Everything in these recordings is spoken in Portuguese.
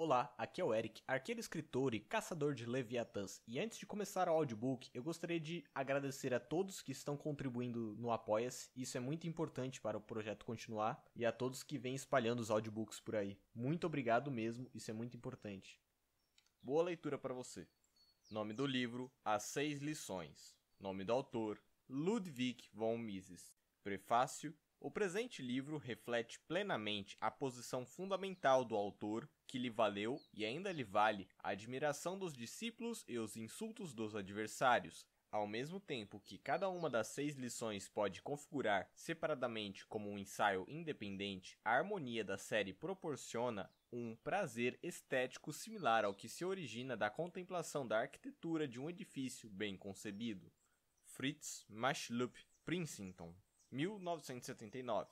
Olá, aqui é o Eric, arqueiro escritor e caçador de Leviatãs. E antes de começar o audiobook, eu gostaria de agradecer a todos que estão contribuindo no Apoia-se. Isso é muito importante para o projeto continuar e a todos que vêm espalhando os audiobooks por aí. Muito obrigado mesmo, isso é muito importante. Boa leitura para você. Nome do livro: As Seis Lições. Nome do autor: Ludwig von Mises. Prefácio o presente livro reflete plenamente a posição fundamental do autor, que lhe valeu e ainda lhe vale a admiração dos discípulos e os insultos dos adversários. Ao mesmo tempo que cada uma das seis lições pode configurar separadamente como um ensaio independente, a harmonia da série proporciona um prazer estético similar ao que se origina da contemplação da arquitetura de um edifício bem concebido. Fritz Machlup Princeton 1979.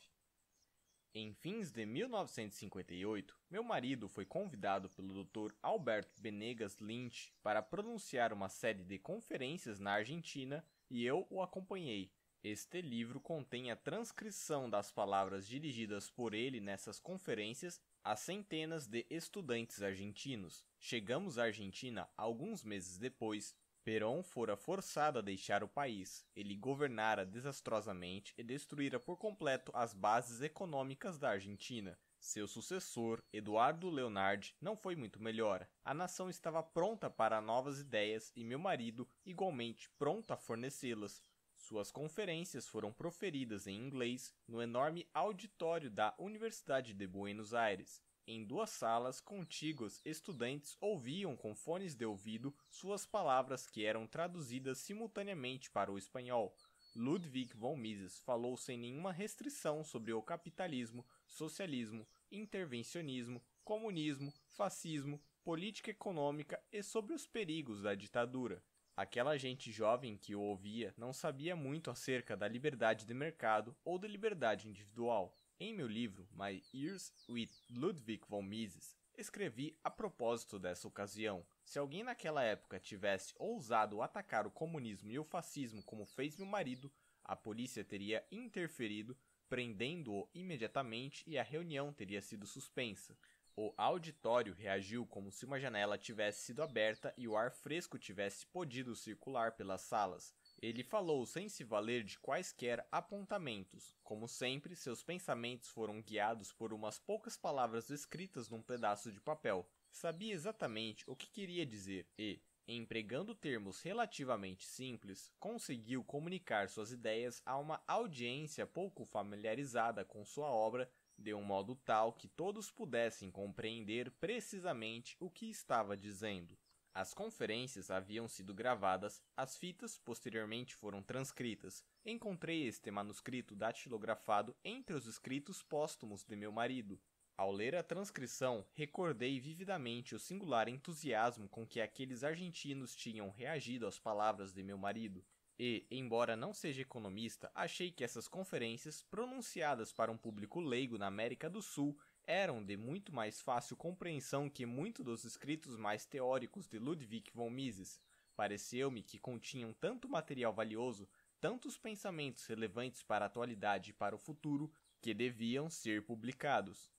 Em fins de 1958, meu marido foi convidado pelo Dr. Alberto Benegas Lynch para pronunciar uma série de conferências na Argentina e eu o acompanhei. Este livro contém a transcrição das palavras dirigidas por ele nessas conferências a centenas de estudantes argentinos. Chegamos à Argentina alguns meses depois Perón fora forçado a deixar o país. Ele governara desastrosamente e destruíra por completo as bases econômicas da Argentina. Seu sucessor, Eduardo Leonardi, não foi muito melhor. A nação estava pronta para novas ideias e meu marido, igualmente pronto a fornecê-las. Suas conferências foram proferidas em inglês no enorme auditório da Universidade de Buenos Aires. Em duas salas contíguas, estudantes ouviam com fones de ouvido suas palavras que eram traduzidas simultaneamente para o espanhol. Ludwig von Mises falou sem nenhuma restrição sobre o capitalismo, socialismo, intervencionismo, comunismo, fascismo, política econômica e sobre os perigos da ditadura. Aquela gente jovem que o ouvia não sabia muito acerca da liberdade de mercado ou da liberdade individual. Em meu livro My Years with Ludwig von Mises, escrevi a propósito dessa ocasião. Se alguém naquela época tivesse ousado atacar o comunismo e o fascismo como fez meu marido, a polícia teria interferido, prendendo-o imediatamente e a reunião teria sido suspensa. O auditório reagiu como se uma janela tivesse sido aberta e o ar fresco tivesse podido circular pelas salas. Ele falou sem se valer de quaisquer apontamentos. Como sempre, seus pensamentos foram guiados por umas poucas palavras escritas num pedaço de papel. Sabia exatamente o que queria dizer e, empregando termos relativamente simples, conseguiu comunicar suas ideias a uma audiência pouco familiarizada com sua obra de um modo tal que todos pudessem compreender precisamente o que estava dizendo. As conferências haviam sido gravadas, as fitas posteriormente foram transcritas. Encontrei este manuscrito datilografado entre os escritos póstumos de meu marido. Ao ler a transcrição, recordei vividamente o singular entusiasmo com que aqueles argentinos tinham reagido às palavras de meu marido. E, embora não seja economista, achei que essas conferências, pronunciadas para um público leigo na América do Sul, eram de muito mais fácil compreensão que muitos dos escritos mais teóricos de Ludwig von Mises. Pareceu-me que continham tanto material valioso, tantos pensamentos relevantes para a atualidade e para o futuro, que deviam ser publicados.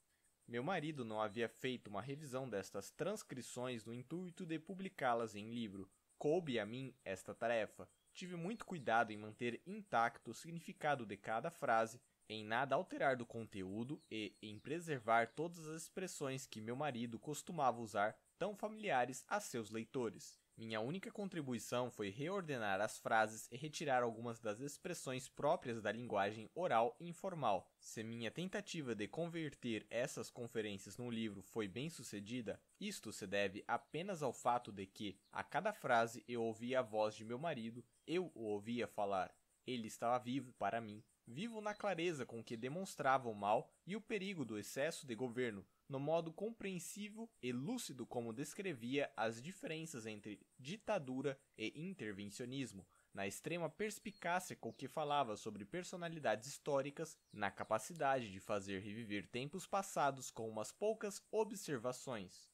Meu marido não havia feito uma revisão destas transcrições no intuito de publicá-las em livro. Coube a mim esta tarefa. Tive muito cuidado em manter intacto o significado de cada frase em nada alterar do conteúdo e em preservar todas as expressões que meu marido costumava usar, tão familiares a seus leitores. Minha única contribuição foi reordenar as frases e retirar algumas das expressões próprias da linguagem oral e informal. Se minha tentativa de converter essas conferências num livro foi bem sucedida, isto se deve apenas ao fato de que, a cada frase eu ouvia a voz de meu marido, eu o ouvia falar. Ele estava vivo para mim vivo na clareza com que demonstrava o mal e o perigo do excesso de governo, no modo compreensivo e lúcido como descrevia as diferenças entre ditadura e intervencionismo, na extrema perspicácia com que falava sobre personalidades históricas, na capacidade de fazer reviver tempos passados com umas poucas observações.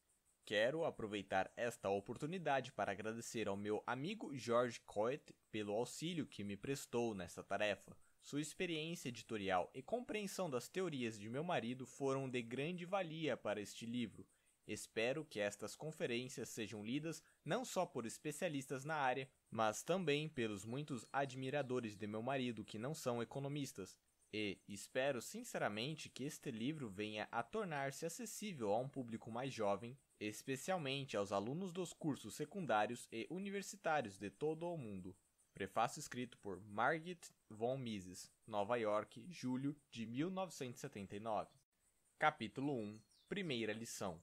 Quero aproveitar esta oportunidade para agradecer ao meu amigo George Coet pelo auxílio que me prestou nesta tarefa. Sua experiência editorial e compreensão das teorias de meu marido foram de grande valia para este livro. Espero que estas conferências sejam lidas não só por especialistas na área, mas também pelos muitos admiradores de meu marido que não são economistas. E espero sinceramente que este livro venha a tornar-se acessível a um público mais jovem, especialmente aos alunos dos cursos secundários e universitários de todo o mundo. Prefácio escrito por Margit von Mises, Nova York, julho de 1979. Capítulo 1 Primeira lição: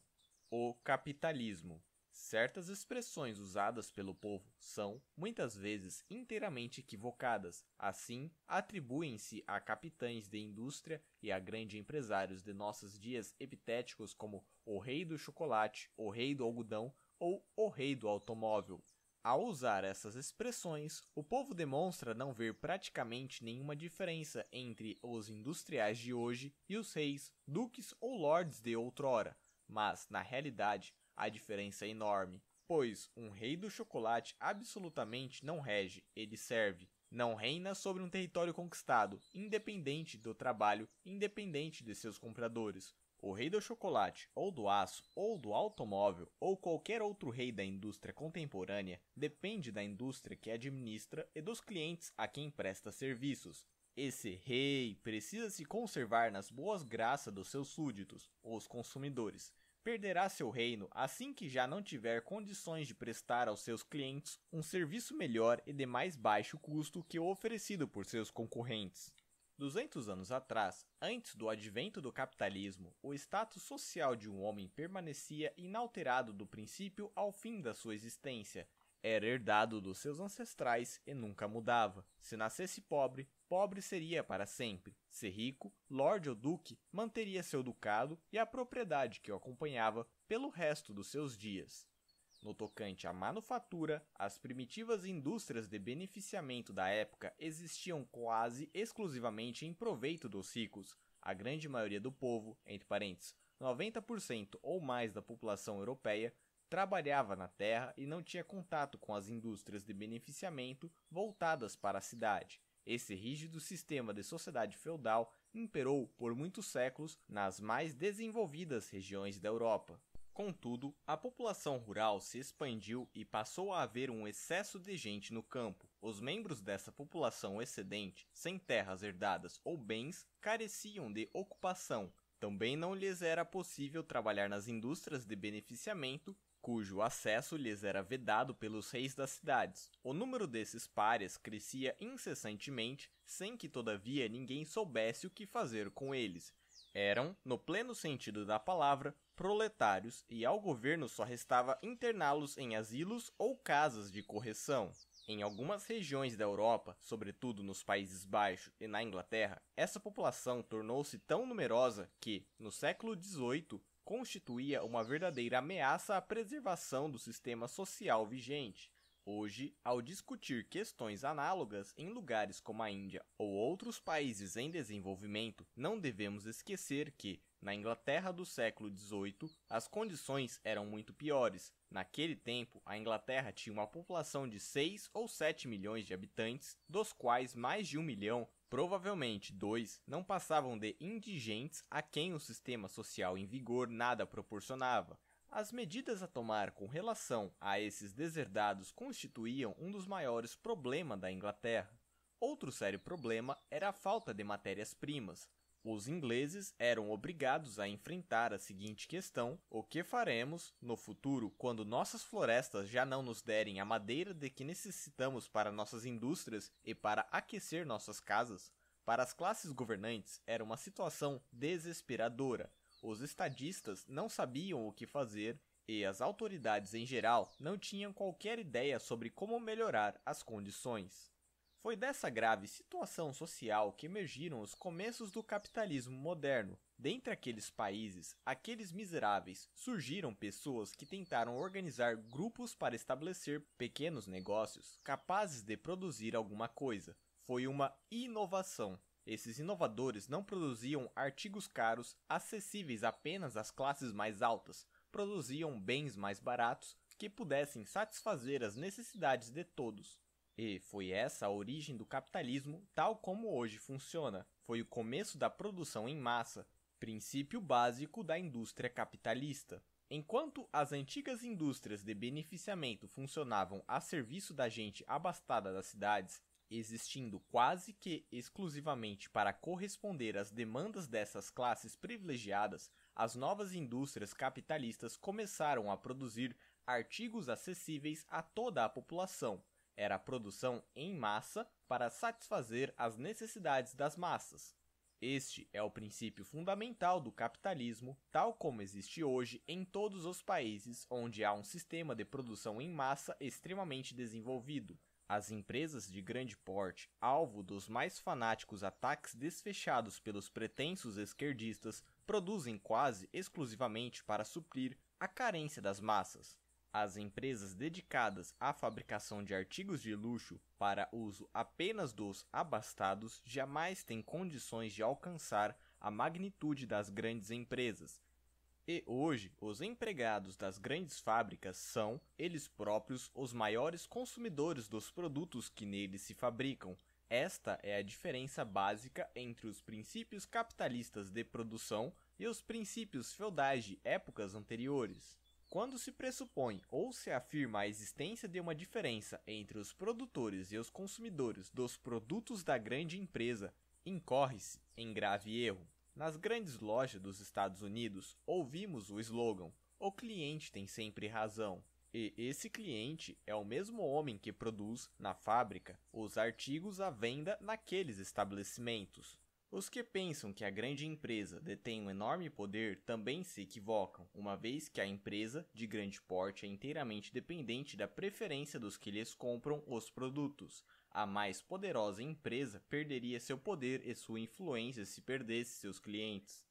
O capitalismo. Certas expressões usadas pelo povo são, muitas vezes, inteiramente equivocadas. Assim, atribuem-se a capitães de indústria e a grandes empresários de nossos dias epitéticos como o rei do chocolate, o rei do algodão ou o rei do automóvel. Ao usar essas expressões, o povo demonstra não ver praticamente nenhuma diferença entre os industriais de hoje e os reis, duques ou lords de outrora, mas, na realidade, a diferença é enorme, pois um rei do chocolate absolutamente não rege, ele serve. Não reina sobre um território conquistado, independente do trabalho, independente de seus compradores o rei do chocolate, ou do aço, ou do automóvel, ou qualquer outro rei da indústria contemporânea depende da indústria que administra e dos clientes a quem presta serviços. Esse rei precisa se conservar nas boas graças dos seus súditos, os consumidores. Perderá seu reino assim que já não tiver condições de prestar aos seus clientes um serviço melhor e de mais baixo custo que o oferecido por seus concorrentes. 200 anos atrás, antes do advento do capitalismo, o status social de um homem permanecia inalterado do princípio ao fim da sua existência. Era herdado dos seus ancestrais e nunca mudava. Se nascesse pobre, pobre seria para sempre. Se rico, lord ou duque, manteria seu ducado e a propriedade que o acompanhava pelo resto dos seus dias. No tocante à manufatura, as primitivas indústrias de beneficiamento da época existiam quase exclusivamente em proveito dos ricos. A grande maioria do povo, entre parênteses, 90% ou mais da população europeia, trabalhava na terra e não tinha contato com as indústrias de beneficiamento voltadas para a cidade. Esse rígido sistema de sociedade feudal imperou por muitos séculos nas mais desenvolvidas regiões da Europa. Contudo, a população rural se expandiu e passou a haver um excesso de gente no campo. Os membros dessa população excedente, sem terras herdadas ou bens, careciam de ocupação. Também não lhes era possível trabalhar nas indústrias de beneficiamento cujo acesso lhes era vedado pelos reis das cidades. O número desses pares crescia incessantemente, sem que todavia ninguém soubesse o que fazer com eles. Eram, no pleno sentido da palavra, proletários e ao governo só restava interná-los em asilos ou casas de correção. Em algumas regiões da Europa, sobretudo nos Países Baixos e na Inglaterra, essa população tornou-se tão numerosa que, no século XVIII, constituía uma verdadeira ameaça à preservação do sistema social vigente. Hoje, ao discutir questões análogas em lugares como a Índia ou outros países em desenvolvimento, não devemos esquecer que, na Inglaterra do século XVIII, as condições eram muito piores. Naquele tempo, a Inglaterra tinha uma população de 6 ou 7 milhões de habitantes, dos quais mais de um milhão, provavelmente dois, não passavam de indigentes a quem o sistema social em vigor nada proporcionava. As medidas a tomar com relação a esses deserdados constituíam um dos maiores problemas da Inglaterra. Outro sério problema era a falta de matérias-primas. Os ingleses eram obrigados a enfrentar a seguinte questão: o que faremos no futuro quando nossas florestas já não nos derem a madeira de que necessitamos para nossas indústrias e para aquecer nossas casas? Para as classes governantes era uma situação desesperadora. Os estadistas não sabiam o que fazer e as autoridades em geral não tinham qualquer ideia sobre como melhorar as condições. Foi dessa grave situação social que emergiram os começos do capitalismo moderno. Dentre aqueles países, aqueles miseráveis, surgiram pessoas que tentaram organizar grupos para estabelecer pequenos negócios capazes de produzir alguma coisa. Foi uma inovação. Esses inovadores não produziam artigos caros acessíveis apenas às classes mais altas, produziam bens mais baratos que pudessem satisfazer as necessidades de todos. E foi essa a origem do capitalismo tal como hoje funciona. Foi o começo da produção em massa, princípio básico da indústria capitalista. Enquanto as antigas indústrias de beneficiamento funcionavam a serviço da gente abastada das cidades, existindo quase que exclusivamente para corresponder às demandas dessas classes privilegiadas, as novas indústrias capitalistas começaram a produzir artigos acessíveis a toda a população, era a produção em massa para satisfazer as necessidades das massas. Este é o princípio fundamental do capitalismo, tal como existe hoje em todos os países onde há um sistema de produção em massa extremamente desenvolvido. As empresas de grande porte, alvo dos mais fanáticos ataques desfechados pelos pretensos esquerdistas, produzem quase exclusivamente para suprir a carência das massas. As empresas dedicadas à fabricação de artigos de luxo para uso apenas dos abastados jamais têm condições de alcançar a magnitude das grandes empresas. E hoje, os empregados das grandes fábricas são, eles próprios, os maiores consumidores dos produtos que neles se fabricam. Esta é a diferença básica entre os princípios capitalistas de produção e os princípios feudais de épocas anteriores. Quando se pressupõe ou se afirma a existência de uma diferença entre os produtores e os consumidores dos produtos da grande empresa, incorre-se em grave erro. Nas grandes lojas dos Estados Unidos, ouvimos o slogan: o cliente tem sempre razão. E esse cliente é o mesmo homem que produz, na fábrica, os artigos à venda naqueles estabelecimentos. Os que pensam que a grande empresa detém um enorme poder também se equivocam, uma vez que a empresa de grande porte é inteiramente dependente da preferência dos que lhes compram os produtos. A mais poderosa empresa perderia seu poder e sua influência se perdesse seus clientes.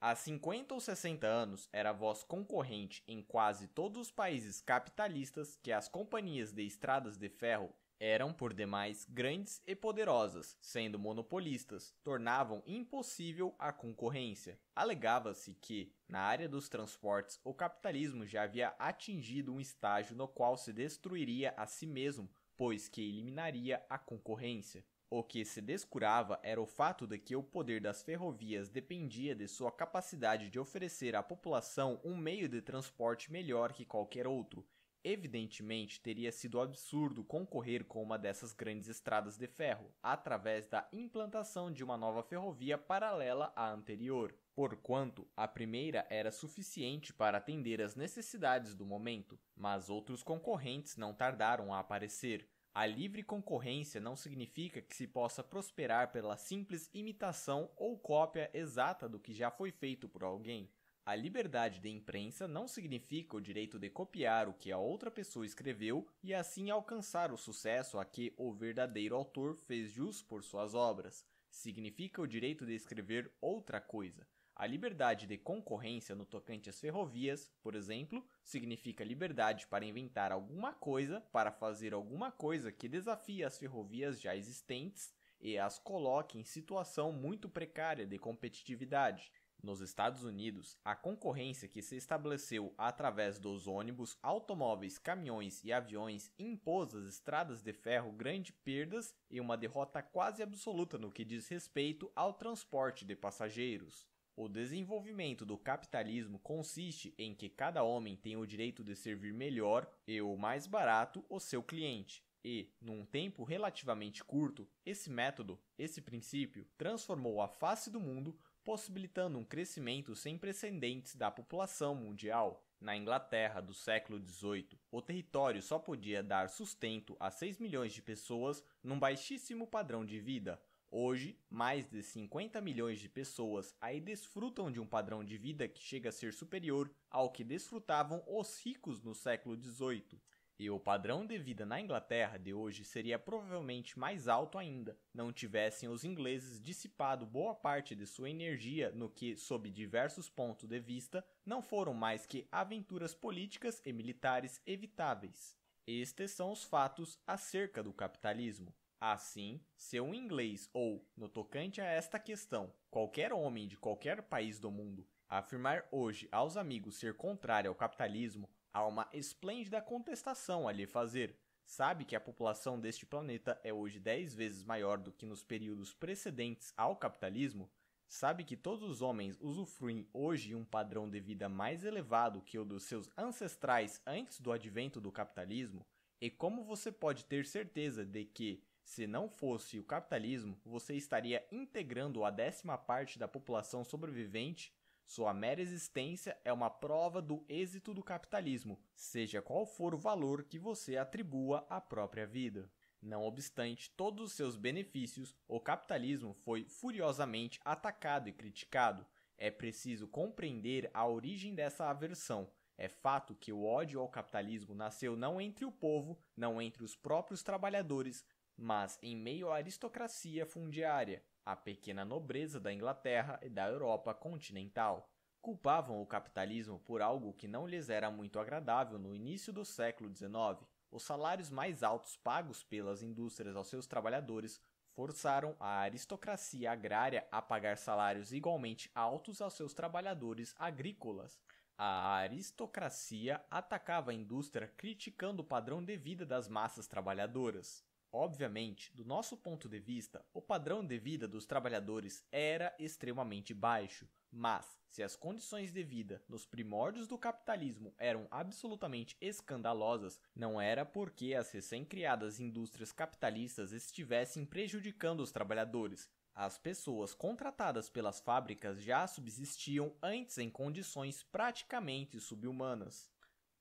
Há 50 ou 60 anos, era voz concorrente em quase todos os países capitalistas que as companhias de estradas de ferro eram, por demais, grandes e poderosas, sendo monopolistas, tornavam impossível a concorrência. Alegava-se que, na área dos transportes, o capitalismo já havia atingido um estágio no qual se destruiria a si mesmo, pois que eliminaria a concorrência. O que se descurava era o fato de que o poder das ferrovias dependia de sua capacidade de oferecer à população um meio de transporte melhor que qualquer outro, Evidentemente, teria sido absurdo concorrer com uma dessas grandes estradas de ferro, através da implantação de uma nova ferrovia paralela à anterior, porquanto a primeira era suficiente para atender às necessidades do momento, mas outros concorrentes não tardaram a aparecer. A livre concorrência não significa que se possa prosperar pela simples imitação ou cópia exata do que já foi feito por alguém. A liberdade de imprensa não significa o direito de copiar o que a outra pessoa escreveu e assim alcançar o sucesso a que o verdadeiro autor fez jus por suas obras. Significa o direito de escrever outra coisa. A liberdade de concorrência no tocante às ferrovias, por exemplo, significa liberdade para inventar alguma coisa, para fazer alguma coisa que desafie as ferrovias já existentes e as coloque em situação muito precária de competitividade. Nos Estados Unidos, a concorrência que se estabeleceu através dos ônibus, automóveis, caminhões e aviões impôs às estradas de ferro grandes perdas e uma derrota quase absoluta no que diz respeito ao transporte de passageiros. O desenvolvimento do capitalismo consiste em que cada homem tem o direito de servir melhor e o mais barato o seu cliente. E, num tempo relativamente curto, esse método, esse princípio, transformou a face do mundo possibilitando um crescimento sem precedentes da população mundial. Na Inglaterra do século XVIII, o território só podia dar sustento a 6 milhões de pessoas num baixíssimo padrão de vida. Hoje, mais de 50 milhões de pessoas aí desfrutam de um padrão de vida que chega a ser superior ao que desfrutavam os ricos no século XVIII. E o padrão de vida na Inglaterra de hoje seria provavelmente mais alto ainda, não tivessem os ingleses dissipado boa parte de sua energia no que, sob diversos pontos de vista, não foram mais que aventuras políticas e militares evitáveis. Estes são os fatos acerca do capitalismo. Assim, se um inglês ou, no tocante a esta questão, qualquer homem de qualquer país do mundo afirmar hoje aos amigos ser contrário ao capitalismo Há uma esplêndida contestação a lhe fazer. Sabe que a população deste planeta é hoje dez vezes maior do que nos períodos precedentes ao capitalismo? Sabe que todos os homens usufruem hoje um padrão de vida mais elevado que o dos seus ancestrais antes do advento do capitalismo? E como você pode ter certeza de que, se não fosse o capitalismo, você estaria integrando a décima parte da população sobrevivente sua mera existência é uma prova do êxito do capitalismo, seja qual for o valor que você atribua à própria vida. Não obstante todos os seus benefícios, o capitalismo foi furiosamente atacado e criticado. É preciso compreender a origem dessa aversão. É fato que o ódio ao capitalismo nasceu não entre o povo, não entre os próprios trabalhadores, mas em meio à aristocracia fundiária, a pequena nobreza da Inglaterra e da Europa continental. Culpavam o capitalismo por algo que não lhes era muito agradável no início do século XIX. Os salários mais altos pagos pelas indústrias aos seus trabalhadores forçaram a aristocracia agrária a pagar salários igualmente altos aos seus trabalhadores agrícolas. A aristocracia atacava a indústria criticando o padrão de vida das massas trabalhadoras. Obviamente, do nosso ponto de vista, o padrão de vida dos trabalhadores era extremamente baixo, mas se as condições de vida nos primórdios do capitalismo eram absolutamente escandalosas, não era porque as recém-criadas indústrias capitalistas estivessem prejudicando os trabalhadores, as pessoas contratadas pelas fábricas já subsistiam antes em condições praticamente subhumanas.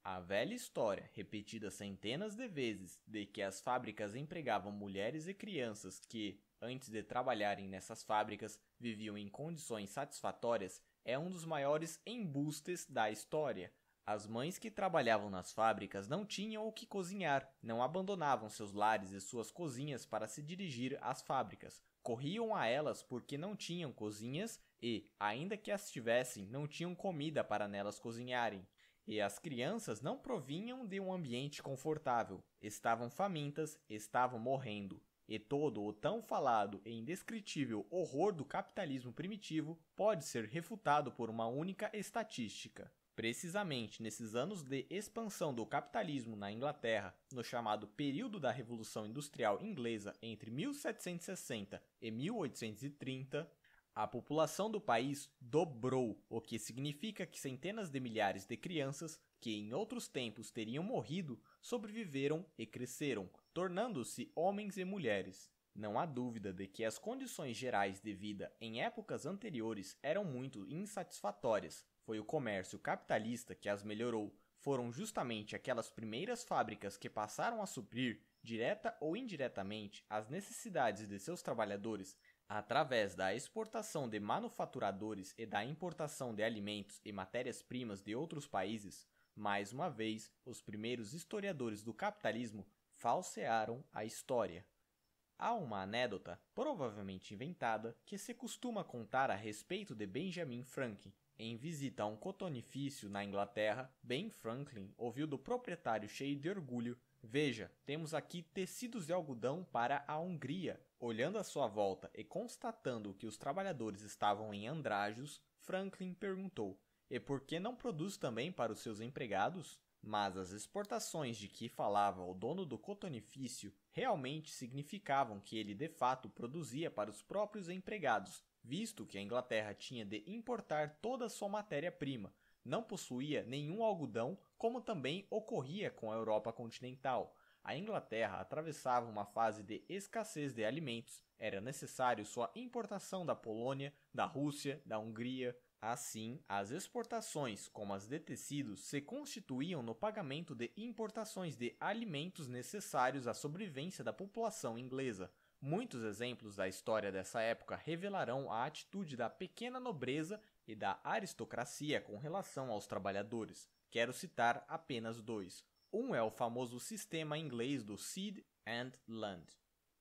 A velha história, repetida centenas de vezes, de que as fábricas empregavam mulheres e crianças que, antes de trabalharem nessas fábricas, viviam em condições satisfatórias, é um dos maiores embustes da história. As mães que trabalhavam nas fábricas não tinham o que cozinhar, não abandonavam seus lares e suas cozinhas para se dirigir às fábricas. Corriam a elas porque não tinham cozinhas e, ainda que as tivessem, não tinham comida para nelas cozinharem. E as crianças não provinham de um ambiente confortável, estavam famintas, estavam morrendo. E todo o tão falado e indescritível horror do capitalismo primitivo pode ser refutado por uma única estatística. Precisamente nesses anos de expansão do capitalismo na Inglaterra, no chamado período da Revolução Industrial Inglesa entre 1760 e 1830, a população do país dobrou, o que significa que centenas de milhares de crianças, que em outros tempos teriam morrido, sobreviveram e cresceram, tornando-se homens e mulheres. Não há dúvida de que as condições gerais de vida em épocas anteriores eram muito insatisfatórias. Foi o comércio capitalista que as melhorou. Foram justamente aquelas primeiras fábricas que passaram a suprir, direta ou indiretamente, as necessidades de seus trabalhadores Através da exportação de manufaturadores e da importação de alimentos e matérias-primas de outros países, mais uma vez, os primeiros historiadores do capitalismo falsearam a história. Há uma anedota, provavelmente inventada, que se costuma contar a respeito de Benjamin Franklin. Em visita a um cotonifício na Inglaterra, Ben Franklin ouviu do proprietário cheio de orgulho: Veja, temos aqui tecidos de algodão para a Hungria, Olhando à sua volta e constatando que os trabalhadores estavam em andrajos, Franklin perguntou: E por que não produz também para os seus empregados? Mas as exportações de que falava o dono do cotonifício realmente significavam que ele de fato produzia para os próprios empregados, visto que a Inglaterra tinha de importar toda a sua matéria-prima, não possuía nenhum algodão, como também ocorria com a Europa continental a Inglaterra atravessava uma fase de escassez de alimentos, era necessário sua importação da Polônia, da Rússia, da Hungria. Assim, as exportações, como as de tecidos, se constituíam no pagamento de importações de alimentos necessários à sobrevivência da população inglesa. Muitos exemplos da história dessa época revelarão a atitude da pequena nobreza e da aristocracia com relação aos trabalhadores. Quero citar apenas dois. Um é o famoso sistema inglês do Seed and Land.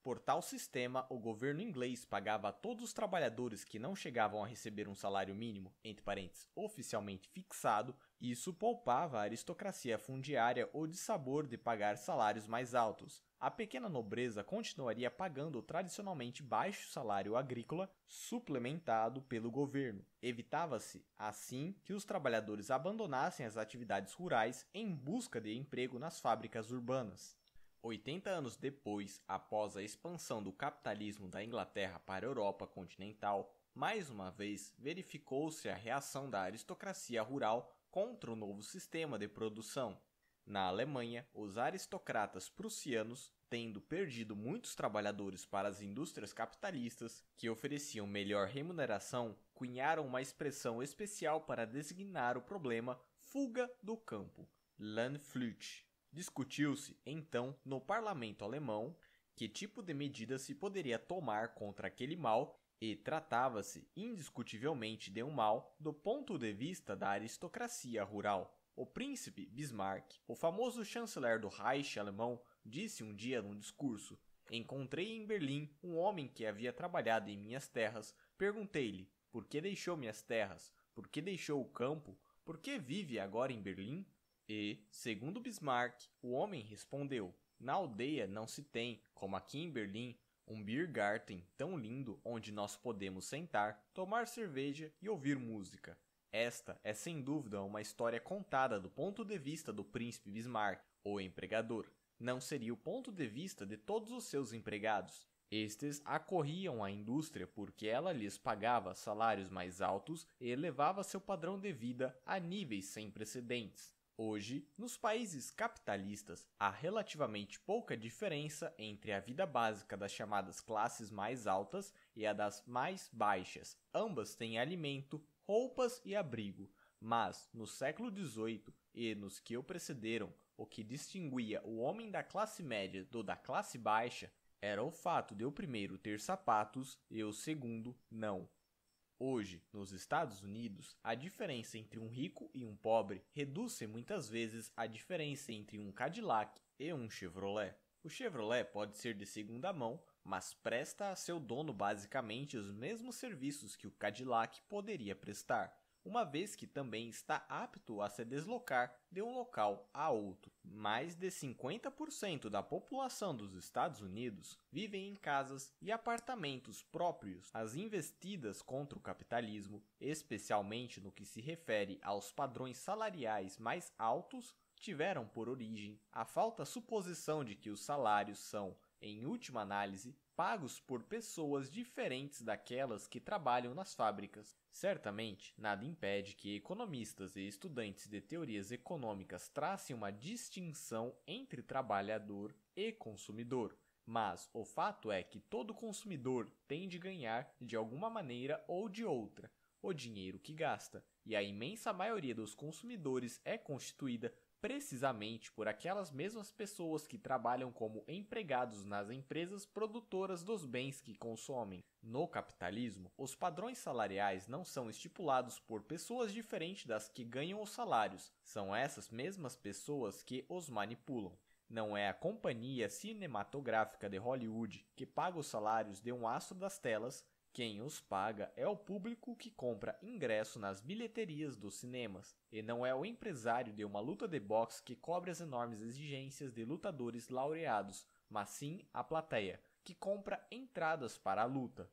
Por tal sistema, o governo inglês pagava a todos os trabalhadores que não chegavam a receber um salário mínimo, entre parênteses, oficialmente fixado, isso poupava a aristocracia fundiária o dissabor de pagar salários mais altos. A pequena nobreza continuaria pagando o tradicionalmente baixo salário agrícola suplementado pelo governo. Evitava-se, assim, que os trabalhadores abandonassem as atividades rurais em busca de emprego nas fábricas urbanas. 80 anos depois, após a expansão do capitalismo da Inglaterra para a Europa continental, mais uma vez verificou-se a reação da aristocracia rural contra o novo sistema de produção. Na Alemanha, os aristocratas prussianos, tendo perdido muitos trabalhadores para as indústrias capitalistas, que ofereciam melhor remuneração, cunharam uma expressão especial para designar o problema fuga do campo, Landflucht. Discutiu-se, então, no parlamento alemão que tipo de medida se poderia tomar contra aquele mal e tratava-se indiscutivelmente de um mal do ponto de vista da aristocracia rural. O príncipe Bismarck, o famoso chanceler do Reich alemão, disse um dia num discurso: Encontrei em Berlim um homem que havia trabalhado em minhas terras. Perguntei-lhe: Por que deixou minhas terras? Por que deixou o campo? Por que vive agora em Berlim? E, segundo Bismarck, o homem respondeu: Na aldeia não se tem, como aqui em Berlim, um Biergarten tão lindo onde nós podemos sentar, tomar cerveja e ouvir música. Esta é sem dúvida uma história contada do ponto de vista do príncipe Bismarck, o empregador. Não seria o ponto de vista de todos os seus empregados. Estes acorriam à indústria porque ela lhes pagava salários mais altos e elevava seu padrão de vida a níveis sem precedentes. Hoje, nos países capitalistas, há relativamente pouca diferença entre a vida básica das chamadas classes mais altas e a das mais baixas. Ambas têm alimento, roupas e abrigo, mas no século XVIII e nos que o precederam, o que distinguia o homem da classe média do da classe baixa era o fato de o primeiro ter sapatos e o segundo não. Hoje, nos Estados Unidos, a diferença entre um rico e um pobre reduz-se muitas vezes à diferença entre um Cadillac e um Chevrolet. O Chevrolet pode ser de segunda mão, mas presta a seu dono basicamente os mesmos serviços que o Cadillac poderia prestar uma vez que também está apto a se deslocar de um local a outro. Mais de 50% da população dos Estados Unidos vivem em casas e apartamentos próprios. As investidas contra o capitalismo, especialmente no que se refere aos padrões salariais mais altos, tiveram por origem a falta suposição de que os salários são, em última análise, pagos por pessoas diferentes daquelas que trabalham nas fábricas. Certamente, nada impede que economistas e estudantes de teorias econômicas tracem uma distinção entre trabalhador e consumidor. Mas o fato é que todo consumidor tem de ganhar, de alguma maneira ou de outra, o dinheiro que gasta, e a imensa maioria dos consumidores é constituída precisamente por aquelas mesmas pessoas que trabalham como empregados nas empresas produtoras dos bens que consomem. No capitalismo, os padrões salariais não são estipulados por pessoas diferentes das que ganham os salários, são essas mesmas pessoas que os manipulam. Não é a companhia cinematográfica de Hollywood que paga os salários de um astro das telas, quem os paga é o público que compra ingresso nas bilheterias dos cinemas, e não é o empresário de uma luta de boxe que cobre as enormes exigências de lutadores laureados, mas sim a plateia, que compra entradas para a luta.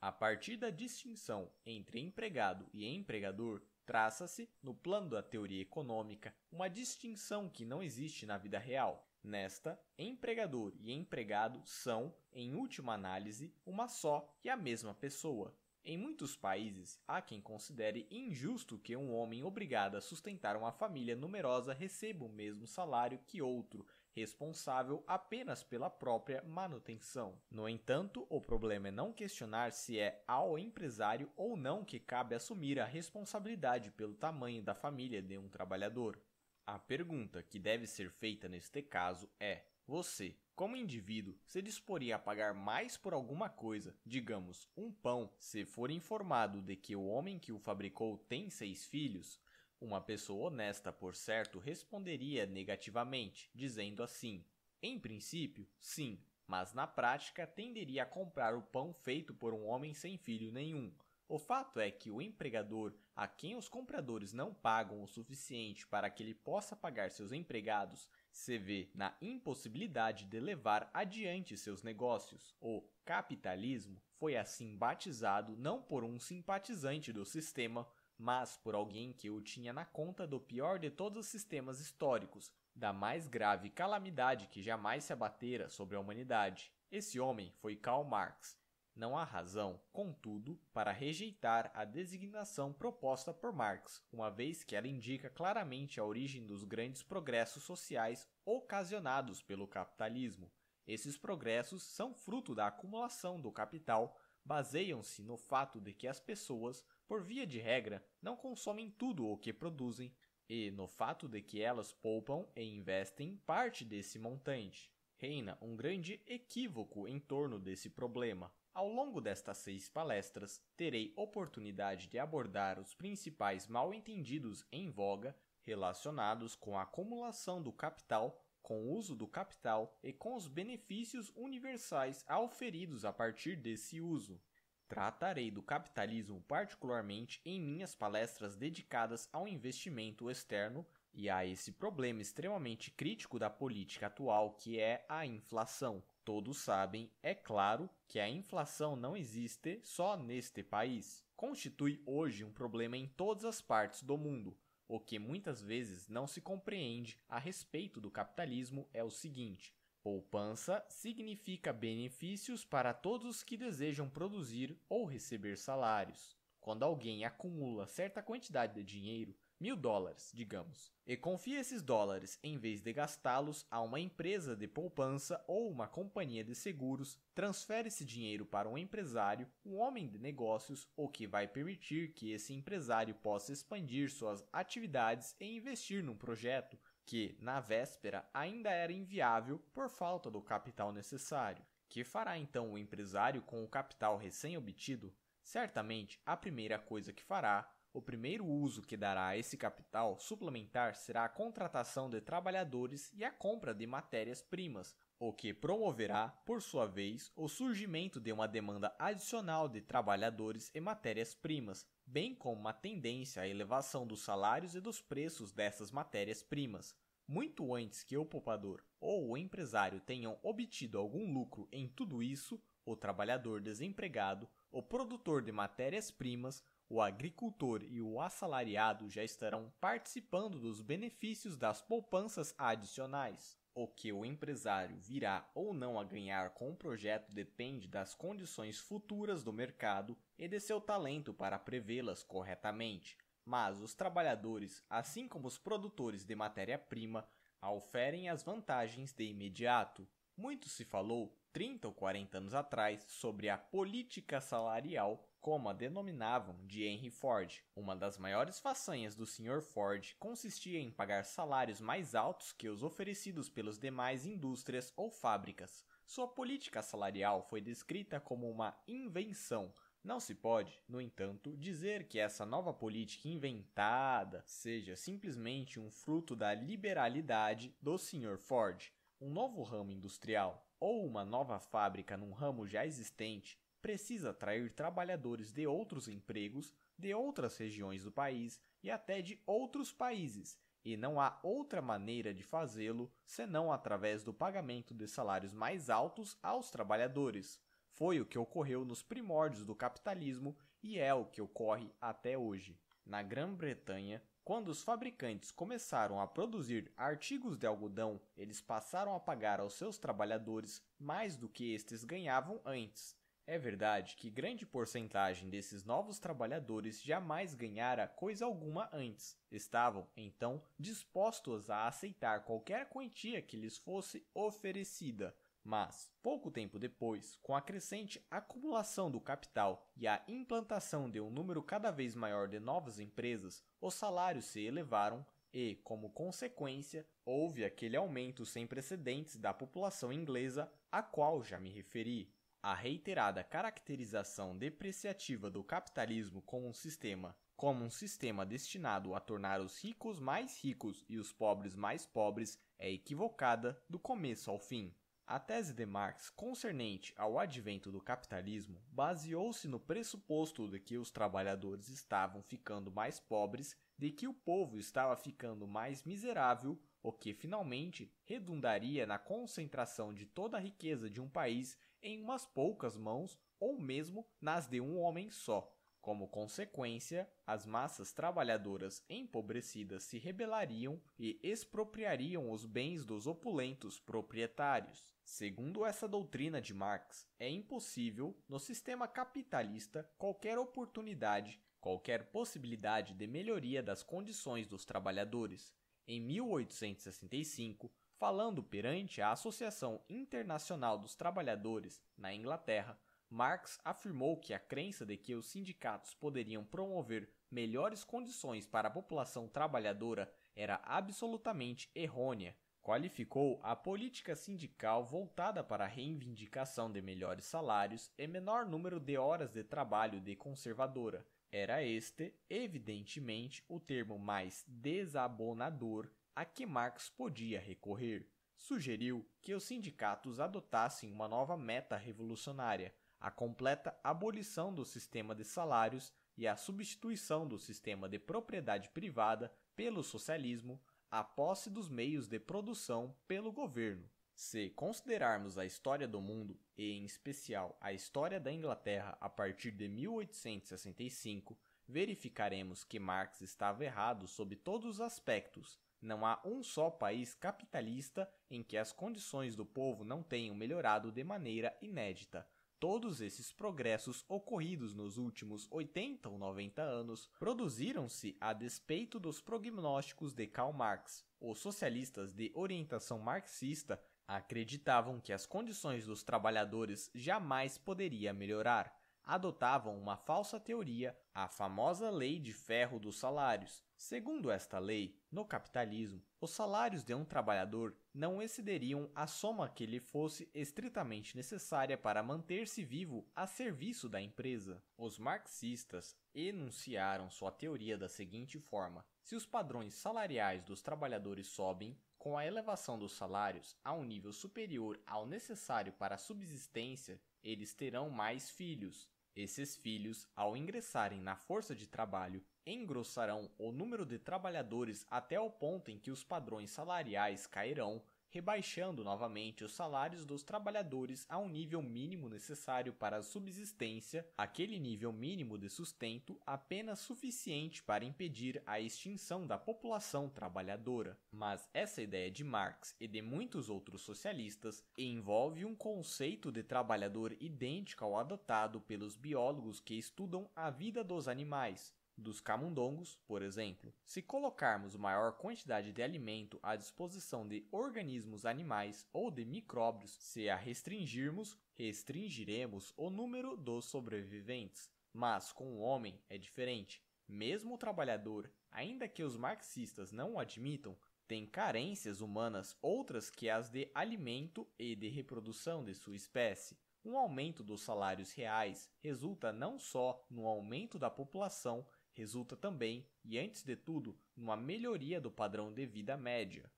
A partir da distinção entre empregado e empregador, traça-se, no plano da teoria econômica, uma distinção que não existe na vida real, Nesta, empregador e empregado são, em última análise, uma só e a mesma pessoa. Em muitos países, há quem considere injusto que um homem obrigado a sustentar uma família numerosa receba o mesmo salário que outro, responsável apenas pela própria manutenção. No entanto, o problema é não questionar se é ao empresário ou não que cabe assumir a responsabilidade pelo tamanho da família de um trabalhador. A pergunta que deve ser feita neste caso é: você, como indivíduo, se disporia a pagar mais por alguma coisa, digamos, um pão, se for informado de que o homem que o fabricou tem seis filhos? Uma pessoa honesta, por certo, responderia negativamente, dizendo assim: em princípio, sim, mas na prática tenderia a comprar o pão feito por um homem sem filho nenhum, o fato é que o empregador a quem os compradores não pagam o suficiente para que ele possa pagar seus empregados se vê na impossibilidade de levar adiante seus negócios. O capitalismo foi assim batizado não por um simpatizante do sistema, mas por alguém que o tinha na conta do pior de todos os sistemas históricos, da mais grave calamidade que jamais se abatera sobre a humanidade. Esse homem foi Karl Marx, não há razão, contudo, para rejeitar a designação proposta por Marx, uma vez que ela indica claramente a origem dos grandes progressos sociais ocasionados pelo capitalismo. Esses progressos são fruto da acumulação do capital, baseiam-se no fato de que as pessoas, por via de regra, não consomem tudo o que produzem, e no fato de que elas poupam e investem parte desse montante. Reina um grande equívoco em torno desse problema, ao longo destas seis palestras, terei oportunidade de abordar os principais mal entendidos em voga relacionados com a acumulação do capital, com o uso do capital e com os benefícios universais auferidos a partir desse uso. Tratarei do capitalismo particularmente em minhas palestras dedicadas ao investimento externo e a esse problema extremamente crítico da política atual que é a inflação. Todos sabem, é claro, que a inflação não existe só neste país. Constitui hoje um problema em todas as partes do mundo. O que muitas vezes não se compreende a respeito do capitalismo é o seguinte: poupança significa benefícios para todos que desejam produzir ou receber salários. Quando alguém acumula certa quantidade de dinheiro, mil dólares, digamos, e confia esses dólares em vez de gastá-los a uma empresa de poupança ou uma companhia de seguros, transfere esse dinheiro para um empresário, um homem de negócios, o que vai permitir que esse empresário possa expandir suas atividades e investir num projeto que, na véspera, ainda era inviável por falta do capital necessário. Que fará então o empresário com o capital recém-obtido? Certamente, a primeira coisa que fará o primeiro uso que dará a esse capital suplementar será a contratação de trabalhadores e a compra de matérias-primas, o que promoverá, por sua vez, o surgimento de uma demanda adicional de trabalhadores e matérias-primas, bem como uma tendência à elevação dos salários e dos preços dessas matérias-primas. Muito antes que o poupador ou o empresário tenham obtido algum lucro em tudo isso, o trabalhador desempregado, o produtor de matérias-primas, o agricultor e o assalariado já estarão participando dos benefícios das poupanças adicionais. O que o empresário virá ou não a ganhar com o projeto depende das condições futuras do mercado e de seu talento para prevê-las corretamente. Mas os trabalhadores, assim como os produtores de matéria-prima, oferem as vantagens de imediato. Muito se falou, 30 ou 40 anos atrás, sobre a política salarial como a denominavam, de Henry Ford. Uma das maiores façanhas do Sr. Ford consistia em pagar salários mais altos que os oferecidos pelas demais indústrias ou fábricas. Sua política salarial foi descrita como uma invenção, não se pode, no entanto, dizer que essa nova política inventada seja simplesmente um fruto da liberalidade do Sr. Ford. Um novo ramo industrial ou uma nova fábrica num ramo já existente precisa atrair trabalhadores de outros empregos, de outras regiões do país e até de outros países, e não há outra maneira de fazê-lo senão através do pagamento de salários mais altos aos trabalhadores. Foi o que ocorreu nos primórdios do capitalismo e é o que ocorre até hoje. Na Grã-Bretanha, quando os fabricantes começaram a produzir artigos de algodão, eles passaram a pagar aos seus trabalhadores mais do que estes ganhavam antes. É verdade que grande porcentagem desses novos trabalhadores jamais ganhara coisa alguma antes. Estavam, então, dispostos a aceitar qualquer quantia que lhes fosse oferecida. Mas, pouco tempo depois, com a crescente acumulação do capital e a implantação de um número cada vez maior de novas empresas, os salários se elevaram e, como consequência, houve aquele aumento sem precedentes da população inglesa a qual já me referi a reiterada caracterização depreciativa do capitalismo como um sistema, como um sistema destinado a tornar os ricos mais ricos e os pobres mais pobres, é equivocada do começo ao fim. A tese de Marx concernente ao advento do capitalismo baseou-se no pressuposto de que os trabalhadores estavam ficando mais pobres, de que o povo estava ficando mais miserável o que finalmente redundaria na concentração de toda a riqueza de um país em umas poucas mãos ou mesmo nas de um homem só. Como consequência, as massas trabalhadoras empobrecidas se rebelariam e expropriariam os bens dos opulentos proprietários. Segundo essa doutrina de Marx, é impossível, no sistema capitalista, qualquer oportunidade, qualquer possibilidade de melhoria das condições dos trabalhadores. Em 1865, Falando perante a Associação Internacional dos Trabalhadores na Inglaterra, Marx afirmou que a crença de que os sindicatos poderiam promover melhores condições para a população trabalhadora era absolutamente errônea. Qualificou a política sindical voltada para a reivindicação de melhores salários e menor número de horas de trabalho de conservadora. Era este, evidentemente, o termo mais desabonador a que Marx podia recorrer. Sugeriu que os sindicatos adotassem uma nova meta revolucionária, a completa abolição do sistema de salários e a substituição do sistema de propriedade privada pelo socialismo, a posse dos meios de produção pelo governo. Se considerarmos a história do mundo, e em especial a história da Inglaterra a partir de 1865, verificaremos que Marx estava errado sob todos os aspectos não há um só país capitalista em que as condições do povo não tenham melhorado de maneira inédita. Todos esses progressos ocorridos nos últimos 80 ou 90 anos produziram-se a despeito dos prognósticos de Karl Marx. Os socialistas de orientação marxista acreditavam que as condições dos trabalhadores jamais poderiam melhorar adotavam uma falsa teoria, a famosa lei de ferro dos salários. Segundo esta lei, no capitalismo, os salários de um trabalhador não excederiam a soma que lhe fosse estritamente necessária para manter-se vivo a serviço da empresa. Os marxistas enunciaram sua teoria da seguinte forma: se os padrões salariais dos trabalhadores sobem, com a elevação dos salários a um nível superior ao necessário para a subsistência, eles terão mais filhos. Esses filhos, ao ingressarem na força de trabalho, engrossarão o número de trabalhadores até o ponto em que os padrões salariais cairão rebaixando novamente os salários dos trabalhadores a um nível mínimo necessário para a subsistência, aquele nível mínimo de sustento apenas suficiente para impedir a extinção da população trabalhadora. Mas essa ideia de Marx e de muitos outros socialistas envolve um conceito de trabalhador idêntico ao adotado pelos biólogos que estudam a vida dos animais, dos camundongos, por exemplo. Se colocarmos maior quantidade de alimento à disposição de organismos animais ou de micróbios, se a restringirmos, restringiremos o número dos sobreviventes. Mas com o homem é diferente. Mesmo o trabalhador, ainda que os marxistas não o admitam, tem carências humanas outras que as de alimento e de reprodução de sua espécie. Um aumento dos salários reais resulta não só no aumento da população, resulta também, e antes de tudo, numa melhoria do padrão de vida média.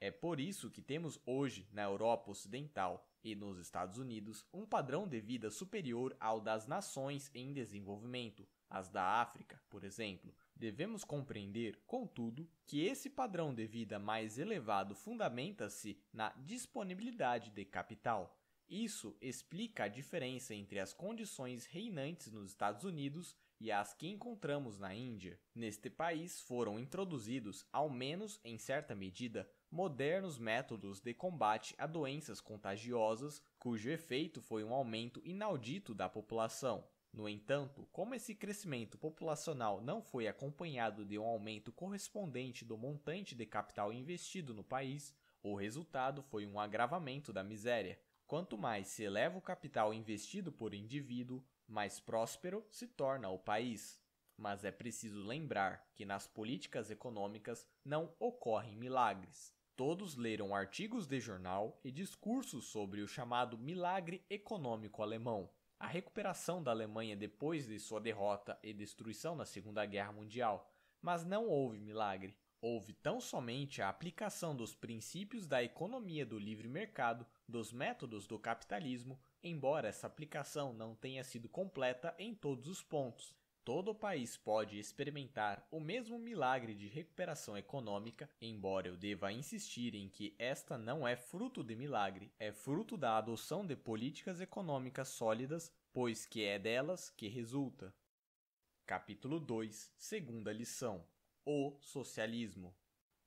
É por isso que temos hoje, na Europa Ocidental e nos Estados Unidos, um padrão de vida superior ao das nações em desenvolvimento, as da África, por exemplo. Devemos compreender, contudo, que esse padrão de vida mais elevado fundamenta-se na disponibilidade de capital. Isso explica a diferença entre as condições reinantes nos Estados Unidos e as que encontramos na Índia, neste país foram introduzidos, ao menos em certa medida, modernos métodos de combate a doenças contagiosas, cujo efeito foi um aumento inaudito da população. No entanto, como esse crescimento populacional não foi acompanhado de um aumento correspondente do montante de capital investido no país, o resultado foi um agravamento da miséria. Quanto mais se eleva o capital investido por indivíduo, mais próspero se torna o país. Mas é preciso lembrar que nas políticas econômicas não ocorrem milagres. Todos leram artigos de jornal e discursos sobre o chamado milagre econômico alemão, a recuperação da Alemanha depois de sua derrota e destruição na Segunda Guerra Mundial. Mas não houve milagre. Houve tão somente a aplicação dos princípios da economia do livre mercado, dos métodos do capitalismo embora essa aplicação não tenha sido completa em todos os pontos. Todo o país pode experimentar o mesmo milagre de recuperação econômica, embora eu deva insistir em que esta não é fruto de milagre, é fruto da adoção de políticas econômicas sólidas, pois que é delas que resulta. Capítulo 2, segunda lição: O socialismo.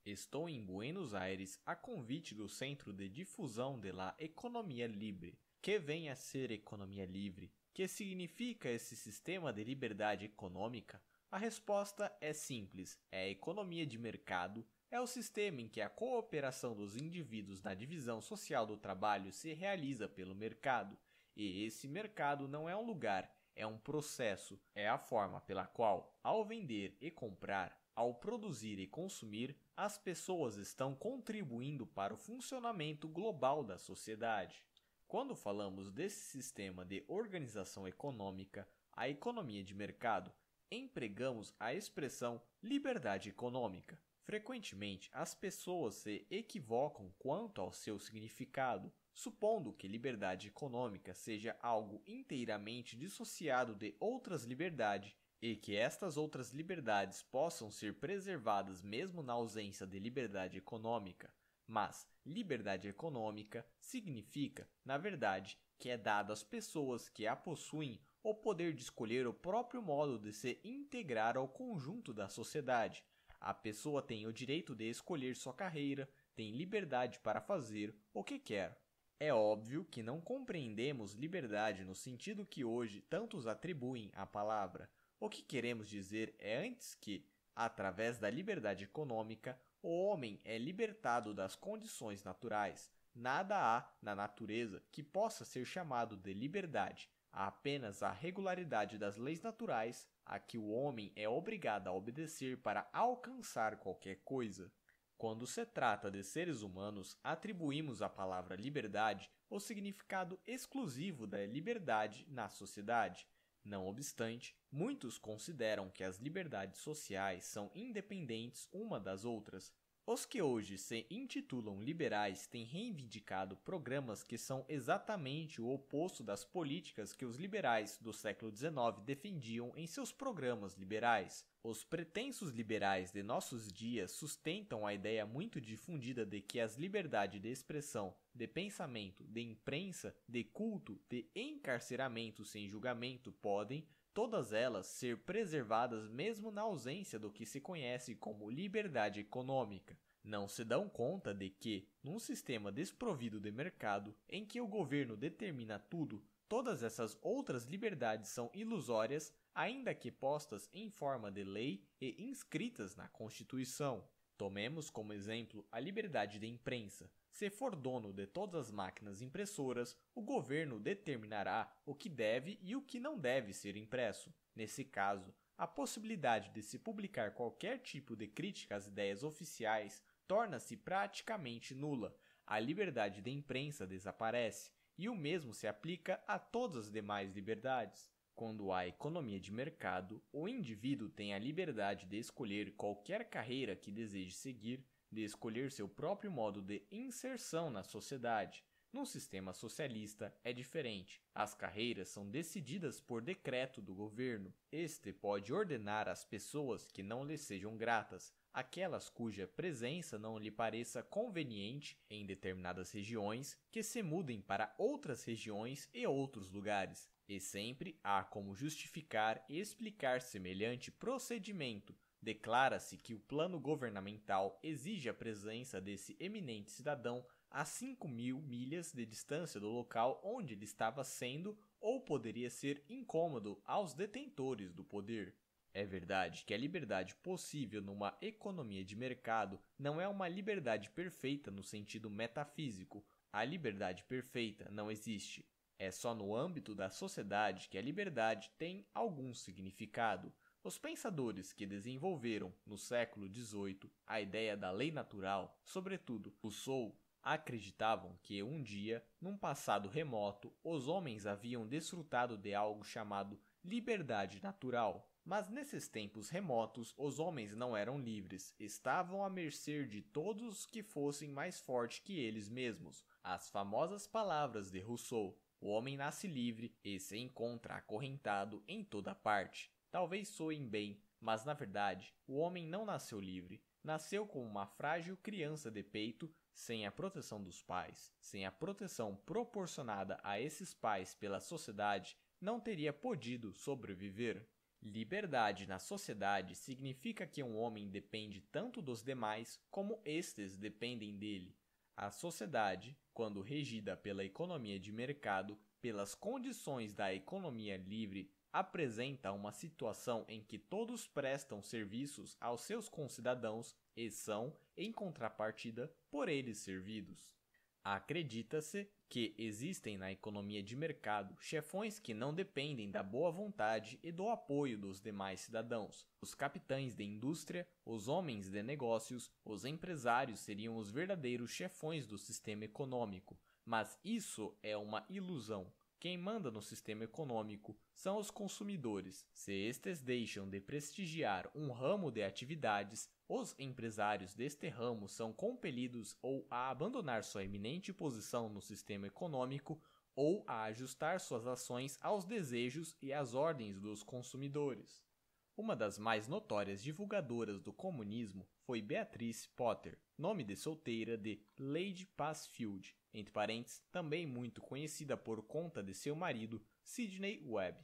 Estou em Buenos Aires a convite do Centro de Difusão de la Economia Libre, que vem a ser economia livre? Que significa esse sistema de liberdade econômica? A resposta é simples: é a economia de mercado, é o sistema em que a cooperação dos indivíduos na divisão social do trabalho se realiza pelo mercado. E esse mercado não é um lugar, é um processo, é a forma pela qual, ao vender e comprar, ao produzir e consumir, as pessoas estão contribuindo para o funcionamento global da sociedade. Quando falamos desse sistema de organização econômica, a economia de mercado, empregamos a expressão liberdade econômica. Frequentemente, as pessoas se equivocam quanto ao seu significado, supondo que liberdade econômica seja algo inteiramente dissociado de outras liberdades e que estas outras liberdades possam ser preservadas mesmo na ausência de liberdade econômica. Mas liberdade econômica significa, na verdade, que é dado às pessoas que a possuem o poder de escolher o próprio modo de se integrar ao conjunto da sociedade. A pessoa tem o direito de escolher sua carreira, tem liberdade para fazer o que quer. É óbvio que não compreendemos liberdade no sentido que hoje tantos atribuem à palavra. O que queremos dizer é antes que, através da liberdade econômica, o homem é libertado das condições naturais. Nada há na natureza que possa ser chamado de liberdade. Há apenas a regularidade das leis naturais a que o homem é obrigado a obedecer para alcançar qualquer coisa. Quando se trata de seres humanos, atribuímos à palavra liberdade o significado exclusivo da liberdade na sociedade. Não obstante, muitos consideram que as liberdades sociais são independentes uma das outras, os que hoje se intitulam liberais têm reivindicado programas que são exatamente o oposto das políticas que os liberais do século XIX defendiam em seus programas liberais. Os pretensos liberais de nossos dias sustentam a ideia muito difundida de que as liberdades de expressão, de pensamento, de imprensa, de culto, de encarceramento sem julgamento podem, todas elas ser preservadas mesmo na ausência do que se conhece como liberdade econômica. Não se dão conta de que, num sistema desprovido de mercado, em que o governo determina tudo, todas essas outras liberdades são ilusórias, ainda que postas em forma de lei e inscritas na Constituição. Tomemos como exemplo a liberdade de imprensa. Se for dono de todas as máquinas impressoras, o governo determinará o que deve e o que não deve ser impresso. Nesse caso, a possibilidade de se publicar qualquer tipo de crítica às ideias oficiais torna-se praticamente nula. A liberdade de imprensa desaparece, e o mesmo se aplica a todas as demais liberdades. Quando há economia de mercado, o indivíduo tem a liberdade de escolher qualquer carreira que deseje seguir de escolher seu próprio modo de inserção na sociedade. Num sistema socialista é diferente. As carreiras são decididas por decreto do governo. Este pode ordenar às pessoas que não lhe sejam gratas, aquelas cuja presença não lhe pareça conveniente em determinadas regiões, que se mudem para outras regiões e outros lugares. E sempre há como justificar e explicar semelhante procedimento, Declara-se que o plano governamental exige a presença desse eminente cidadão a 5 mil milhas de distância do local onde ele estava sendo ou poderia ser incômodo aos detentores do poder. É verdade que a liberdade possível numa economia de mercado não é uma liberdade perfeita no sentido metafísico. A liberdade perfeita não existe. É só no âmbito da sociedade que a liberdade tem algum significado. Os pensadores que desenvolveram no século XVIII a ideia da lei natural, sobretudo Rousseau, acreditavam que um dia, num passado remoto, os homens haviam desfrutado de algo chamado liberdade natural. Mas nesses tempos remotos, os homens não eram livres, estavam à mercê de todos que fossem mais fortes que eles mesmos. As famosas palavras de Rousseau: O homem nasce livre e se encontra acorrentado em toda parte. Talvez soem bem, mas na verdade, o homem não nasceu livre. Nasceu como uma frágil criança de peito, sem a proteção dos pais, sem a proteção proporcionada a esses pais pela sociedade, não teria podido sobreviver. Liberdade na sociedade significa que um homem depende tanto dos demais como estes dependem dele. A sociedade, quando regida pela economia de mercado, pelas condições da economia livre, apresenta uma situação em que todos prestam serviços aos seus concidadãos e são, em contrapartida, por eles servidos. Acredita-se que existem na economia de mercado chefões que não dependem da boa vontade e do apoio dos demais cidadãos. Os capitães de indústria, os homens de negócios, os empresários seriam os verdadeiros chefões do sistema econômico, mas isso é uma ilusão. Quem manda no sistema econômico são os consumidores. Se estes deixam de prestigiar um ramo de atividades, os empresários deste ramo são compelidos ou a abandonar sua eminente posição no sistema econômico ou a ajustar suas ações aos desejos e às ordens dos consumidores. Uma das mais notórias divulgadoras do comunismo foi Beatrice Potter, nome de solteira de Lady Passfield, entre parentes, também muito conhecida por conta de seu marido, Sidney Webb.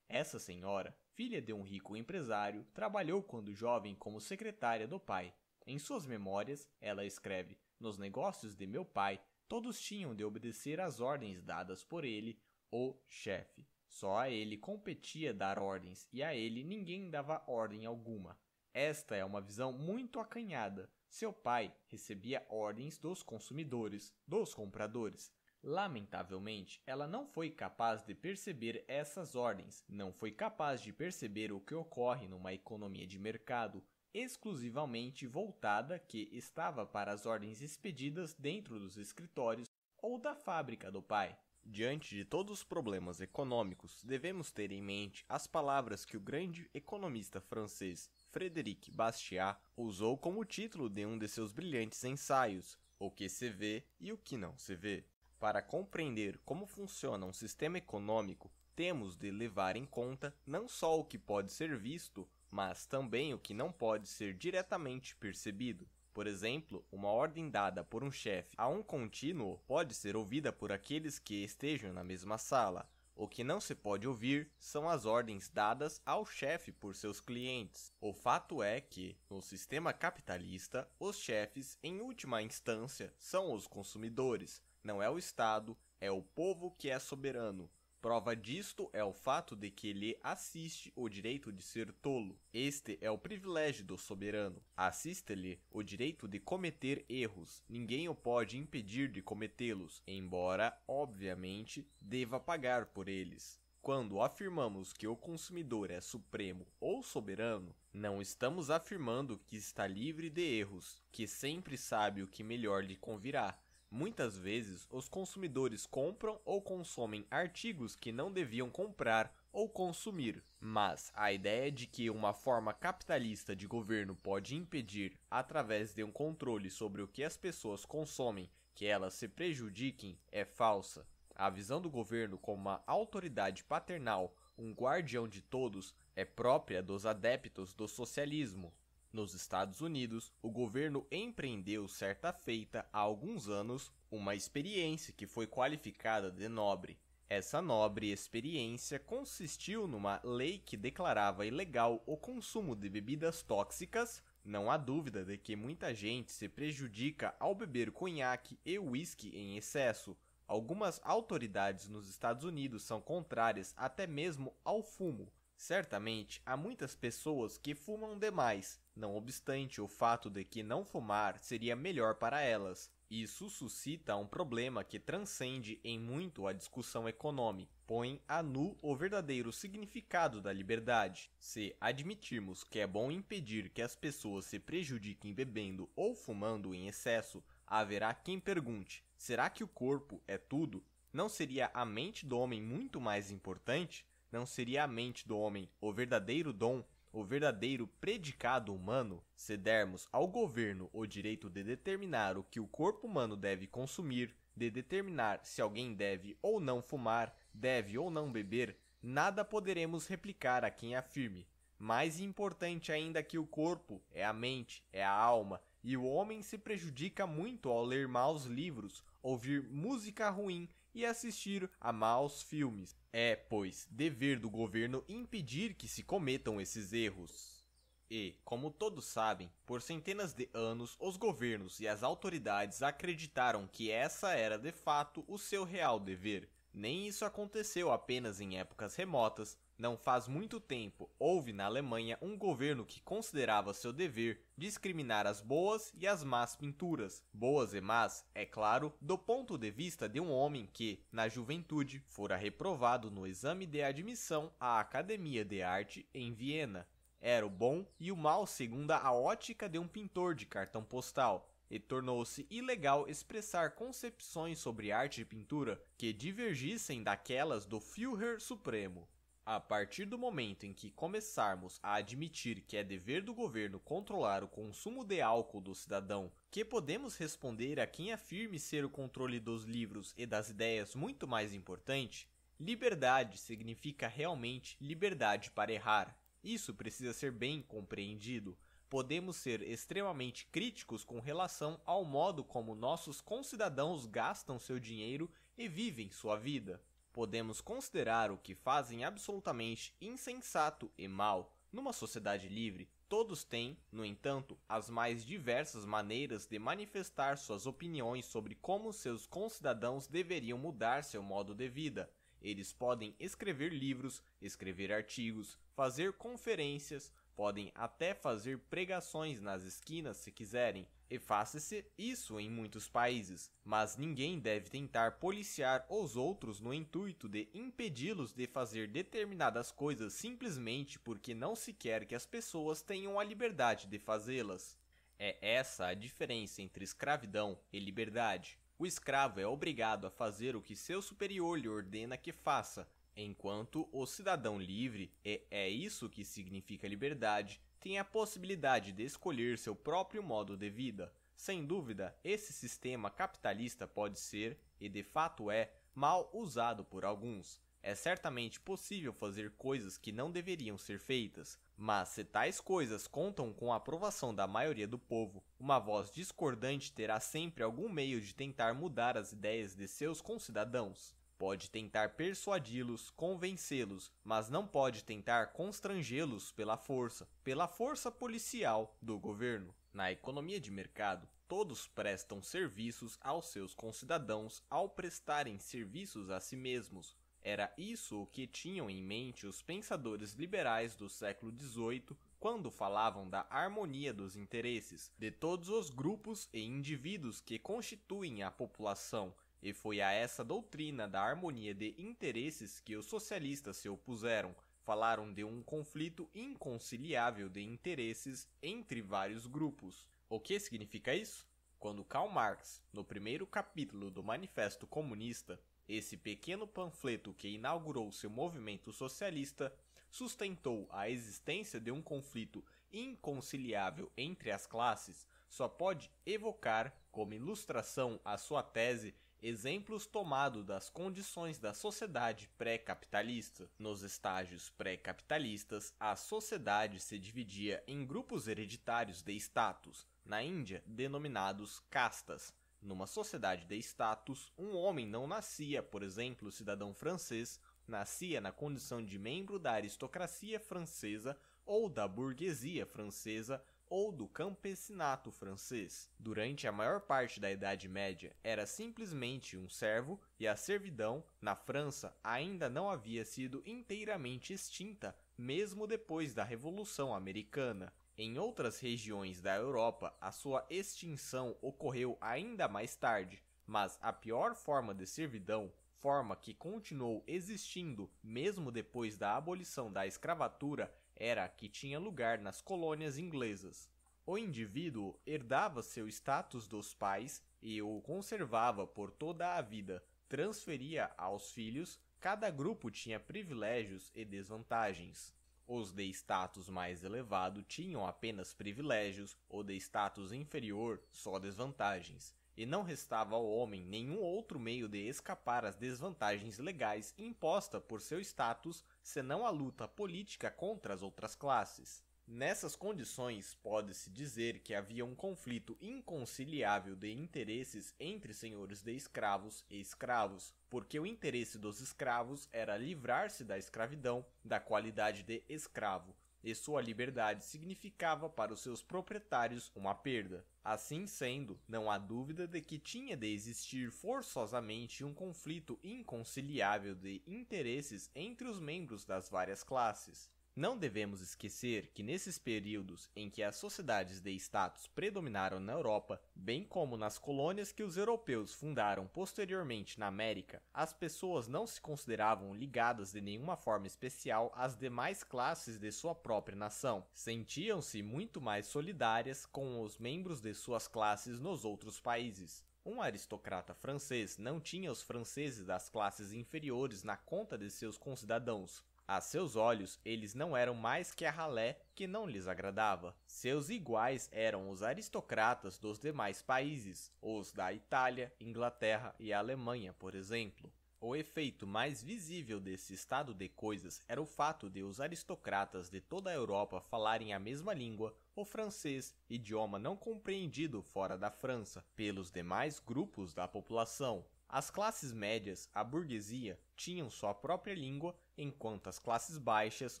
Essa senhora, filha de um rico empresário, trabalhou quando jovem como secretária do pai. Em suas memórias, ela escreve: Nos negócios de meu pai, todos tinham de obedecer às ordens dadas por ele, o chefe. Só a ele competia dar ordens e a ele ninguém dava ordem alguma. Esta é uma visão muito acanhada, seu pai recebia ordens dos consumidores, dos compradores. Lamentavelmente, ela não foi capaz de perceber essas ordens, não foi capaz de perceber o que ocorre numa economia de mercado exclusivamente voltada que estava para as ordens expedidas dentro dos escritórios ou da fábrica do pai. Diante de todos os problemas econômicos, devemos ter em mente as palavras que o grande economista francês Frederic Bastiat usou como título de um de seus brilhantes ensaios, O que se vê e o que não se vê. Para compreender como funciona um sistema econômico, temos de levar em conta não só o que pode ser visto, mas também o que não pode ser diretamente percebido. Por exemplo, uma ordem dada por um chefe a um contínuo pode ser ouvida por aqueles que estejam na mesma sala, o que não se pode ouvir são as ordens dadas ao chefe por seus clientes. O fato é que, no sistema capitalista, os chefes, em última instância, são os consumidores. Não é o Estado, é o povo que é soberano. Prova disto é o fato de que lhe assiste o direito de ser tolo. Este é o privilégio do soberano. Assiste-lhe o direito de cometer erros. Ninguém o pode impedir de cometê-los, embora, obviamente, deva pagar por eles. Quando afirmamos que o consumidor é supremo ou soberano, não estamos afirmando que está livre de erros, que sempre sabe o que melhor lhe convirá, Muitas vezes, os consumidores compram ou consomem artigos que não deviam comprar ou consumir, mas a ideia de que uma forma capitalista de governo pode impedir, através de um controle sobre o que as pessoas consomem, que elas se prejudiquem é falsa. A visão do governo como uma autoridade paternal, um guardião de todos, é própria dos adeptos do socialismo, nos Estados Unidos, o governo empreendeu certa feita há alguns anos uma experiência que foi qualificada de nobre. Essa nobre experiência consistiu numa lei que declarava ilegal o consumo de bebidas tóxicas. Não há dúvida de que muita gente se prejudica ao beber conhaque e uísque em excesso. Algumas autoridades nos Estados Unidos são contrárias até mesmo ao fumo, Certamente há muitas pessoas que fumam demais, não obstante o fato de que não fumar seria melhor para elas. Isso suscita um problema que transcende em muito a discussão econômica, põe a nu o verdadeiro significado da liberdade. Se admitirmos que é bom impedir que as pessoas se prejudiquem bebendo ou fumando em excesso, haverá quem pergunte: será que o corpo é tudo? Não seria a mente do homem muito mais importante? não seria a mente do homem o verdadeiro dom, o verdadeiro predicado humano? Se dermos ao governo o direito de determinar o que o corpo humano deve consumir, de determinar se alguém deve ou não fumar, deve ou não beber, nada poderemos replicar a quem afirme. Mais importante ainda que o corpo é a mente, é a alma, e o homem se prejudica muito ao ler maus livros, ouvir música ruim e assistir a maus filmes. É, pois, dever do governo impedir que se cometam esses erros. E, como todos sabem, por centenas de anos os governos e as autoridades acreditaram que essa era de fato o seu real dever. Nem isso aconteceu apenas em épocas remotas. Não faz muito tempo, houve na Alemanha um governo que considerava seu dever discriminar as boas e as más pinturas. Boas e más, é claro, do ponto de vista de um homem que, na juventude, fora reprovado no exame de admissão à Academia de Arte em Viena. Era o bom e o mal segundo a ótica de um pintor de cartão postal e tornou-se ilegal expressar concepções sobre arte e pintura que divergissem daquelas do Führer Supremo. A partir do momento em que começarmos a admitir que é dever do governo controlar o consumo de álcool do cidadão, que podemos responder a quem afirme ser o controle dos livros e das ideias muito mais importante, liberdade significa realmente liberdade para errar. Isso precisa ser bem compreendido, podemos ser extremamente críticos com relação ao modo como nossos concidadãos gastam seu dinheiro e vivem sua vida. Podemos considerar o que fazem absolutamente insensato e mal. Numa sociedade livre, todos têm, no entanto, as mais diversas maneiras de manifestar suas opiniões sobre como seus concidadãos deveriam mudar seu modo de vida. Eles podem escrever livros, escrever artigos, fazer conferências, Podem até fazer pregações nas esquinas se quiserem, e faça-se isso em muitos países, mas ninguém deve tentar policiar os outros no intuito de impedi-los de fazer determinadas coisas simplesmente porque não se quer que as pessoas tenham a liberdade de fazê-las. É essa a diferença entre escravidão e liberdade. O escravo é obrigado a fazer o que seu superior lhe ordena que faça, Enquanto o cidadão livre, e é, é isso que significa liberdade, tem a possibilidade de escolher seu próprio modo de vida. Sem dúvida, esse sistema capitalista pode ser, e de fato é, mal usado por alguns. É certamente possível fazer coisas que não deveriam ser feitas, mas se tais coisas contam com a aprovação da maioria do povo, uma voz discordante terá sempre algum meio de tentar mudar as ideias de seus concidadãos. Pode tentar persuadi-los, convencê-los, mas não pode tentar constrangê-los pela força, pela força policial do governo. Na economia de mercado, todos prestam serviços aos seus concidadãos ao prestarem serviços a si mesmos. Era isso o que tinham em mente os pensadores liberais do século XVIII quando falavam da harmonia dos interesses de todos os grupos e indivíduos que constituem a população, e foi a essa doutrina da harmonia de interesses que os socialistas se opuseram. Falaram de um conflito inconciliável de interesses entre vários grupos. O que significa isso? Quando Karl Marx, no primeiro capítulo do Manifesto Comunista, esse pequeno panfleto que inaugurou seu movimento socialista sustentou a existência de um conflito inconciliável entre as classes, só pode evocar como ilustração a sua tese exemplos tomados das condições da sociedade pré-capitalista. Nos estágios pré-capitalistas, a sociedade se dividia em grupos hereditários de status, na Índia denominados castas. Numa sociedade de status, um homem não nascia, por exemplo, cidadão francês, nascia na condição de membro da aristocracia francesa ou da burguesia francesa ou do campesinato francês. Durante a maior parte da Idade Média, era simplesmente um servo e a servidão, na França, ainda não havia sido inteiramente extinta, mesmo depois da Revolução Americana. Em outras regiões da Europa, a sua extinção ocorreu ainda mais tarde, mas a pior forma de servidão forma que continuou existindo mesmo depois da abolição da escravatura era a que tinha lugar nas colônias inglesas. O indivíduo herdava seu status dos pais e o conservava por toda a vida, transferia aos filhos, cada grupo tinha privilégios e desvantagens. Os de status mais elevado tinham apenas privilégios, o de status inferior só desvantagens, e não restava ao homem nenhum outro meio de escapar às desvantagens legais imposta por seu status senão a luta política contra as outras classes. Nessas condições, pode-se dizer que havia um conflito inconciliável de interesses entre senhores de escravos e escravos, porque o interesse dos escravos era livrar-se da escravidão, da qualidade de escravo, e sua liberdade significava para os seus proprietários uma perda. Assim sendo, não há dúvida de que tinha de existir forçosamente um conflito inconciliável de interesses entre os membros das várias classes. Não devemos esquecer que nesses períodos em que as sociedades de status predominaram na Europa, bem como nas colônias que os europeus fundaram posteriormente na América, as pessoas não se consideravam ligadas de nenhuma forma especial às demais classes de sua própria nação. Sentiam-se muito mais solidárias com os membros de suas classes nos outros países. Um aristocrata francês não tinha os franceses das classes inferiores na conta de seus concidadãos, a seus olhos, eles não eram mais que a ralé que não lhes agradava. Seus iguais eram os aristocratas dos demais países, os da Itália, Inglaterra e Alemanha, por exemplo. O efeito mais visível desse estado de coisas era o fato de os aristocratas de toda a Europa falarem a mesma língua, o francês, idioma não compreendido fora da França, pelos demais grupos da população. As classes médias, a burguesia, tinham sua própria língua, enquanto as classes baixas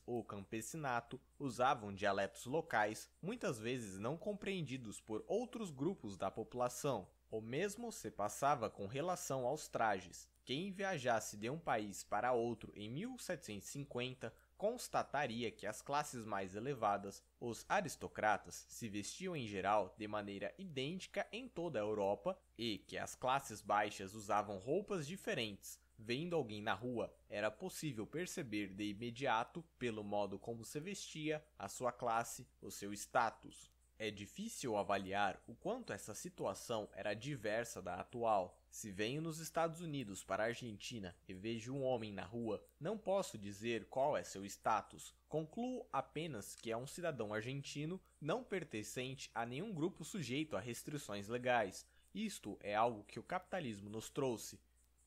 ou campesinato usavam dialetos locais, muitas vezes não compreendidos por outros grupos da população. O mesmo se passava com relação aos trajes. Quem viajasse de um país para outro em 1750 constataria que as classes mais elevadas, os aristocratas, se vestiam em geral de maneira idêntica em toda a Europa e que as classes baixas usavam roupas diferentes. Vendo alguém na rua, era possível perceber de imediato, pelo modo como se vestia, a sua classe, o seu status. É difícil avaliar o quanto essa situação era diversa da atual. Se venho nos Estados Unidos para a Argentina e vejo um homem na rua, não posso dizer qual é seu status. Concluo apenas que é um cidadão argentino não pertencente a nenhum grupo sujeito a restrições legais. Isto é algo que o capitalismo nos trouxe.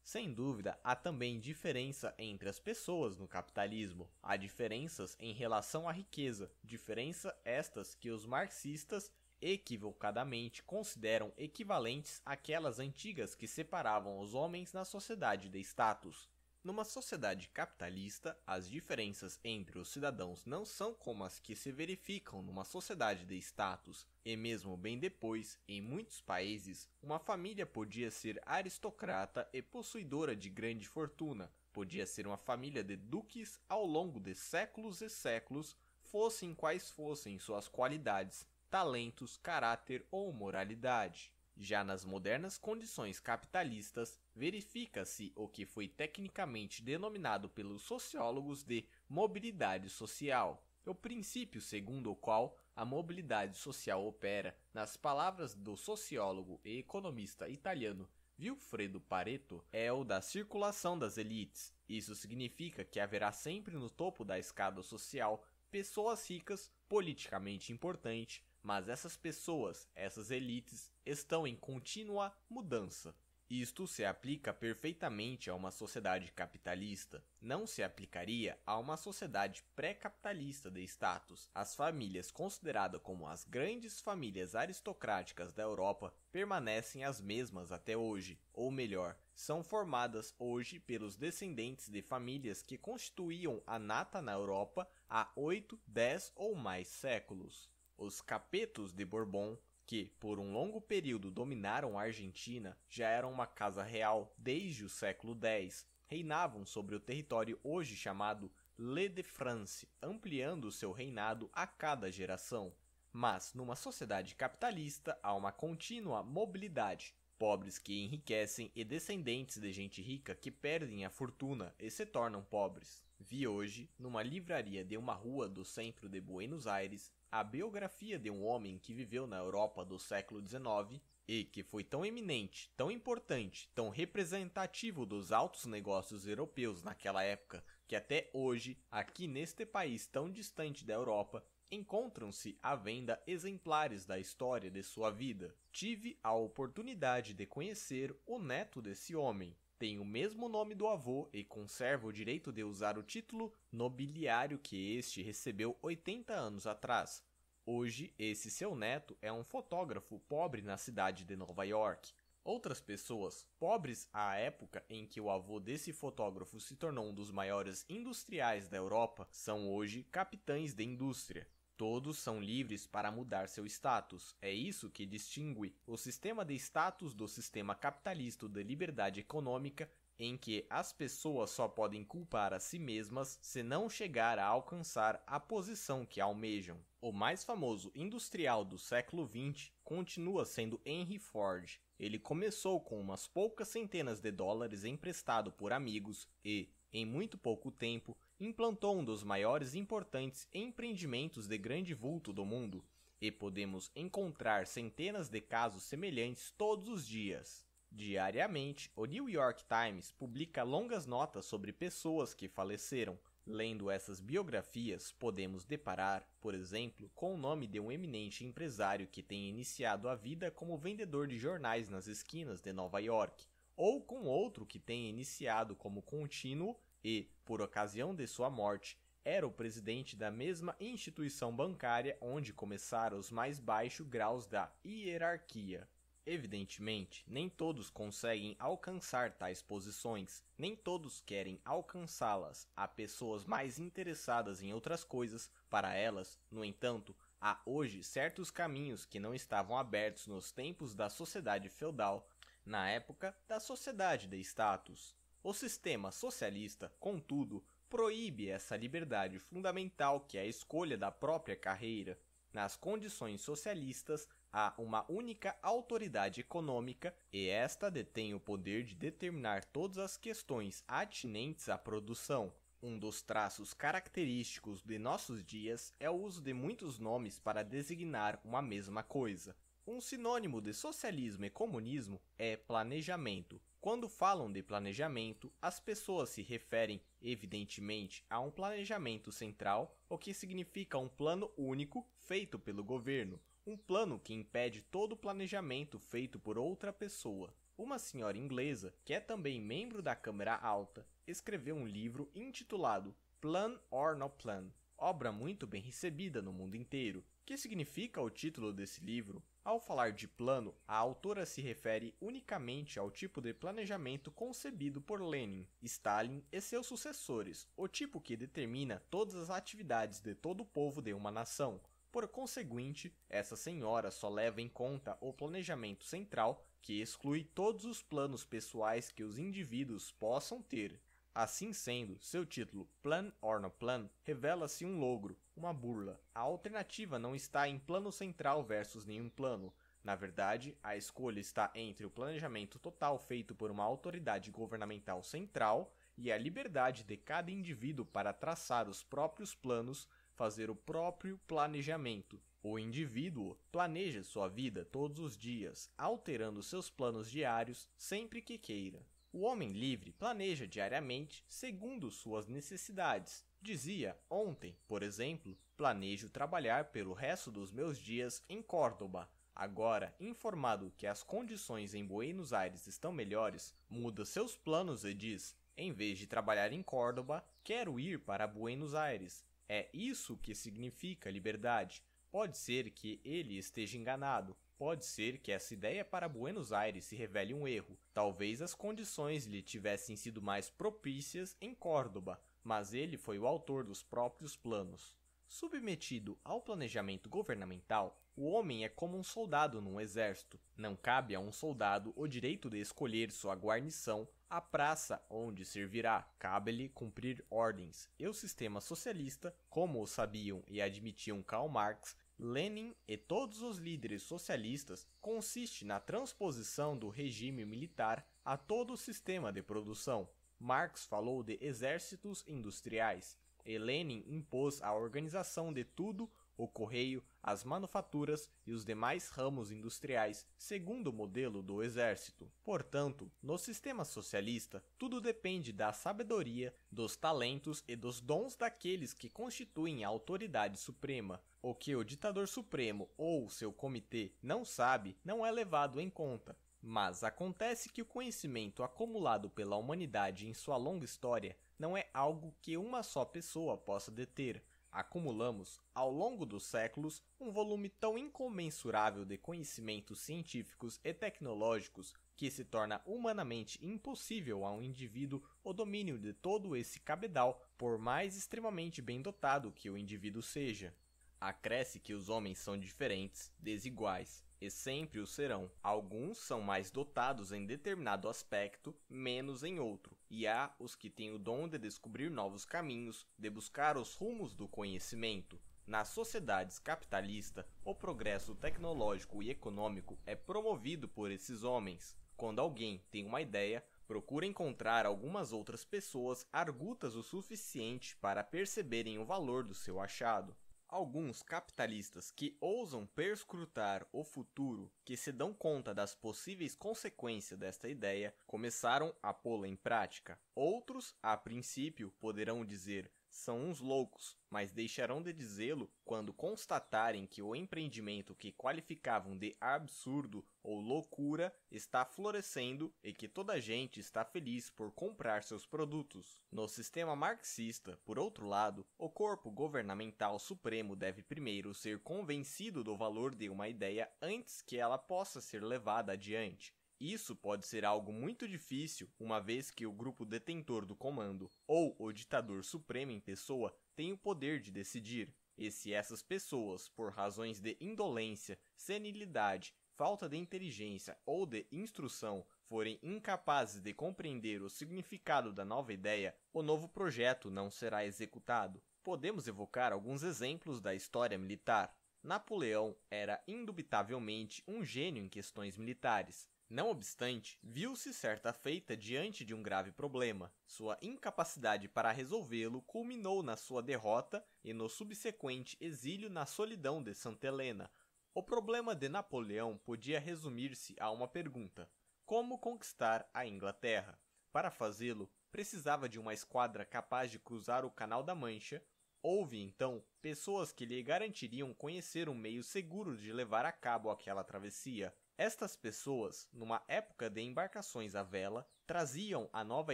Sem dúvida, há também diferença entre as pessoas no capitalismo. Há diferenças em relação à riqueza, diferença estas que os marxistas equivocadamente consideram equivalentes àquelas antigas que separavam os homens na sociedade de status. Numa sociedade capitalista, as diferenças entre os cidadãos não são como as que se verificam numa sociedade de status, e mesmo bem depois, em muitos países, uma família podia ser aristocrata e possuidora de grande fortuna, podia ser uma família de duques ao longo de séculos e séculos, fossem quais fossem suas qualidades, talentos, caráter ou moralidade. Já nas modernas condições capitalistas, verifica-se o que foi tecnicamente denominado pelos sociólogos de mobilidade social, o princípio segundo o qual a mobilidade social opera, nas palavras do sociólogo e economista italiano Vilfredo Pareto, é o da circulação das elites. Isso significa que haverá sempre no topo da escada social pessoas ricas, politicamente importantes, mas essas pessoas, essas elites, estão em contínua mudança. Isto se aplica perfeitamente a uma sociedade capitalista. Não se aplicaria a uma sociedade pré-capitalista de status. As famílias consideradas como as grandes famílias aristocráticas da Europa permanecem as mesmas até hoje, ou melhor, são formadas hoje pelos descendentes de famílias que constituíam a nata na Europa há 8, 10 ou mais séculos. Os capetos de Bourbon, que por um longo período dominaram a Argentina, já eram uma casa real desde o século X, reinavam sobre o território hoje chamado Le de France, ampliando seu reinado a cada geração. Mas, numa sociedade capitalista, há uma contínua mobilidade. Pobres que enriquecem e descendentes de gente rica que perdem a fortuna e se tornam pobres. Vi hoje, numa livraria de uma rua do centro de Buenos Aires, a biografia de um homem que viveu na Europa do século XIX e que foi tão eminente, tão importante, tão representativo dos altos negócios europeus naquela época, que até hoje, aqui neste país tão distante da Europa, encontram-se à venda exemplares da história de sua vida. Tive a oportunidade de conhecer o neto desse homem, tem o mesmo nome do avô e conserva o direito de usar o título nobiliário que este recebeu 80 anos atrás. Hoje, esse seu neto é um fotógrafo pobre na cidade de Nova York. Outras pessoas, pobres à época em que o avô desse fotógrafo se tornou um dos maiores industriais da Europa, são hoje capitães de indústria. Todos são livres para mudar seu status. É isso que distingue o sistema de status do sistema capitalista da liberdade econômica, em que as pessoas só podem culpar a si mesmas se não chegar a alcançar a posição que almejam. O mais famoso industrial do século XX continua sendo Henry Ford. Ele começou com umas poucas centenas de dólares emprestado por amigos e, em muito pouco tempo, implantou um dos maiores e importantes empreendimentos de grande vulto do mundo, e podemos encontrar centenas de casos semelhantes todos os dias. Diariamente, o New York Times publica longas notas sobre pessoas que faleceram. Lendo essas biografias, podemos deparar, por exemplo, com o nome de um eminente empresário que tem iniciado a vida como vendedor de jornais nas esquinas de Nova York, ou com outro que tem iniciado como contínuo e, por ocasião de sua morte, era o presidente da mesma instituição bancária onde começaram os mais baixos graus da hierarquia. Evidentemente, nem todos conseguem alcançar tais posições, nem todos querem alcançá-las. Há pessoas mais interessadas em outras coisas, para elas, no entanto, há hoje certos caminhos que não estavam abertos nos tempos da sociedade feudal, na época da sociedade de status. O sistema socialista, contudo, proíbe essa liberdade fundamental que é a escolha da própria carreira. Nas condições socialistas, há uma única autoridade econômica e esta detém o poder de determinar todas as questões atinentes à produção. Um dos traços característicos de nossos dias é o uso de muitos nomes para designar uma mesma coisa. Um sinônimo de socialismo e comunismo é planejamento, quando falam de planejamento, as pessoas se referem, evidentemente, a um planejamento central, o que significa um plano único feito pelo governo, um plano que impede todo planejamento feito por outra pessoa. Uma senhora inglesa, que é também membro da Câmara Alta, escreveu um livro intitulado Plan or No Plan, obra muito bem recebida no mundo inteiro, que significa o título desse livro. Ao falar de plano, a autora se refere unicamente ao tipo de planejamento concebido por Lenin, Stalin e seus sucessores, o tipo que determina todas as atividades de todo o povo de uma nação. Por conseguinte, essa senhora só leva em conta o planejamento central, que exclui todos os planos pessoais que os indivíduos possam ter. Assim sendo, seu título Plan or No Plan revela-se um logro, uma burla. A alternativa não está em plano central versus nenhum plano. Na verdade, a escolha está entre o planejamento total feito por uma autoridade governamental central e a liberdade de cada indivíduo para traçar os próprios planos, fazer o próprio planejamento. O indivíduo planeja sua vida todos os dias, alterando seus planos diários sempre que queira. O homem livre planeja diariamente segundo suas necessidades. Dizia ontem, por exemplo, planejo trabalhar pelo resto dos meus dias em Córdoba. Agora, informado que as condições em Buenos Aires estão melhores, muda seus planos e diz: em vez de trabalhar em Córdoba, quero ir para Buenos Aires. É isso que significa liberdade. Pode ser que ele esteja enganado, Pode ser que essa ideia para Buenos Aires se revele um erro. Talvez as condições lhe tivessem sido mais propícias em Córdoba, mas ele foi o autor dos próprios planos. Submetido ao planejamento governamental, o homem é como um soldado num exército. Não cabe a um soldado o direito de escolher sua guarnição, a praça onde servirá. Cabe-lhe cumprir ordens. E o sistema socialista, como o sabiam e admitiam Karl Marx, Lenin e todos os líderes socialistas consiste na transposição do regime militar a todo o sistema de produção. Marx falou de exércitos industriais e Lenin impôs a organização de tudo o correio, as manufaturas e os demais ramos industriais, segundo o modelo do exército. Portanto, no sistema socialista, tudo depende da sabedoria, dos talentos e dos dons daqueles que constituem a autoridade suprema. O que o ditador supremo ou seu comitê não sabe não é levado em conta. Mas acontece que o conhecimento acumulado pela humanidade em sua longa história não é algo que uma só pessoa possa deter, acumulamos, ao longo dos séculos, um volume tão incomensurável de conhecimentos científicos e tecnológicos que se torna humanamente impossível a um indivíduo o domínio de todo esse cabedal, por mais extremamente bem dotado que o indivíduo seja. Acresce que os homens são diferentes, desiguais, e sempre o serão. Alguns são mais dotados em determinado aspecto, menos em outro, e há os que têm o dom de descobrir novos caminhos, de buscar os rumos do conhecimento. Nas sociedades capitalistas, o progresso tecnológico e econômico é promovido por esses homens. Quando alguém tem uma ideia, procura encontrar algumas outras pessoas argutas o suficiente para perceberem o valor do seu achado. Alguns capitalistas que ousam perscrutar o futuro, que se dão conta das possíveis consequências desta ideia, começaram a pô-la em prática. Outros, a princípio, poderão dizer são uns loucos, mas deixarão de dizê-lo quando constatarem que o empreendimento que qualificavam de absurdo ou loucura está florescendo e que toda a gente está feliz por comprar seus produtos. No sistema marxista, por outro lado, o corpo governamental supremo deve primeiro ser convencido do valor de uma ideia antes que ela possa ser levada adiante. Isso pode ser algo muito difícil, uma vez que o grupo detentor do comando ou o ditador supremo em pessoa tem o poder de decidir. E se essas pessoas, por razões de indolência, senilidade, falta de inteligência ou de instrução, forem incapazes de compreender o significado da nova ideia, o novo projeto não será executado. Podemos evocar alguns exemplos da história militar. Napoleão era indubitavelmente um gênio em questões militares, não obstante, viu-se certa feita diante de um grave problema. Sua incapacidade para resolvê-lo culminou na sua derrota e no subsequente exílio na solidão de Santa Helena. O problema de Napoleão podia resumir-se a uma pergunta: como conquistar a Inglaterra? Para fazê-lo, precisava de uma esquadra capaz de cruzar o Canal da Mancha. Houve, então, pessoas que lhe garantiriam conhecer um meio seguro de levar a cabo aquela travessia. Estas pessoas, numa época de embarcações à vela, traziam a nova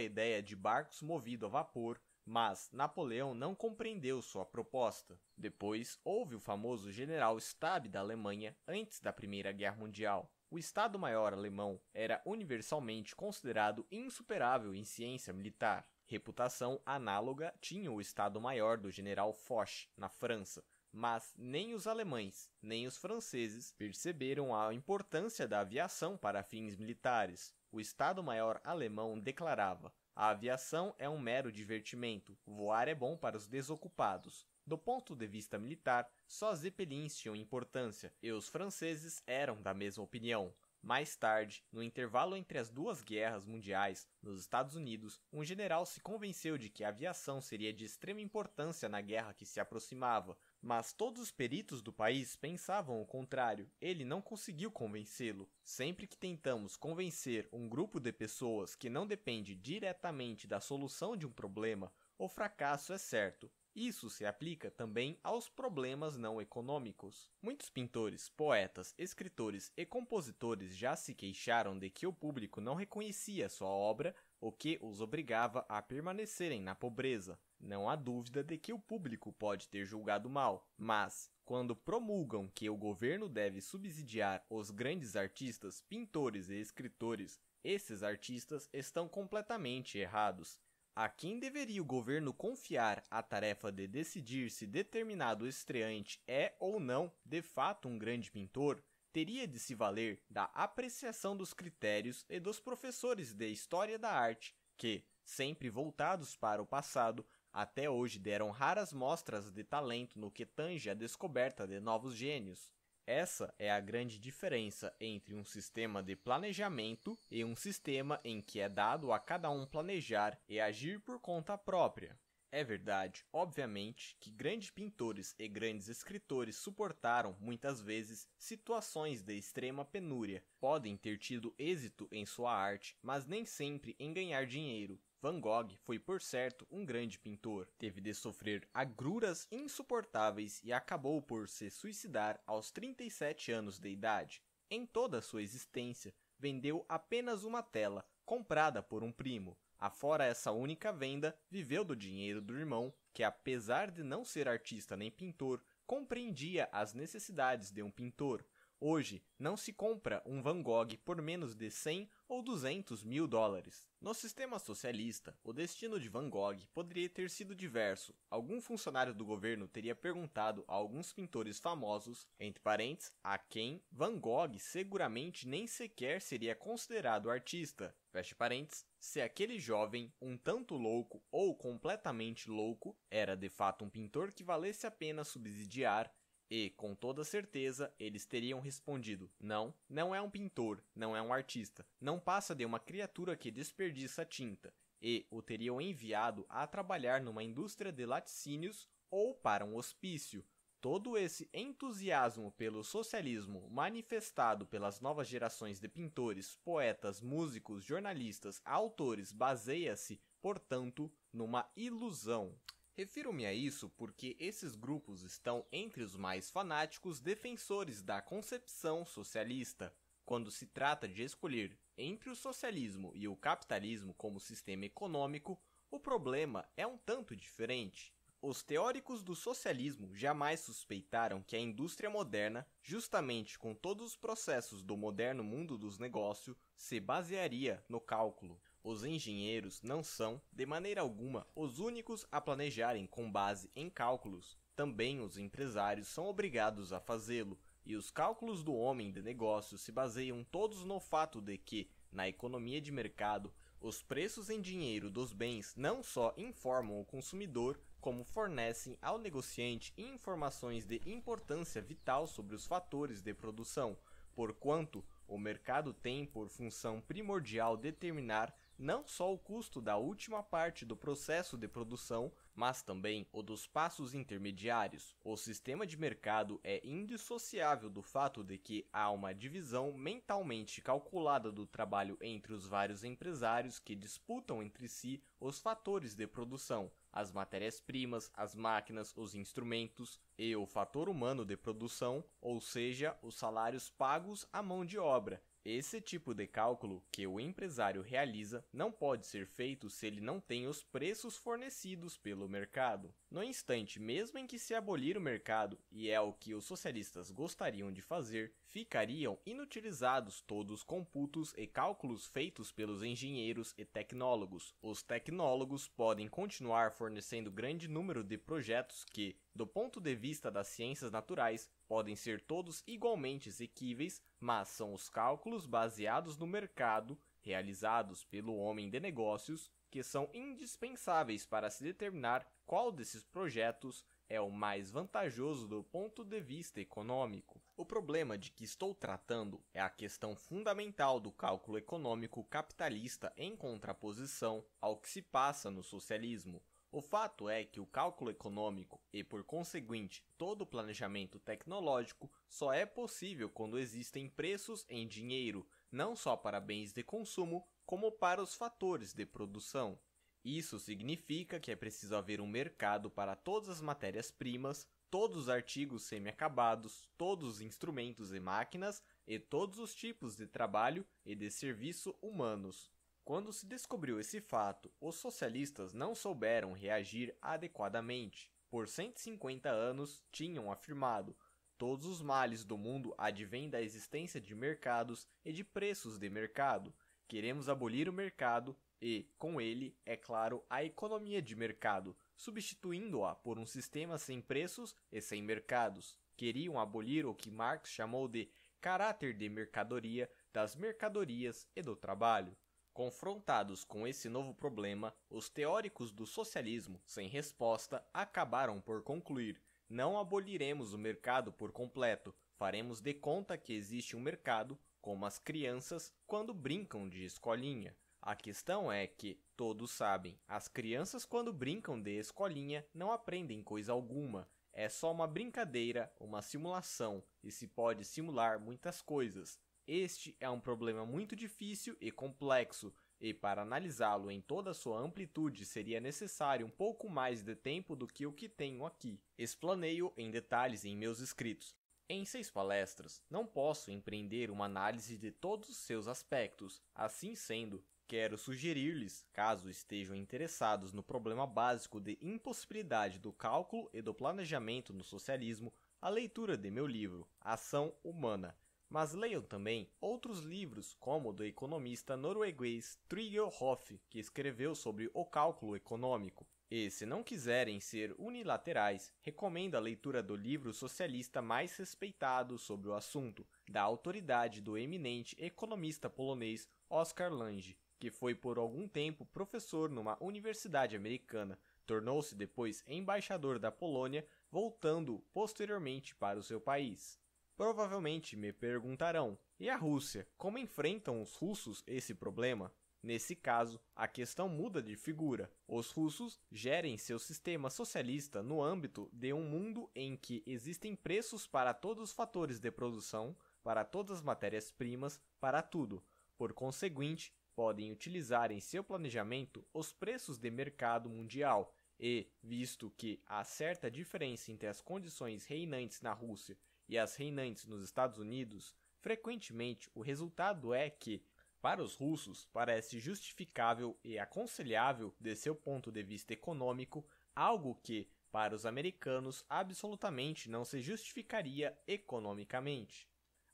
ideia de barcos movidos a vapor, mas Napoleão não compreendeu sua proposta. Depois, houve o famoso general Stab da Alemanha antes da Primeira Guerra Mundial. O Estado-Maior alemão era universalmente considerado insuperável em ciência militar. Reputação análoga tinha o Estado-Maior do general Foch, na França, mas nem os alemães nem os franceses perceberam a importância da aviação para fins militares. O Estado-Maior alemão declarava: a aviação é um mero divertimento, voar é bom para os desocupados. Do ponto de vista militar, só zeppelins tinham importância, e os franceses eram da mesma opinião. Mais tarde, no intervalo entre as duas guerras mundiais, nos Estados Unidos, um general se convenceu de que a aviação seria de extrema importância na guerra que se aproximava mas todos os peritos do país pensavam o contrário. Ele não conseguiu convencê-lo. Sempre que tentamos convencer um grupo de pessoas que não depende diretamente da solução de um problema, o fracasso é certo. Isso se aplica também aos problemas não econômicos. Muitos pintores, poetas, escritores e compositores já se queixaram de que o público não reconhecia sua obra, o que os obrigava a permanecerem na pobreza. Não há dúvida de que o público pode ter julgado mal, mas, quando promulgam que o governo deve subsidiar os grandes artistas, pintores e escritores, esses artistas estão completamente errados. A quem deveria o governo confiar a tarefa de decidir se determinado estreante é ou não de fato um grande pintor, teria de se valer da apreciação dos critérios e dos professores de história da arte, que, sempre voltados para o passado, até hoje deram raras mostras de talento no que tange a descoberta de novos gênios. Essa é a grande diferença entre um sistema de planejamento e um sistema em que é dado a cada um planejar e agir por conta própria. É verdade, obviamente, que grandes pintores e grandes escritores suportaram, muitas vezes, situações de extrema penúria. Podem ter tido êxito em sua arte, mas nem sempre em ganhar dinheiro. Van Gogh foi, por certo, um grande pintor. Teve de sofrer agruras insuportáveis e acabou por se suicidar aos 37 anos de idade. Em toda a sua existência, vendeu apenas uma tela, comprada por um primo. Afora essa única venda, viveu do dinheiro do irmão, que apesar de não ser artista nem pintor, compreendia as necessidades de um pintor. Hoje, não se compra um Van Gogh por menos de 100 ou 200 mil dólares. No sistema socialista, o destino de Van Gogh poderia ter sido diverso. Algum funcionário do governo teria perguntado a alguns pintores famosos, entre parênteses a quem Van Gogh seguramente nem sequer seria considerado artista. Feche parênteses, se aquele jovem, um tanto louco ou completamente louco, era de fato um pintor que valesse a pena subsidiar, e, com toda certeza, eles teriam respondido: não, não é um pintor, não é um artista, não passa de uma criatura que desperdiça tinta, e o teriam enviado a trabalhar numa indústria de laticínios ou para um hospício. Todo esse entusiasmo pelo socialismo manifestado pelas novas gerações de pintores, poetas, músicos, jornalistas, autores baseia-se, portanto, numa ilusão. Refiro-me a isso porque esses grupos estão entre os mais fanáticos defensores da concepção socialista. Quando se trata de escolher entre o socialismo e o capitalismo como sistema econômico, o problema é um tanto diferente. Os teóricos do socialismo jamais suspeitaram que a indústria moderna, justamente com todos os processos do moderno mundo dos negócios, se basearia no cálculo. Os engenheiros não são, de maneira alguma, os únicos a planejarem com base em cálculos. Também os empresários são obrigados a fazê-lo, e os cálculos do homem de negócios se baseiam todos no fato de que, na economia de mercado, os preços em dinheiro dos bens não só informam o consumidor, como fornecem ao negociante informações de importância vital sobre os fatores de produção, porquanto o mercado tem por função primordial determinar não só o custo da última parte do processo de produção, mas também o dos passos intermediários. O sistema de mercado é indissociável do fato de que há uma divisão mentalmente calculada do trabalho entre os vários empresários que disputam entre si os fatores de produção, as matérias-primas, as máquinas, os instrumentos e o fator humano de produção, ou seja, os salários pagos à mão de obra, esse tipo de cálculo que o empresário realiza não pode ser feito se ele não tem os preços fornecidos pelo mercado. No instante, mesmo em que se abolir o mercado, e é o que os socialistas gostariam de fazer, ficariam inutilizados todos os computos e cálculos feitos pelos engenheiros e tecnólogos. Os tecnólogos podem continuar fornecendo grande número de projetos que, do ponto de vista das ciências naturais, podem ser todos igualmente exequíveis, mas são os cálculos baseados no mercado realizados pelo homem de negócios que são indispensáveis para se determinar qual desses projetos é o mais vantajoso do ponto de vista econômico. O problema de que estou tratando é a questão fundamental do cálculo econômico capitalista em contraposição ao que se passa no socialismo. O fato é que o cálculo econômico e, por conseguinte, todo o planejamento tecnológico só é possível quando existem preços em dinheiro, não só para bens de consumo, como para os fatores de produção. Isso significa que é preciso haver um mercado para todas as matérias-primas, todos os artigos semi-acabados, todos os instrumentos e máquinas e todos os tipos de trabalho e de serviço humanos. Quando se descobriu esse fato, os socialistas não souberam reagir adequadamente. Por 150 anos, tinham afirmado: todos os males do mundo advêm da existência de mercados e de preços de mercado. Queremos abolir o mercado e, com ele, é claro, a economia de mercado, substituindo-a por um sistema sem preços e sem mercados. Queriam abolir o que Marx chamou de caráter de mercadoria das mercadorias e do trabalho. Confrontados com esse novo problema, os teóricos do socialismo, sem resposta, acabaram por concluir: não aboliremos o mercado por completo, faremos de conta que existe um mercado, como as crianças quando brincam de escolinha. A questão é que, todos sabem, as crianças quando brincam de escolinha não aprendem coisa alguma. É só uma brincadeira, uma simulação, e se pode simular muitas coisas. Este é um problema muito difícil e complexo, e para analisá-lo em toda a sua amplitude seria necessário um pouco mais de tempo do que o que tenho aqui. Explaneio em detalhes em meus escritos, em seis palestras, não posso empreender uma análise de todos os seus aspectos, assim sendo, Quero sugerir-lhes, caso estejam interessados no problema básico de impossibilidade do cálculo e do planejamento no socialismo, a leitura de meu livro, Ação Humana. Mas leiam também outros livros, como o do economista norueguês Trygve Hoff, que escreveu sobre o cálculo econômico, e, se não quiserem ser unilaterais, recomendo a leitura do livro socialista mais respeitado sobre o assunto, da autoridade do eminente economista polonês Oscar Lange, que foi por algum tempo professor numa universidade americana, tornou-se depois embaixador da Polônia, voltando posteriormente para o seu país. Provavelmente me perguntarão: e a Rússia? Como enfrentam os russos esse problema? Nesse caso, a questão muda de figura. Os russos gerem seu sistema socialista no âmbito de um mundo em que existem preços para todos os fatores de produção, para todas as matérias-primas, para tudo. Por conseguinte, podem utilizar em seu planejamento os preços de mercado mundial e, visto que há certa diferença entre as condições reinantes na Rússia e as reinantes nos Estados Unidos, frequentemente o resultado é que para os russos, parece justificável e aconselhável, de seu ponto de vista econômico, algo que, para os americanos, absolutamente não se justificaria economicamente.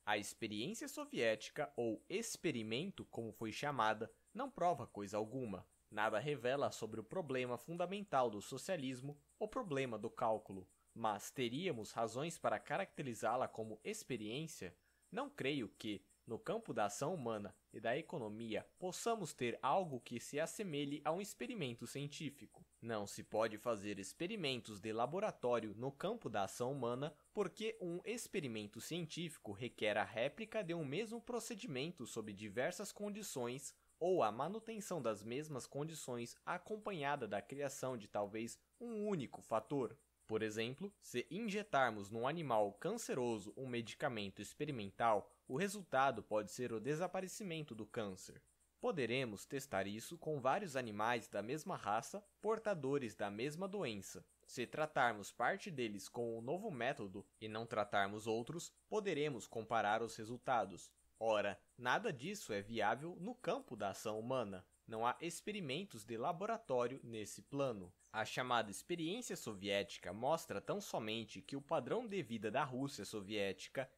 A experiência soviética, ou experimento, como foi chamada, não prova coisa alguma. Nada revela sobre o problema fundamental do socialismo, o problema do cálculo. Mas teríamos razões para caracterizá-la como experiência? Não creio que, no campo da ação humana e da economia, possamos ter algo que se assemelhe a um experimento científico. Não se pode fazer experimentos de laboratório no campo da ação humana, porque um experimento científico requer a réplica de um mesmo procedimento sob diversas condições ou a manutenção das mesmas condições acompanhada da criação de talvez um único fator. Por exemplo, se injetarmos num animal canceroso um medicamento experimental o resultado pode ser o desaparecimento do câncer. Poderemos testar isso com vários animais da mesma raça portadores da mesma doença. Se tratarmos parte deles com o um novo método e não tratarmos outros, poderemos comparar os resultados. Ora, nada disso é viável no campo da ação humana. Não há experimentos de laboratório nesse plano. A chamada experiência soviética mostra tão somente que o padrão de vida da Rússia soviética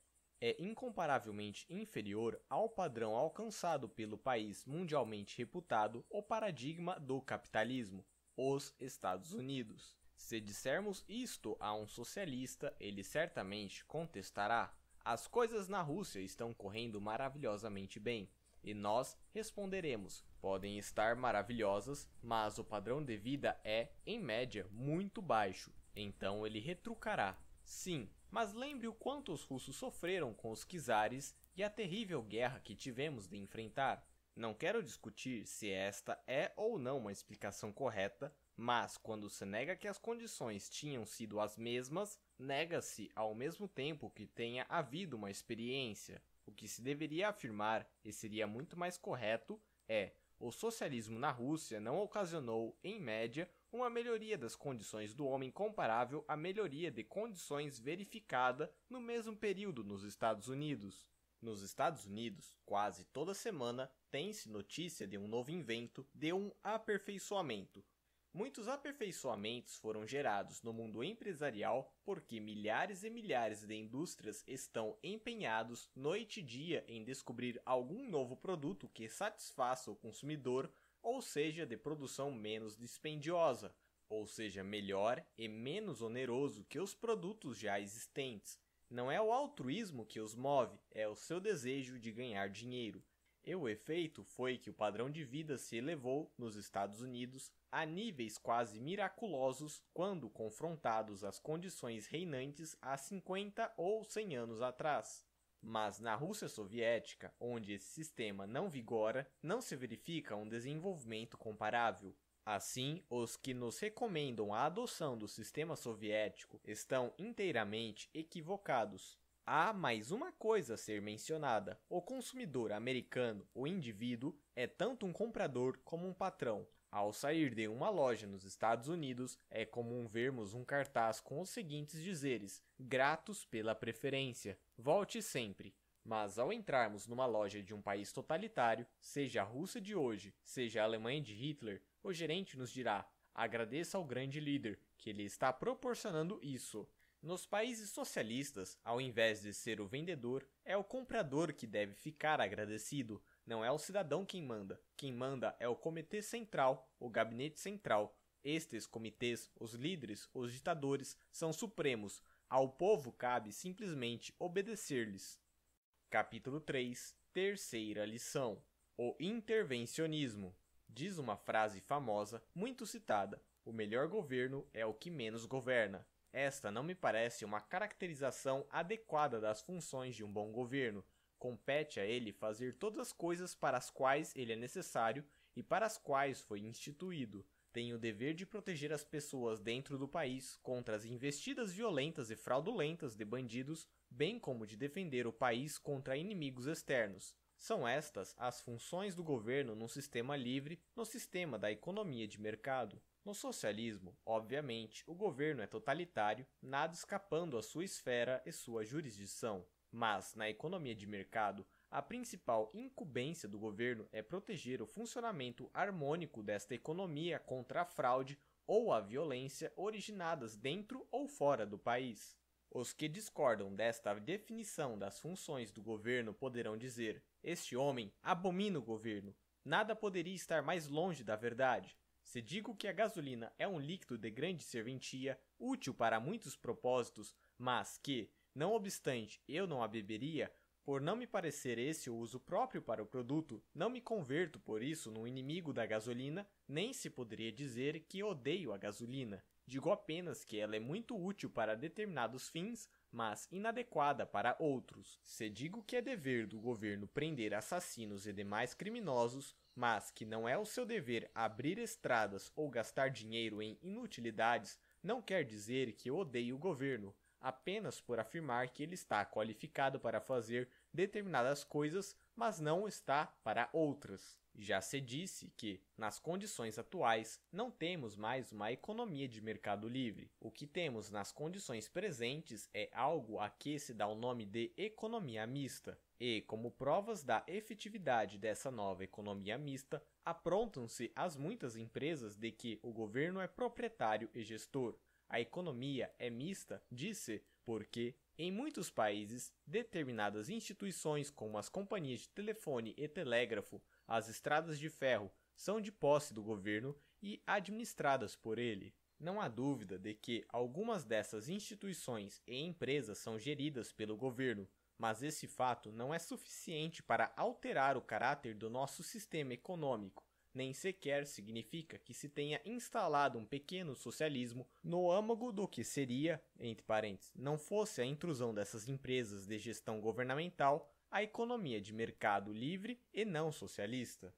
é incomparavelmente inferior ao padrão alcançado pelo país mundialmente reputado, o paradigma do capitalismo, os Estados Unidos. Se dissermos isto a um socialista, ele certamente contestará. As coisas na Rússia estão correndo maravilhosamente bem. E nós responderemos: podem estar maravilhosas, mas o padrão de vida é, em média, muito baixo. Então ele retrucará: sim, mas lembre o quanto os russos sofreram com os czares e a terrível guerra que tivemos de enfrentar. Não quero discutir se esta é ou não uma explicação correta, mas quando se nega que as condições tinham sido as mesmas, nega-se ao mesmo tempo que tenha havido uma experiência. O que se deveria afirmar, e seria muito mais correto, é: o socialismo na Rússia não ocasionou, em média, uma melhoria das condições do homem comparável à melhoria de condições verificada no mesmo período nos Estados Unidos. Nos Estados Unidos, quase toda semana tem-se notícia de um novo invento, de um aperfeiçoamento. Muitos aperfeiçoamentos foram gerados no mundo empresarial porque milhares e milhares de indústrias estão empenhados noite e dia em descobrir algum novo produto que satisfaça o consumidor ou seja, de produção menos dispendiosa, ou seja, melhor e menos oneroso que os produtos já existentes. Não é o altruísmo que os move, é o seu desejo de ganhar dinheiro. E o efeito foi que o padrão de vida se elevou nos Estados Unidos a níveis quase miraculosos quando confrontados às condições reinantes há 50 ou 100 anos atrás. Mas na Rússia soviética, onde esse sistema não vigora, não se verifica um desenvolvimento comparável. Assim, os que nos recomendam a adoção do sistema soviético estão inteiramente equivocados. Há mais uma coisa a ser mencionada: o consumidor americano, o indivíduo, é tanto um comprador como um patrão. Ao sair de uma loja nos Estados Unidos, é comum vermos um cartaz com os seguintes dizeres: gratos pela preferência, volte sempre. Mas ao entrarmos numa loja de um país totalitário, seja a Rússia de hoje, seja a Alemanha de Hitler, o gerente nos dirá: agradeça ao grande líder, que ele está proporcionando isso. Nos países socialistas, ao invés de ser o vendedor, é o comprador que deve ficar agradecido, não é o cidadão quem manda. Quem manda é o comitê central, o gabinete central. Estes comitês, os líderes, os ditadores, são supremos. Ao povo cabe simplesmente obedecer-lhes. Capítulo 3 Terceira lição: O intervencionismo. Diz uma frase famosa, muito citada: O melhor governo é o que menos governa. Esta não me parece uma caracterização adequada das funções de um bom governo. Compete a ele fazer todas as coisas para as quais ele é necessário e para as quais foi instituído. Tem o dever de proteger as pessoas dentro do país contra as investidas violentas e fraudulentas de bandidos, bem como de defender o país contra inimigos externos. São estas as funções do governo num sistema livre, no sistema da economia de mercado. No socialismo, obviamente, o governo é totalitário, nada escapando à sua esfera e sua jurisdição. Mas, na economia de mercado, a principal incumbência do governo é proteger o funcionamento harmônico desta economia contra a fraude ou a violência originadas dentro ou fora do país. Os que discordam desta definição das funções do governo poderão dizer: Este homem abomina o governo. Nada poderia estar mais longe da verdade. Se digo que a gasolina é um líquido de grande serventia, útil para muitos propósitos, mas que, não obstante, eu não a beberia, por não me parecer esse o uso próprio para o produto, não me converto por isso num inimigo da gasolina, nem se poderia dizer que odeio a gasolina. Digo apenas que ela é muito útil para determinados fins, mas inadequada para outros. Se digo que é dever do governo prender assassinos e demais criminosos, mas que não é o seu dever abrir estradas ou gastar dinheiro em inutilidades, não quer dizer que odeie o governo, apenas por afirmar que ele está qualificado para fazer determinadas coisas, mas não está para outras. Já se disse que, nas condições atuais, não temos mais uma economia de mercado livre. O que temos nas condições presentes é algo a que se dá o nome de economia mista. E, como provas da efetividade dessa nova economia mista, aprontam-se as muitas empresas de que o governo é proprietário e gestor a economia é mista, disse, porque em muitos países, determinadas instituições, como as companhias de telefone e telégrafo, as estradas de ferro, são de posse do governo e administradas por ele. Não há dúvida de que algumas dessas instituições e empresas são geridas pelo governo, mas esse fato não é suficiente para alterar o caráter do nosso sistema econômico, nem sequer significa que se tenha instalado um pequeno socialismo no âmago do que seria, entre parênteses, não fosse a intrusão dessas empresas de gestão governamental, a economia de mercado livre e não socialista.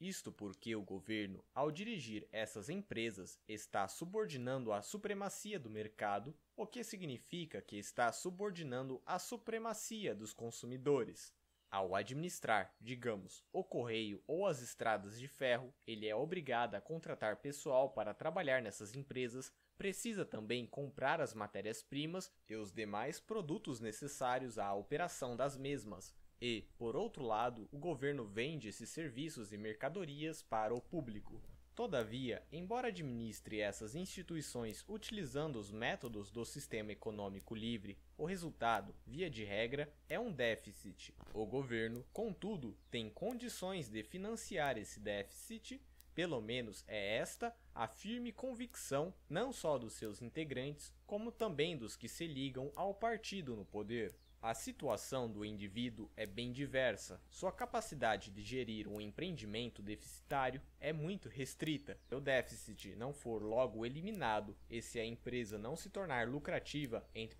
Isto porque o governo, ao dirigir essas empresas, está subordinando a supremacia do mercado, o que significa que está subordinando a supremacia dos consumidores. Ao administrar, digamos, o correio ou as estradas de ferro, ele é obrigado a contratar pessoal para trabalhar nessas empresas, precisa também comprar as matérias-primas e os demais produtos necessários à operação das mesmas. E, por outro lado, o governo vende esses serviços e mercadorias para o público. Todavia, embora administre essas instituições utilizando os métodos do sistema econômico livre, o resultado, via de regra, é um déficit. O governo, contudo, tem condições de financiar esse déficit, pelo menos é esta a firme convicção não só dos seus integrantes, como também dos que se ligam ao partido no poder. A situação do indivíduo é bem diversa. Sua capacidade de gerir um empreendimento deficitário é muito restrita. Se o déficit não for logo eliminado e se a empresa não se tornar lucrativa, entre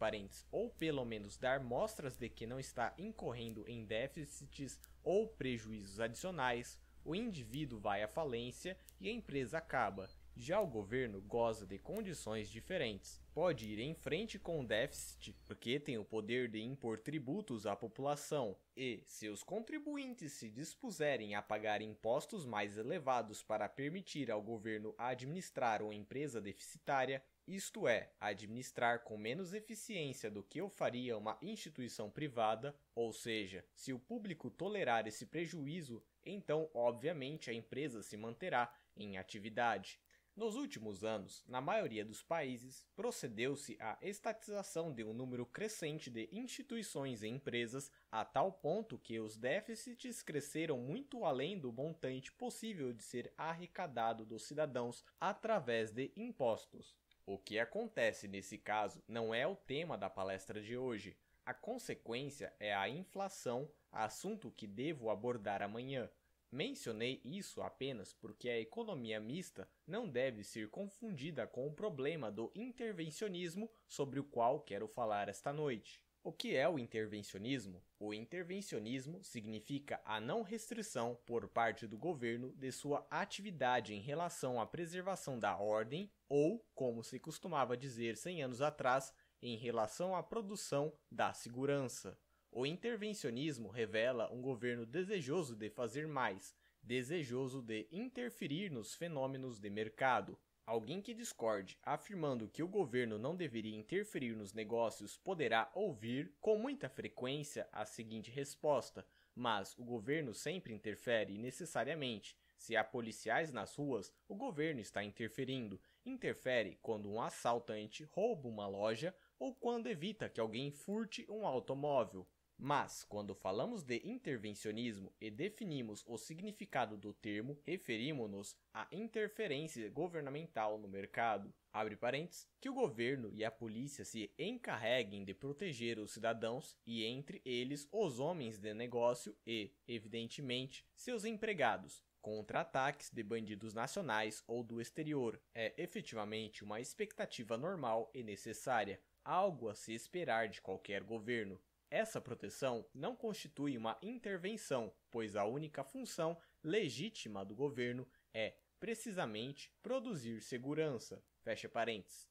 ou pelo menos dar mostras de que não está incorrendo em déficits ou prejuízos adicionais, o indivíduo vai à falência e a empresa acaba, já o governo goza de condições diferentes. Pode ir em frente com o déficit, porque tem o poder de impor tributos à população, e, se os contribuintes se dispuserem a pagar impostos mais elevados para permitir ao governo administrar uma empresa deficitária, isto é, administrar com menos eficiência do que o faria uma instituição privada, ou seja, se o público tolerar esse prejuízo, então, obviamente, a empresa se manterá em atividade. Nos últimos anos, na maioria dos países, procedeu-se à estatização de um número crescente de instituições e empresas, a tal ponto que os déficits cresceram muito além do montante possível de ser arrecadado dos cidadãos através de impostos. O que acontece nesse caso não é o tema da palestra de hoje. A consequência é a inflação, assunto que devo abordar amanhã. Mencionei isso apenas porque a economia mista não deve ser confundida com o problema do intervencionismo sobre o qual quero falar esta noite. O que é o intervencionismo? O intervencionismo significa a não restrição por parte do governo de sua atividade em relação à preservação da ordem ou, como se costumava dizer 100 anos atrás, em relação à produção da segurança. O intervencionismo revela um governo desejoso de fazer mais, desejoso de interferir nos fenômenos de mercado. Alguém que discorde, afirmando que o governo não deveria interferir nos negócios, poderá ouvir com muita frequência a seguinte resposta: mas o governo sempre interfere necessariamente. Se há policiais nas ruas, o governo está interferindo. Interfere quando um assaltante rouba uma loja ou quando evita que alguém furte um automóvel. Mas, quando falamos de intervencionismo e definimos o significado do termo, referimos-nos à interferência governamental no mercado. Abre parênteses, que o governo e a polícia se encarreguem de proteger os cidadãos e, entre eles, os homens de negócio e, evidentemente, seus empregados, contra ataques de bandidos nacionais ou do exterior. É efetivamente uma expectativa normal e necessária, algo a se esperar de qualquer governo. Essa proteção não constitui uma intervenção, pois a única função legítima do governo é, precisamente, produzir segurança. Fecha parênteses.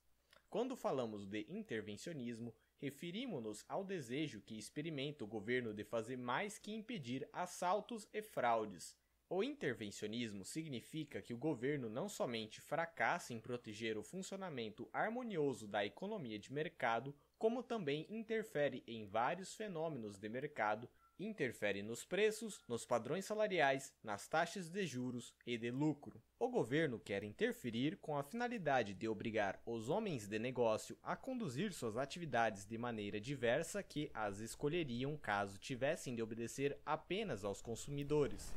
Quando falamos de intervencionismo, referimos-nos ao desejo que experimenta o governo de fazer mais que impedir assaltos e fraudes. O intervencionismo significa que o governo não somente fracassa em proteger o funcionamento harmonioso da economia de mercado, como também interfere em vários fenômenos de mercado, interfere nos preços, nos padrões salariais, nas taxas de juros e de lucro. O governo quer interferir com a finalidade de obrigar os homens de negócio a conduzir suas atividades de maneira diversa que as escolheriam caso tivessem de obedecer apenas aos consumidores.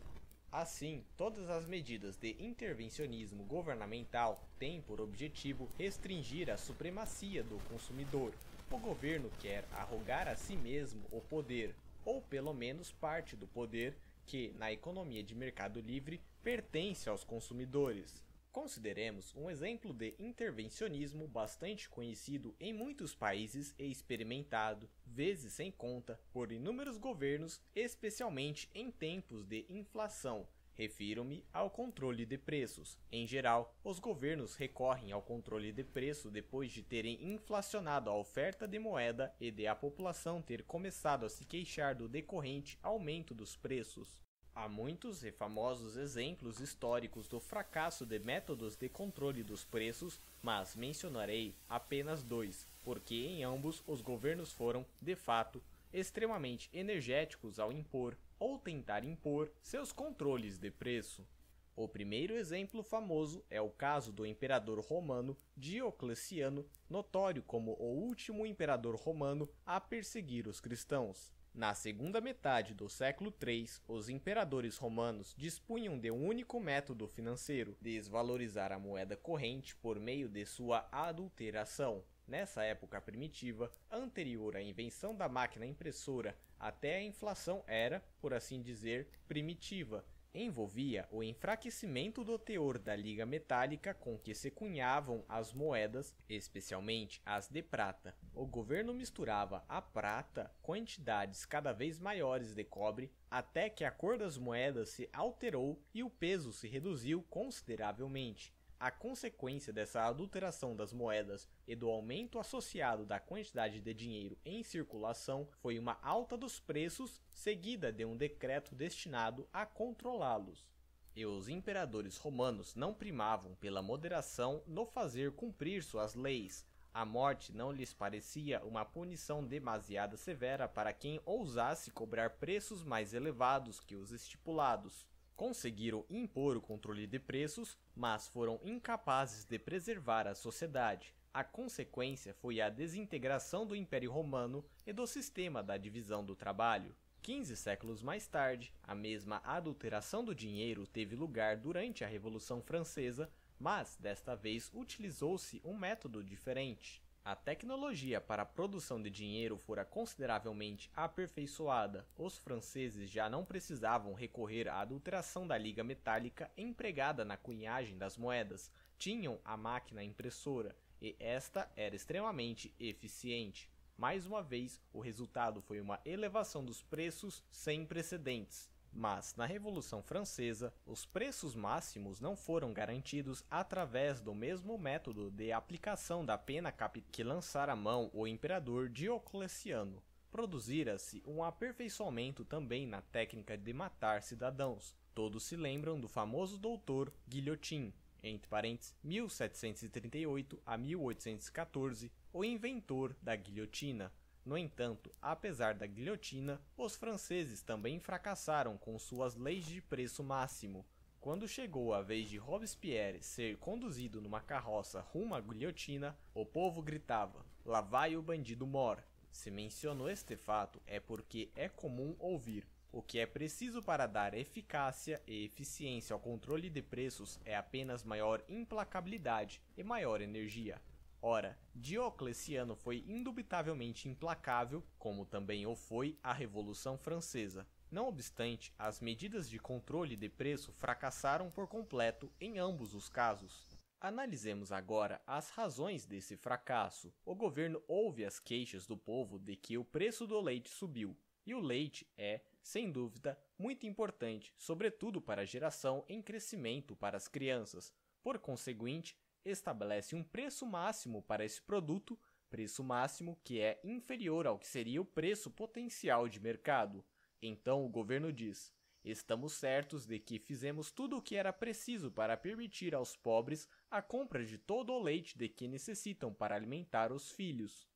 Assim, todas as medidas de intervencionismo governamental têm por objetivo restringir a supremacia do consumidor, o governo quer arrogar a si mesmo o poder, ou pelo menos parte do poder, que, na economia de mercado livre, pertence aos consumidores. Consideremos um exemplo de intervencionismo bastante conhecido em muitos países e experimentado, vezes sem conta, por inúmeros governos, especialmente em tempos de inflação, Refiro-me ao controle de preços. Em geral, os governos recorrem ao controle de preço depois de terem inflacionado a oferta de moeda e de a população ter começado a se queixar do decorrente aumento dos preços. Há muitos e famosos exemplos históricos do fracasso de métodos de controle dos preços, mas mencionarei apenas dois, porque em ambos os governos foram, de fato, extremamente energéticos ao impor ou tentar impor seus controles de preço. O primeiro exemplo famoso é o caso do imperador romano Diocleciano, notório como o último imperador romano a perseguir os cristãos. Na segunda metade do século III, os imperadores romanos dispunham de um único método financeiro: desvalorizar a moeda corrente por meio de sua adulteração. Nessa época primitiva, anterior à invenção da máquina impressora, até a inflação era, por assim dizer, primitiva. Envolvia o enfraquecimento do teor da liga metálica com que se cunhavam as moedas, especialmente as de prata. O governo misturava a prata quantidades cada vez maiores de cobre até que a cor das moedas se alterou e o peso se reduziu consideravelmente. A consequência dessa adulteração das moedas e do aumento associado da quantidade de dinheiro em circulação foi uma alta dos preços, seguida de um decreto destinado a controlá-los. E os imperadores romanos não primavam pela moderação no fazer cumprir suas leis. A morte não lhes parecia uma punição demasiado severa para quem ousasse cobrar preços mais elevados que os estipulados. Conseguiram impor o controle de preços, mas foram incapazes de preservar a sociedade. A consequência foi a desintegração do Império Romano e do sistema da divisão do trabalho. 15 séculos mais tarde, a mesma adulteração do dinheiro teve lugar durante a Revolução Francesa, mas desta vez utilizou-se um método diferente a tecnologia para a produção de dinheiro fora consideravelmente aperfeiçoada, os franceses já não precisavam recorrer à adulteração da liga metálica empregada na cunhagem das moedas, tinham a máquina impressora, e esta era extremamente eficiente. Mais uma vez, o resultado foi uma elevação dos preços sem precedentes. Mas, na Revolução Francesa, os preços máximos não foram garantidos através do mesmo método de aplicação da pena capital que lançara a mão o imperador Diocleciano. Produzira-se um aperfeiçoamento também na técnica de matar cidadãos. Todos se lembram do famoso doutor Guillotin, entre parênteses, 1738 a 1814, o inventor da guilhotina. No entanto, apesar da guilhotina, os franceses também fracassaram com suas leis de preço máximo. Quando chegou a vez de Robespierre ser conduzido numa carroça rumo à guilhotina, o povo gritava: Lá vai o bandido mor. Se menciono este fato é porque é comum ouvir. O que é preciso para dar eficácia e eficiência ao controle de preços é apenas maior implacabilidade e maior energia. Ora, Diocleciano foi indubitavelmente implacável, como também o foi a Revolução Francesa. Não obstante, as medidas de controle de preço fracassaram por completo em ambos os casos. Analisemos agora as razões desse fracasso. O governo ouve as queixas do povo de que o preço do leite subiu, e o leite é, sem dúvida, muito importante, sobretudo para a geração em crescimento para as crianças. Por conseguinte, estabelece um preço máximo para esse produto, preço máximo que é inferior ao que seria o preço potencial de mercado. Então o governo diz: Estamos certos de que fizemos tudo o que era preciso para permitir aos pobres a compra de todo o leite de que necessitam para alimentar os filhos.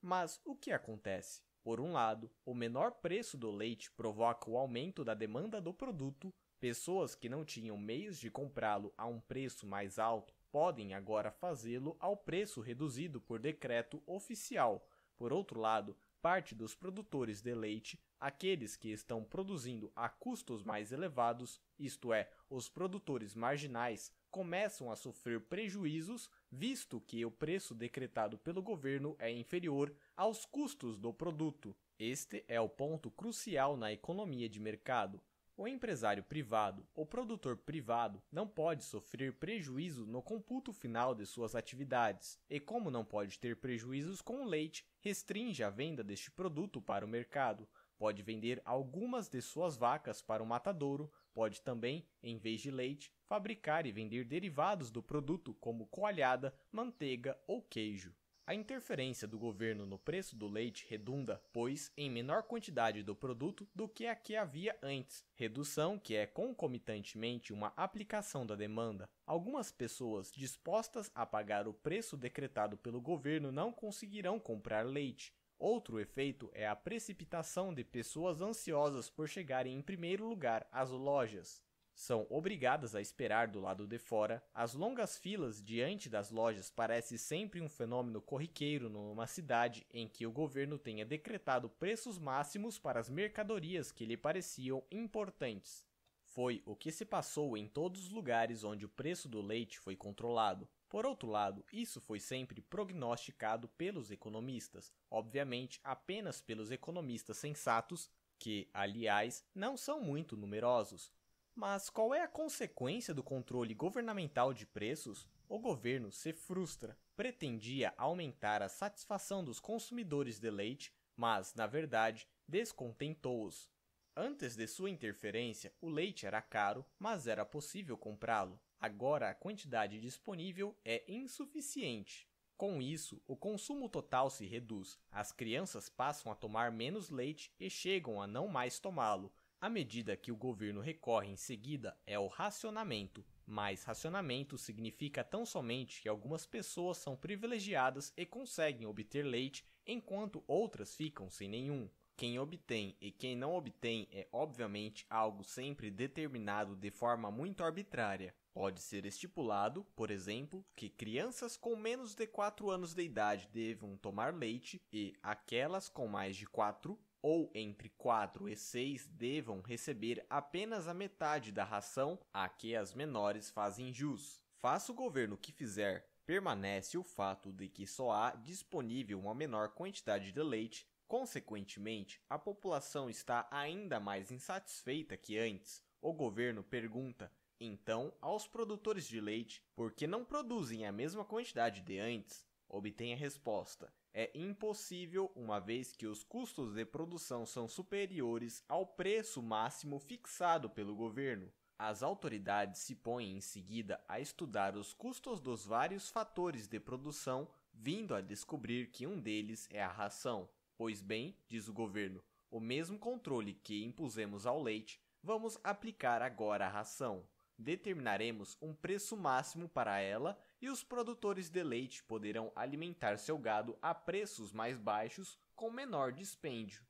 Mas o que acontece? Por um lado, o menor preço do leite provoca o aumento da demanda do produto, pessoas que não tinham meios de comprá-lo a um preço mais alto podem agora fazê-lo ao preço reduzido por decreto oficial. Por outro lado, parte dos produtores de leite, aqueles que estão produzindo a custos mais elevados, isto é, os produtores marginais, começam a sofrer prejuízos, visto que o preço decretado pelo governo é inferior aos custos do produto. Este é o ponto crucial na economia de mercado. O empresário privado ou produtor privado não pode sofrer prejuízo no computo final de suas atividades, e como não pode ter prejuízos com o leite, restringe a venda deste produto para o mercado. Pode vender algumas de suas vacas para o matadouro, pode também, em vez de leite, fabricar e vender derivados do produto como coalhada, manteiga ou queijo. A interferência do governo no preço do leite redunda, pois, em menor quantidade do produto do que a que havia antes, redução que é concomitantemente uma aplicação da demanda. Algumas pessoas dispostas a pagar o preço decretado pelo governo não conseguirão comprar leite. Outro efeito é a precipitação de pessoas ansiosas por chegarem em primeiro lugar às lojas. São obrigadas a esperar do lado de fora, as longas filas diante das lojas parece sempre um fenômeno corriqueiro numa cidade em que o governo tenha decretado preços máximos para as mercadorias que lhe pareciam importantes. Foi o que se passou em todos os lugares onde o preço do leite foi controlado. Por outro lado, isso foi sempre prognosticado pelos economistas, obviamente apenas pelos economistas sensatos, que, aliás, não são muito numerosos. Mas qual é a consequência do controle governamental de preços? O governo se frustra. Pretendia aumentar a satisfação dos consumidores de leite, mas, na verdade, descontentou-os. Antes de sua interferência, o leite era caro, mas era possível comprá-lo. Agora a quantidade disponível é insuficiente. Com isso, o consumo total se reduz, as crianças passam a tomar menos leite e chegam a não mais tomá-lo, a medida que o governo recorre em seguida é o racionamento, mas racionamento significa tão somente que algumas pessoas são privilegiadas e conseguem obter leite, enquanto outras ficam sem nenhum. Quem obtém e quem não obtém é obviamente algo sempre determinado de forma muito arbitrária. Pode ser estipulado, por exemplo, que crianças com menos de 4 anos de idade devam tomar leite e aquelas com mais de 4 ou entre 4 e 6 devam receber apenas a metade da ração a que as menores fazem jus. Faça o governo o que fizer, permanece o fato de que só há disponível uma menor quantidade de leite, consequentemente, a população está ainda mais insatisfeita que antes. O governo pergunta então aos produtores de leite por que não produzem a mesma quantidade de antes. Obtém a resposta: é impossível, uma vez que os custos de produção são superiores ao preço máximo fixado pelo governo. As autoridades se põem em seguida a estudar os custos dos vários fatores de produção, vindo a descobrir que um deles é a ração. Pois bem, diz o governo, o mesmo controle que impusemos ao leite, vamos aplicar agora à ração. Determinaremos um preço máximo para ela e os produtores de leite poderão alimentar seu gado a preços mais baixos com menor dispêndio.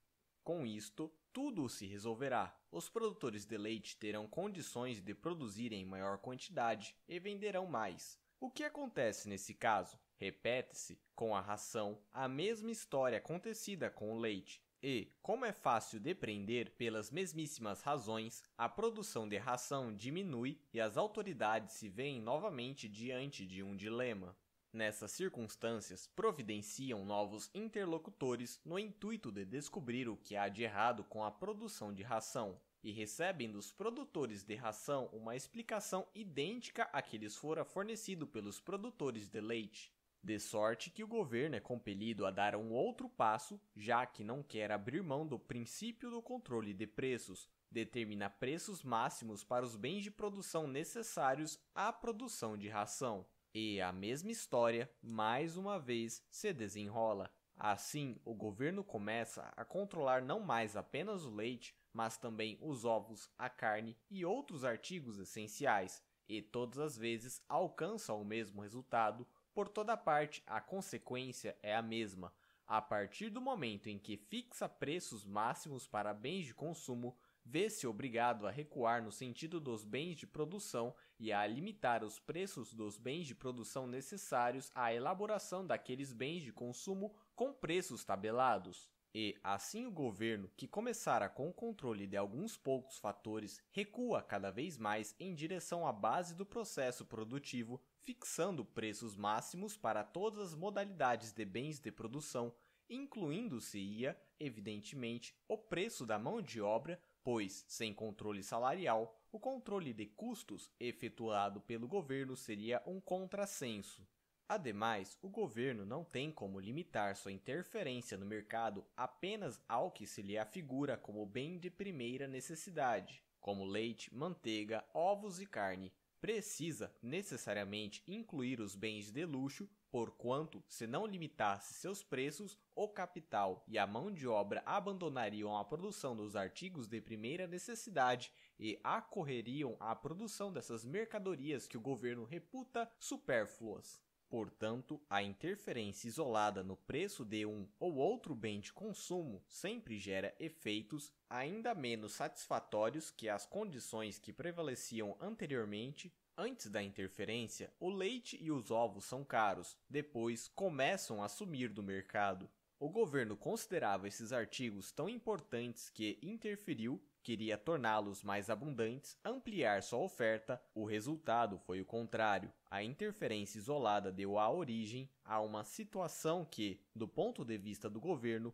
Com isto, tudo se resolverá. Os produtores de leite terão condições de produzir em maior quantidade e venderão mais. O que acontece nesse caso? Repete-se com a ração a mesma história acontecida com o leite e, como é fácil depreender, pelas mesmíssimas razões, a produção de ração diminui e as autoridades se veem novamente diante de um dilema. Nessas circunstâncias, providenciam novos interlocutores no intuito de descobrir o que há de errado com a produção de ração, e recebem dos produtores de ração uma explicação idêntica à que lhes fora fornecido pelos produtores de leite. De sorte que o governo é compelido a dar um outro passo, já que não quer abrir mão do princípio do controle de preços, determina preços máximos para os bens de produção necessários à produção de ração. E a mesma história, mais uma vez, se desenrola. Assim, o governo começa a controlar não mais apenas o leite, mas também os ovos, a carne e outros artigos essenciais, e todas as vezes alcança o mesmo resultado por toda parte, a consequência é a mesma. A partir do momento em que fixa preços máximos para bens de consumo, vê-se obrigado a recuar no sentido dos bens de produção e a limitar os preços dos bens de produção necessários à elaboração daqueles bens de consumo com preços tabelados. E, assim, o governo, que começara com o controle de alguns poucos fatores, recua cada vez mais em direção à base do processo produtivo, fixando preços máximos para todas as modalidades de bens de produção, incluindo-se-ia, evidentemente, o preço da mão de obra, pois, sem controle salarial, o controle de custos efetuado pelo governo seria um contrassenso. Ademais, o governo não tem como limitar sua interferência no mercado apenas ao que se lhe afigura como bem de primeira necessidade, como leite, manteiga, ovos e carne. Precisa necessariamente incluir os bens de luxo, porquanto, se não limitasse seus preços, o capital e a mão de obra abandonariam a produção dos artigos de primeira necessidade e acorreriam à produção dessas mercadorias que o governo reputa supérfluas. Portanto, a interferência isolada no preço de um ou outro bem de consumo sempre gera efeitos ainda menos satisfatórios que as condições que prevaleciam anteriormente. Antes da interferência, o leite e os ovos são caros, depois começam a sumir do mercado. O governo considerava esses artigos tão importantes que interferiu queria torná-los mais abundantes, ampliar sua oferta, o resultado foi o contrário. A interferência isolada deu a origem a uma situação que, do ponto de vista do governo,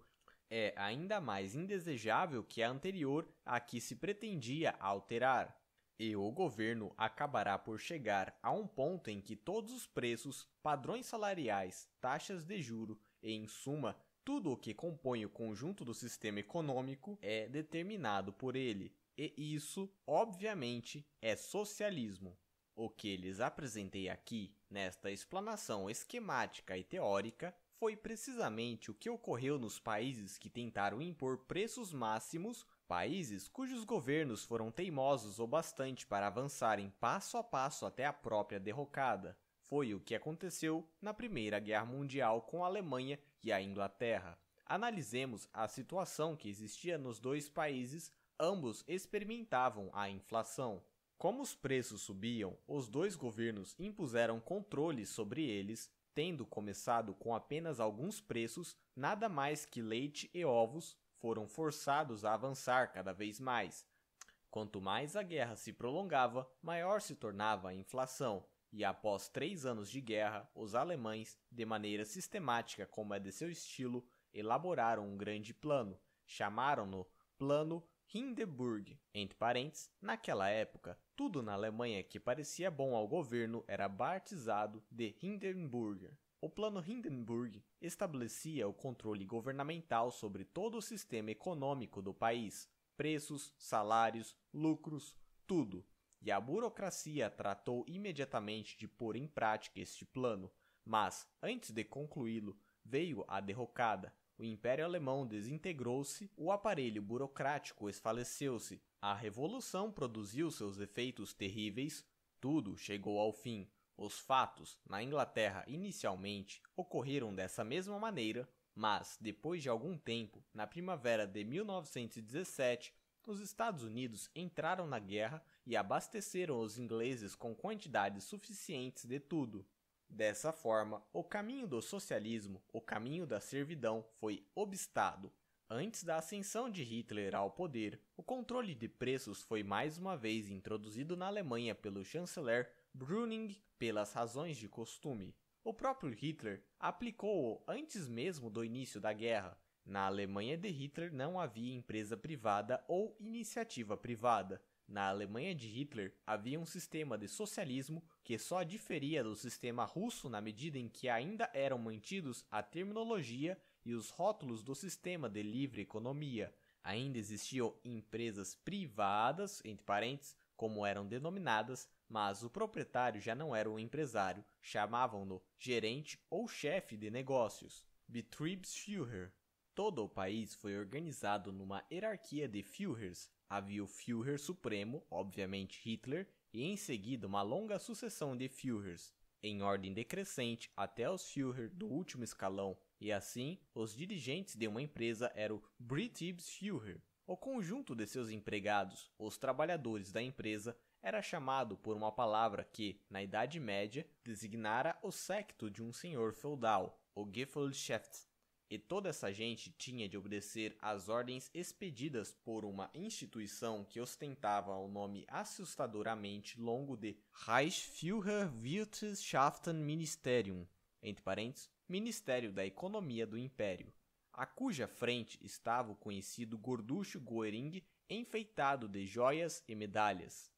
é ainda mais indesejável que a anterior a que se pretendia alterar. E o governo acabará por chegar a um ponto em que todos os preços, padrões salariais, taxas de juro e, em suma, tudo o que compõe o conjunto do sistema econômico é determinado por ele, e isso, obviamente, é socialismo. O que lhes apresentei aqui, nesta explanação esquemática e teórica, foi precisamente o que ocorreu nos países que tentaram impor preços máximos Países cujos governos foram teimosos o bastante para avançarem passo a passo até a própria derrocada. Foi o que aconteceu na Primeira Guerra Mundial com a Alemanha e a Inglaterra. Analisemos a situação que existia nos dois países, ambos experimentavam a inflação. Como os preços subiam, os dois governos impuseram controles sobre eles, tendo começado com apenas alguns preços, nada mais que leite e ovos foram forçados a avançar cada vez mais. Quanto mais a guerra se prolongava, maior se tornava a inflação. E após três anos de guerra, os alemães, de maneira sistemática como é de seu estilo, elaboraram um grande plano. Chamaram-no Plano Hindenburg. Entre parênteses, naquela época, tudo na Alemanha que parecia bom ao governo era batizado de Hindenburg. O Plano Hindenburg estabelecia o controle governamental sobre todo o sistema econômico do país: preços, salários, lucros, tudo e a burocracia tratou imediatamente de pôr em prática este plano, mas, antes de concluí-lo, veio a derrocada. O Império Alemão desintegrou-se, o aparelho burocrático esfaleceu-se, a Revolução produziu seus efeitos terríveis, tudo chegou ao fim. Os fatos, na Inglaterra inicialmente, ocorreram dessa mesma maneira, mas, depois de algum tempo, na primavera de 1917, os Estados Unidos entraram na guerra e abasteceram os ingleses com quantidades suficientes de tudo. Dessa forma, o caminho do socialismo, o caminho da servidão, foi obstado. Antes da ascensão de Hitler ao poder, o controle de preços foi mais uma vez introduzido na Alemanha pelo chanceler Brüning pelas razões de costume. O próprio Hitler aplicou-o antes mesmo do início da guerra, na Alemanha de Hitler não havia empresa privada ou iniciativa privada. Na Alemanha de Hitler havia um sistema de socialismo que só diferia do sistema russo na medida em que ainda eram mantidos a terminologia e os rótulos do sistema de livre economia. Ainda existiam empresas privadas, entre parênteses, como eram denominadas, mas o proprietário já não era um empresário, chamavam-no gerente ou chefe de negócios, Betriebsführer. Todo o país foi organizado numa hierarquia de Führers. Havia o Führer supremo, obviamente Hitler, e em seguida uma longa sucessão de Führers, em ordem decrescente até os Führer do último escalão, e assim, os dirigentes de uma empresa eram o Betriebsführer. O conjunto de seus empregados, os trabalhadores da empresa, era chamado por uma palavra que, na Idade Média, designara o secto de um senhor feudal, o Gefolgschaft e toda essa gente tinha de obedecer às ordens expedidas por uma instituição que ostentava o nome assustadoramente longo de Reichsführerwirtschaftsministerium, entre parênteses, Ministério da Economia do Império, a cuja frente estava o conhecido gorducho Goering enfeitado de joias e medalhas.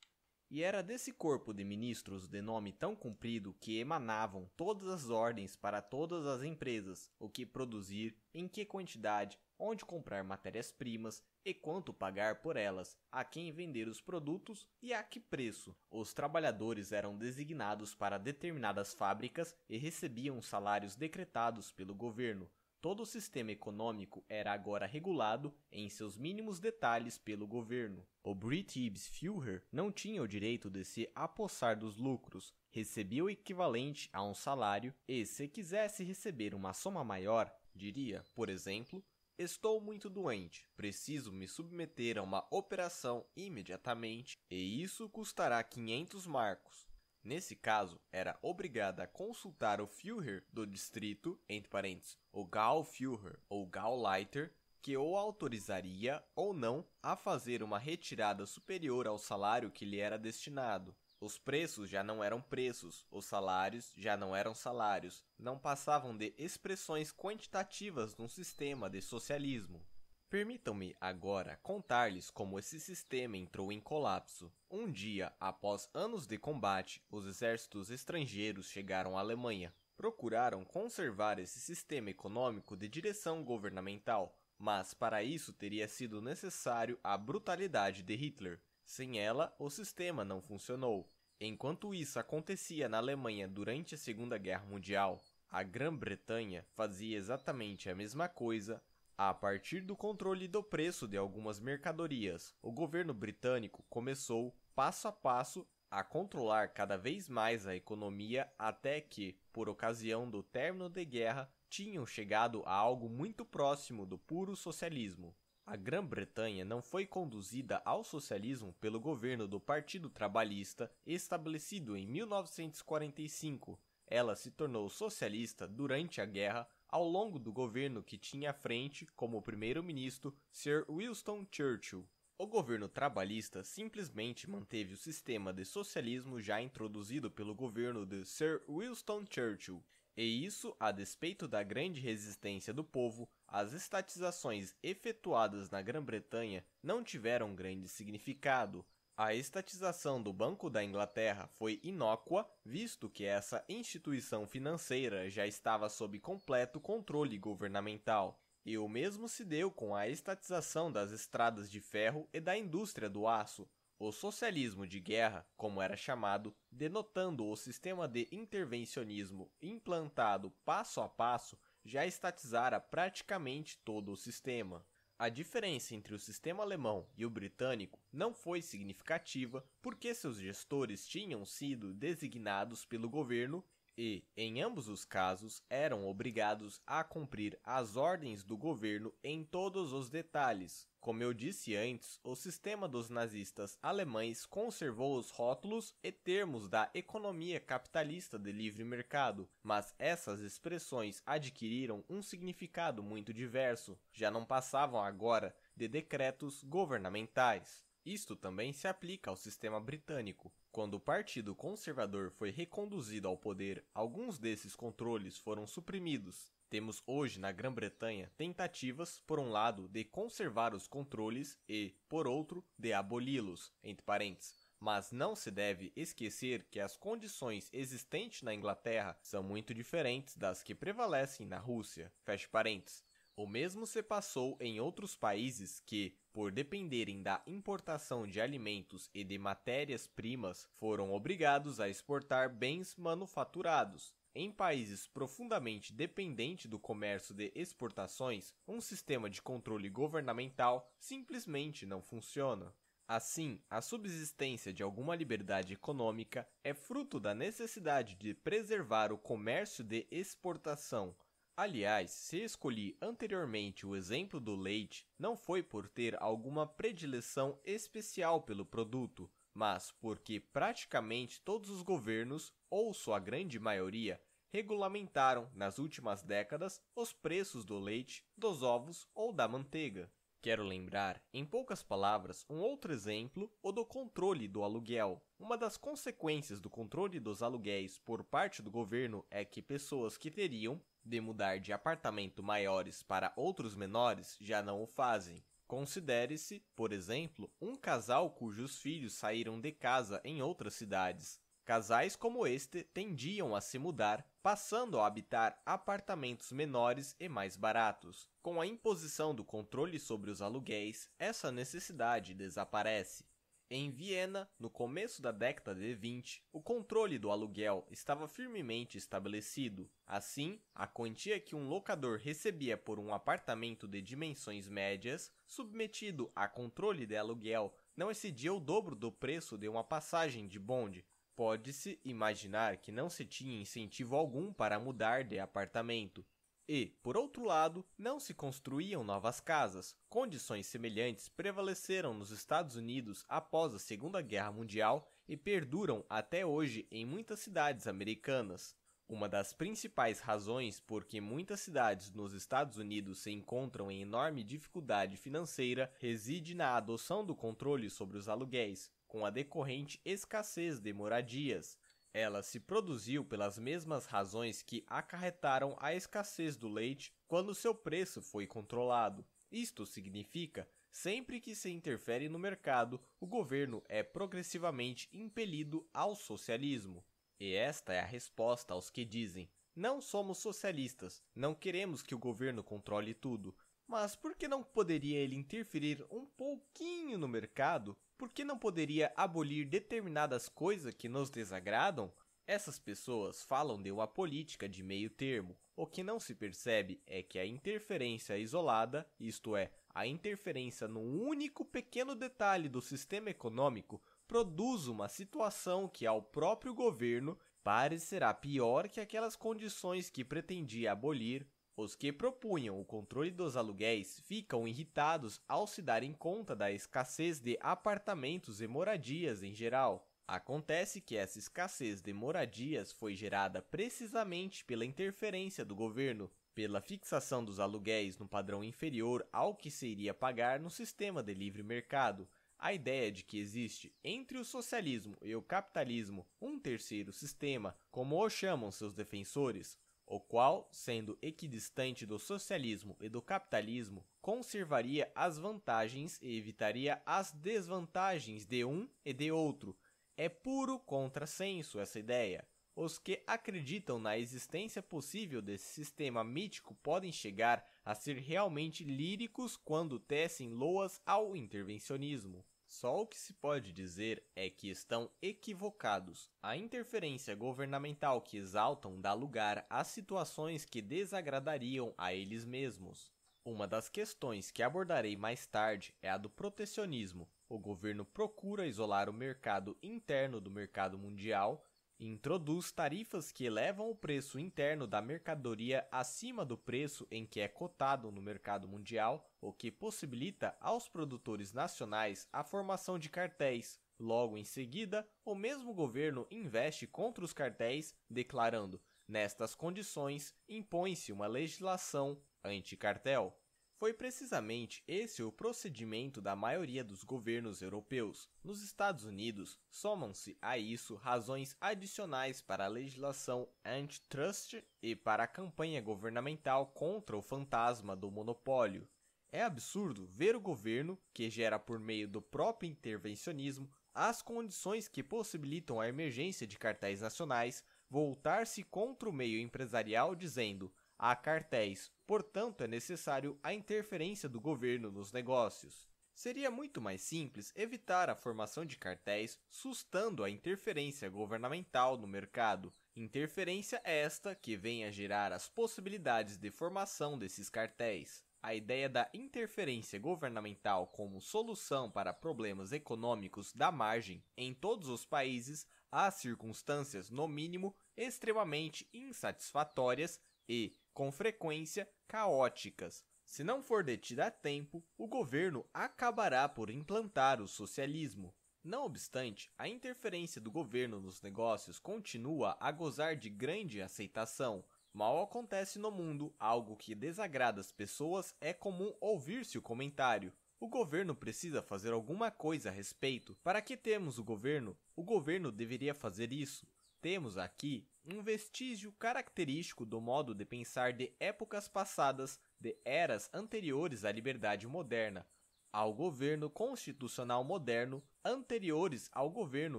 E era desse corpo de ministros de nome tão comprido que emanavam todas as ordens para todas as empresas, o que produzir, em que quantidade, onde comprar matérias-primas e quanto pagar por elas, a quem vender os produtos e a que preço. Os trabalhadores eram designados para determinadas fábricas e recebiam salários decretados pelo governo, Todo o sistema econômico era agora regulado em seus mínimos detalhes pelo governo. O Brit British Führer não tinha o direito de se apossar dos lucros, recebia o equivalente a um salário e, se quisesse receber uma soma maior, diria, por exemplo, estou muito doente, preciso me submeter a uma operação imediatamente e isso custará 500 marcos. Nesse caso, era obrigada a consultar o Führer do distrito, entre parênteses, o Gauführer ou Gauleiter, que o autorizaria ou não a fazer uma retirada superior ao salário que lhe era destinado. Os preços já não eram preços, os salários já não eram salários, não passavam de expressões quantitativas num sistema de socialismo. Permitam-me agora contar-lhes como esse sistema entrou em colapso. Um dia, após anos de combate, os exércitos estrangeiros chegaram à Alemanha. Procuraram conservar esse sistema econômico de direção governamental, mas para isso teria sido necessário a brutalidade de Hitler. Sem ela, o sistema não funcionou. Enquanto isso acontecia na Alemanha durante a Segunda Guerra Mundial, a Grã-Bretanha fazia exatamente a mesma coisa a partir do controle do preço de algumas mercadorias, o governo britânico começou, passo a passo, a controlar cada vez mais a economia até que, por ocasião do término da guerra, tinham chegado a algo muito próximo do puro socialismo. A Grã-Bretanha não foi conduzida ao socialismo pelo governo do Partido Trabalhista estabelecido em 1945. Ela se tornou socialista durante a guerra ao longo do governo que tinha à frente, como primeiro-ministro, Sir Winston Churchill. O governo trabalhista simplesmente manteve o sistema de socialismo já introduzido pelo governo de Sir Winston Churchill, e isso a despeito da grande resistência do povo, as estatizações efetuadas na Grã-Bretanha não tiveram grande significado, a estatização do Banco da Inglaterra foi inócua, visto que essa instituição financeira já estava sob completo controle governamental. E o mesmo se deu com a estatização das estradas de ferro e da indústria do aço, o socialismo de guerra, como era chamado, denotando o sistema de intervencionismo implantado passo a passo, já estatizara praticamente todo o sistema. A diferença entre o sistema alemão e o britânico não foi significativa porque seus gestores tinham sido designados pelo governo e, em ambos os casos, eram obrigados a cumprir as ordens do governo em todos os detalhes. Como eu disse antes, o sistema dos nazistas alemães conservou os rótulos e termos da economia capitalista de livre mercado, mas essas expressões adquiriram um significado muito diverso, já não passavam agora de decretos governamentais. Isto também se aplica ao sistema britânico, quando o Partido Conservador foi reconduzido ao poder, alguns desses controles foram suprimidos. Temos hoje na Grã-Bretanha tentativas, por um lado, de conservar os controles e, por outro, de aboli-los, entre parênteses. Mas não se deve esquecer que as condições existentes na Inglaterra são muito diferentes das que prevalecem na Rússia. parênteses. O mesmo se passou em outros países que, por dependerem da importação de alimentos e de matérias-primas, foram obrigados a exportar bens manufaturados. Em países profundamente dependentes do comércio de exportações, um sistema de controle governamental simplesmente não funciona. Assim, a subsistência de alguma liberdade econômica é fruto da necessidade de preservar o comércio de exportação, Aliás, se escolhi anteriormente o exemplo do leite, não foi por ter alguma predileção especial pelo produto, mas porque praticamente todos os governos, ou sua grande maioria, regulamentaram nas últimas décadas os preços do leite, dos ovos ou da manteiga. Quero lembrar, em poucas palavras, um outro exemplo, o do controle do aluguel. Uma das consequências do controle dos aluguéis por parte do governo é que pessoas que teriam de mudar de apartamento maiores para outros menores já não o fazem. Considere-se, por exemplo, um casal cujos filhos saíram de casa em outras cidades. Casais como este tendiam a se mudar, passando a habitar apartamentos menores e mais baratos. Com a imposição do controle sobre os aluguéis, essa necessidade desaparece. Em Viena, no começo da década de 20, o controle do aluguel estava firmemente estabelecido. Assim, a quantia que um locador recebia por um apartamento de dimensões médias, submetido a controle de aluguel, não excedia o dobro do preço de uma passagem de bonde. Pode-se imaginar que não se tinha incentivo algum para mudar de apartamento, e, por outro lado, não se construíam novas casas. Condições semelhantes prevaleceram nos Estados Unidos após a Segunda Guerra Mundial e perduram até hoje em muitas cidades americanas. Uma das principais razões por que muitas cidades nos Estados Unidos se encontram em enorme dificuldade financeira reside na adoção do controle sobre os aluguéis, com a decorrente escassez de moradias. Ela se produziu pelas mesmas razões que acarretaram a escassez do leite quando seu preço foi controlado. Isto significa, sempre que se interfere no mercado, o governo é progressivamente impelido ao socialismo. E esta é a resposta aos que dizem: não somos socialistas, não queremos que o governo controle tudo, mas por que não poderia ele interferir um pouquinho no mercado por que não poderia abolir determinadas coisas que nos desagradam? Essas pessoas falam de uma política de meio termo. O que não se percebe é que a interferência isolada, isto é, a interferência num único pequeno detalhe do sistema econômico, produz uma situação que ao próprio governo parecerá pior que aquelas condições que pretendia abolir os que propunham o controle dos aluguéis ficam irritados ao se darem conta da escassez de apartamentos e moradias em geral. Acontece que essa escassez de moradias foi gerada precisamente pela interferência do governo, pela fixação dos aluguéis no padrão inferior ao que se iria pagar no sistema de livre mercado, a ideia de que existe entre o socialismo e o capitalismo um terceiro sistema, como o chamam seus defensores, o qual, sendo equidistante do socialismo e do capitalismo, conservaria as vantagens e evitaria as desvantagens de um e de outro. É puro contrassenso essa ideia. Os que acreditam na existência possível desse sistema mítico podem chegar a ser realmente líricos quando tecem loas ao intervencionismo. Só o que se pode dizer é que estão equivocados. A interferência governamental que exaltam dá lugar a situações que desagradariam a eles mesmos. Uma das questões que abordarei mais tarde é a do protecionismo. O governo procura isolar o mercado interno do mercado mundial introduz tarifas que elevam o preço interno da mercadoria acima do preço em que é cotado no mercado mundial, o que possibilita aos produtores nacionais a formação de cartéis. Logo em seguida, o mesmo governo investe contra os cartéis, declarando: nestas condições, impõe-se uma legislação anticartel. Foi precisamente esse o procedimento da maioria dos governos europeus. Nos Estados Unidos, somam-se a isso razões adicionais para a legislação antitrust e para a campanha governamental contra o fantasma do monopólio. É absurdo ver o governo, que gera por meio do próprio intervencionismo as condições que possibilitam a emergência de cartéis nacionais, voltar-se contra o meio empresarial dizendo a cartéis, portanto, é necessário a interferência do governo nos negócios. Seria muito mais simples evitar a formação de cartéis sustando a interferência governamental no mercado. Interferência esta que vem a gerar as possibilidades de formação desses cartéis. A ideia da interferência governamental como solução para problemas econômicos da margem, em todos os países, há circunstâncias, no mínimo, extremamente insatisfatórias e, com frequência, caóticas. Se não for detida a tempo, o governo acabará por implantar o socialismo. Não obstante, a interferência do governo nos negócios continua a gozar de grande aceitação. Mal acontece no mundo algo que desagrada as pessoas, é comum ouvir-se o comentário. O governo precisa fazer alguma coisa a respeito. Para que temos o governo? O governo deveria fazer isso. Temos aqui um vestígio característico do modo de pensar de épocas passadas, de eras anteriores à liberdade moderna, ao governo constitucional moderno, anteriores ao governo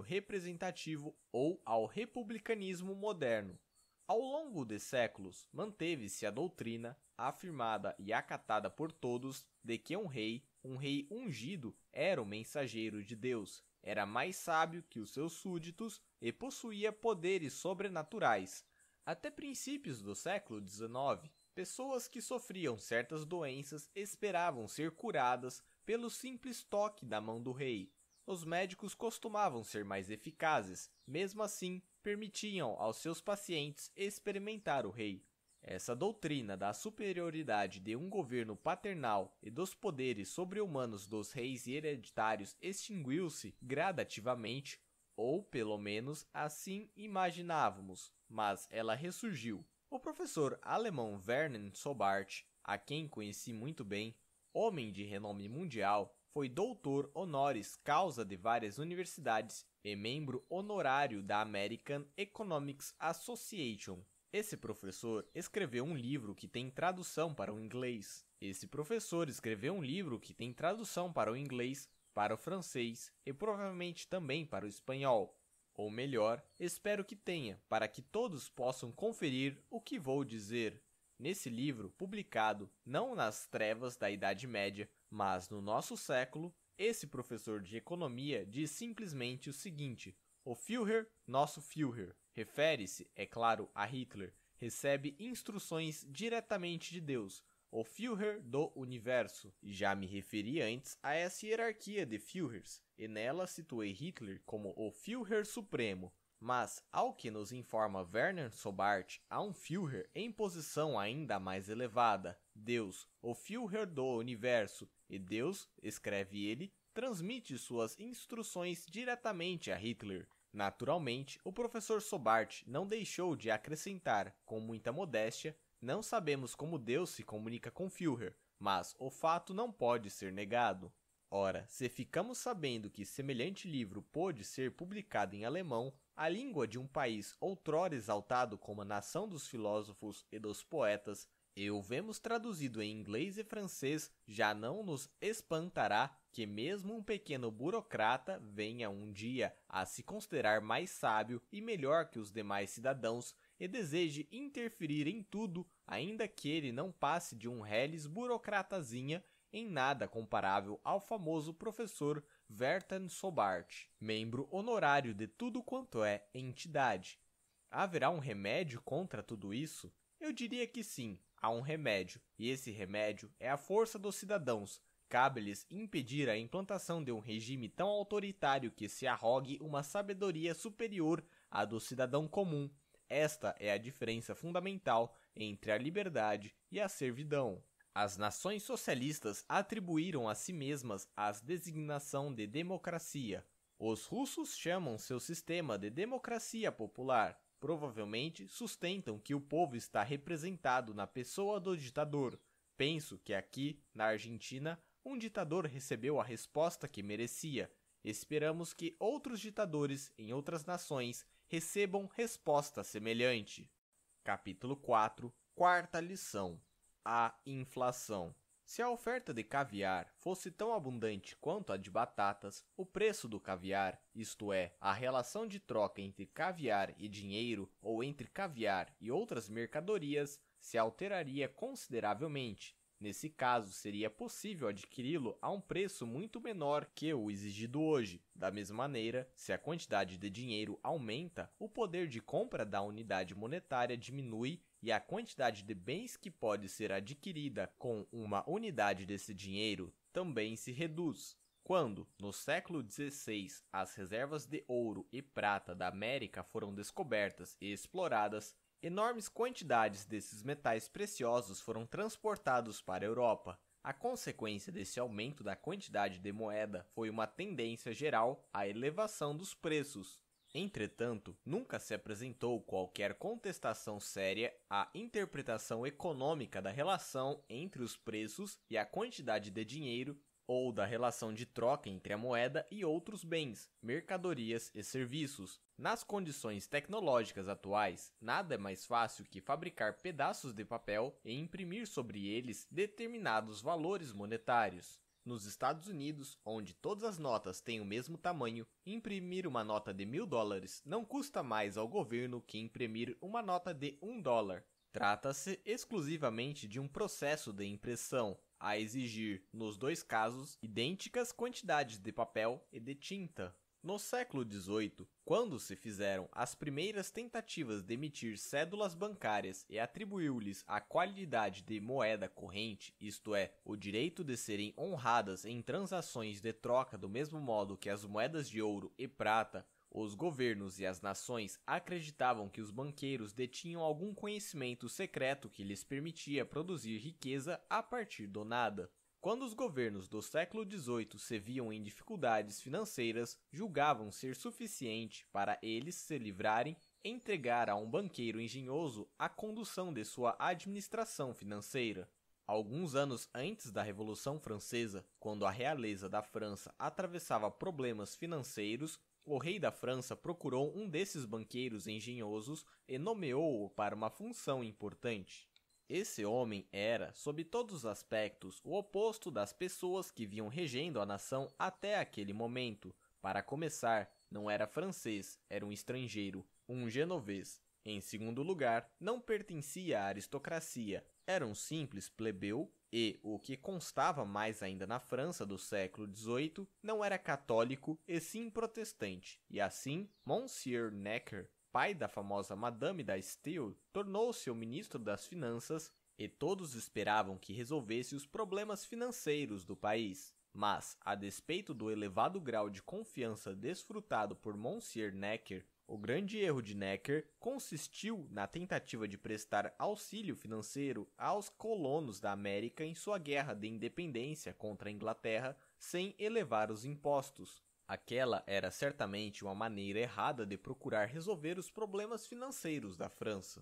representativo ou ao republicanismo moderno. Ao longo de séculos, manteve-se a doutrina, afirmada e acatada por todos, de que um rei, um rei ungido, era o mensageiro de Deus, era mais sábio que os seus súditos e possuía poderes sobrenaturais. Até princípios do século XIX, pessoas que sofriam certas doenças esperavam ser curadas pelo simples toque da mão do rei. Os médicos costumavam ser mais eficazes, mesmo assim, permitiam aos seus pacientes experimentar o rei. Essa doutrina da superioridade de um governo paternal e dos poderes sobre-humanos dos reis hereditários extinguiu-se gradativamente, ou pelo menos assim imaginávamos, mas ela ressurgiu. O professor alemão Vernon Sobart, a quem conheci muito bem, homem de renome mundial, foi doutor honoris causa de várias universidades e membro honorário da American Economics Association esse professor escreveu um livro que tem tradução para o inglês. Esse professor escreveu um livro que tem tradução para o inglês, para o francês e provavelmente também para o espanhol. Ou melhor, espero que tenha, para que todos possam conferir o que vou dizer. Nesse livro, publicado não nas trevas da Idade Média, mas no nosso século, esse professor de economia diz simplesmente o seguinte: o Führer, nosso Führer. Refere-se, é claro, a Hitler, recebe instruções diretamente de Deus, o Führer do Universo, já me referi antes a essa hierarquia de Führers, e nela situei Hitler como o Führer Supremo, mas, ao que nos informa Werner Sobart, há um Führer em posição ainda mais elevada, Deus, o Führer do Universo, e Deus, escreve ele, transmite suas instruções diretamente a Hitler. Naturalmente, o professor Sobart não deixou de acrescentar, com muita modéstia, não sabemos como Deus se comunica com Führer, mas o fato não pode ser negado. Ora, se ficamos sabendo que semelhante livro pôde ser publicado em alemão, a língua de um país outrora exaltado como a nação dos filósofos e dos poetas, e o vemos traduzido em inglês e francês, já não nos espantará que mesmo um pequeno burocrata venha um dia a se considerar mais sábio e melhor que os demais cidadãos e deseje interferir em tudo, ainda que ele não passe de um reles burocratazinha em nada comparável ao famoso professor Vertan Sobart, membro honorário de tudo quanto é entidade. Haverá um remédio contra tudo isso? Eu diria que sim, há um remédio, e esse remédio é a força dos cidadãos, Cabe-lhes impedir a implantação de um regime tão autoritário que se arrogue uma sabedoria superior à do cidadão comum. Esta é a diferença fundamental entre a liberdade e a servidão. As nações socialistas atribuíram a si mesmas a designação de democracia. Os russos chamam seu sistema de democracia popular. Provavelmente sustentam que o povo está representado na pessoa do ditador. Penso que aqui, na Argentina, um ditador recebeu a resposta que merecia. Esperamos que outros ditadores em outras nações recebam resposta semelhante. Capítulo 4 Quarta lição: A inflação. Se a oferta de caviar fosse tão abundante quanto a de batatas, o preço do caviar, isto é, a relação de troca entre caviar e dinheiro ou entre caviar e outras mercadorias, se alteraria consideravelmente. Nesse caso, seria possível adquiri-lo a um preço muito menor que o exigido hoje. Da mesma maneira, se a quantidade de dinheiro aumenta, o poder de compra da unidade monetária diminui e a quantidade de bens que pode ser adquirida com uma unidade desse dinheiro também se reduz. Quando, no século XVI, as reservas de ouro e prata da América foram descobertas e exploradas, Enormes quantidades desses metais preciosos foram transportados para a Europa. A consequência desse aumento da quantidade de moeda foi uma tendência geral à elevação dos preços. Entretanto, nunca se apresentou qualquer contestação séria à interpretação econômica da relação entre os preços e a quantidade de dinheiro ou da relação de troca entre a moeda e outros bens, mercadorias e serviços. Nas condições tecnológicas atuais, nada é mais fácil que fabricar pedaços de papel e imprimir sobre eles determinados valores monetários. Nos Estados Unidos, onde todas as notas têm o mesmo tamanho, imprimir uma nota de mil dólares não custa mais ao governo que imprimir uma nota de um dólar. Trata-se exclusivamente de um processo de impressão, a exigir, nos dois casos, idênticas quantidades de papel e de tinta. No século XVIII, quando se fizeram as primeiras tentativas de emitir cédulas bancárias e atribuiu-lhes a qualidade de moeda corrente, isto é, o direito de serem honradas em transações de troca do mesmo modo que as moedas de ouro e prata, os governos e as nações acreditavam que os banqueiros detinham algum conhecimento secreto que lhes permitia produzir riqueza a partir do nada. Quando os governos do século XVIII se viam em dificuldades financeiras, julgavam ser suficiente para eles se livrarem entregar a um banqueiro engenhoso a condução de sua administração financeira. Alguns anos antes da Revolução Francesa, quando a realeza da França atravessava problemas financeiros, o rei da França procurou um desses banqueiros engenhosos e nomeou-o para uma função importante. Esse homem era, sob todos os aspectos, o oposto das pessoas que vinham regendo a nação até aquele momento. Para começar, não era francês, era um estrangeiro, um genovês. Em segundo lugar, não pertencia à aristocracia, era um simples plebeu e o que constava mais ainda na França do século XVIII não era católico e sim protestante, e assim Monsieur Necker, pai da famosa Madame da Steele, tornou-se o ministro das Finanças e todos esperavam que resolvesse os problemas financeiros do país. Mas, a despeito do elevado grau de confiança desfrutado por Monsieur Necker o grande erro de Necker consistiu na tentativa de prestar auxílio financeiro aos colonos da América em sua guerra de independência contra a Inglaterra sem elevar os impostos. Aquela era certamente uma maneira errada de procurar resolver os problemas financeiros da França.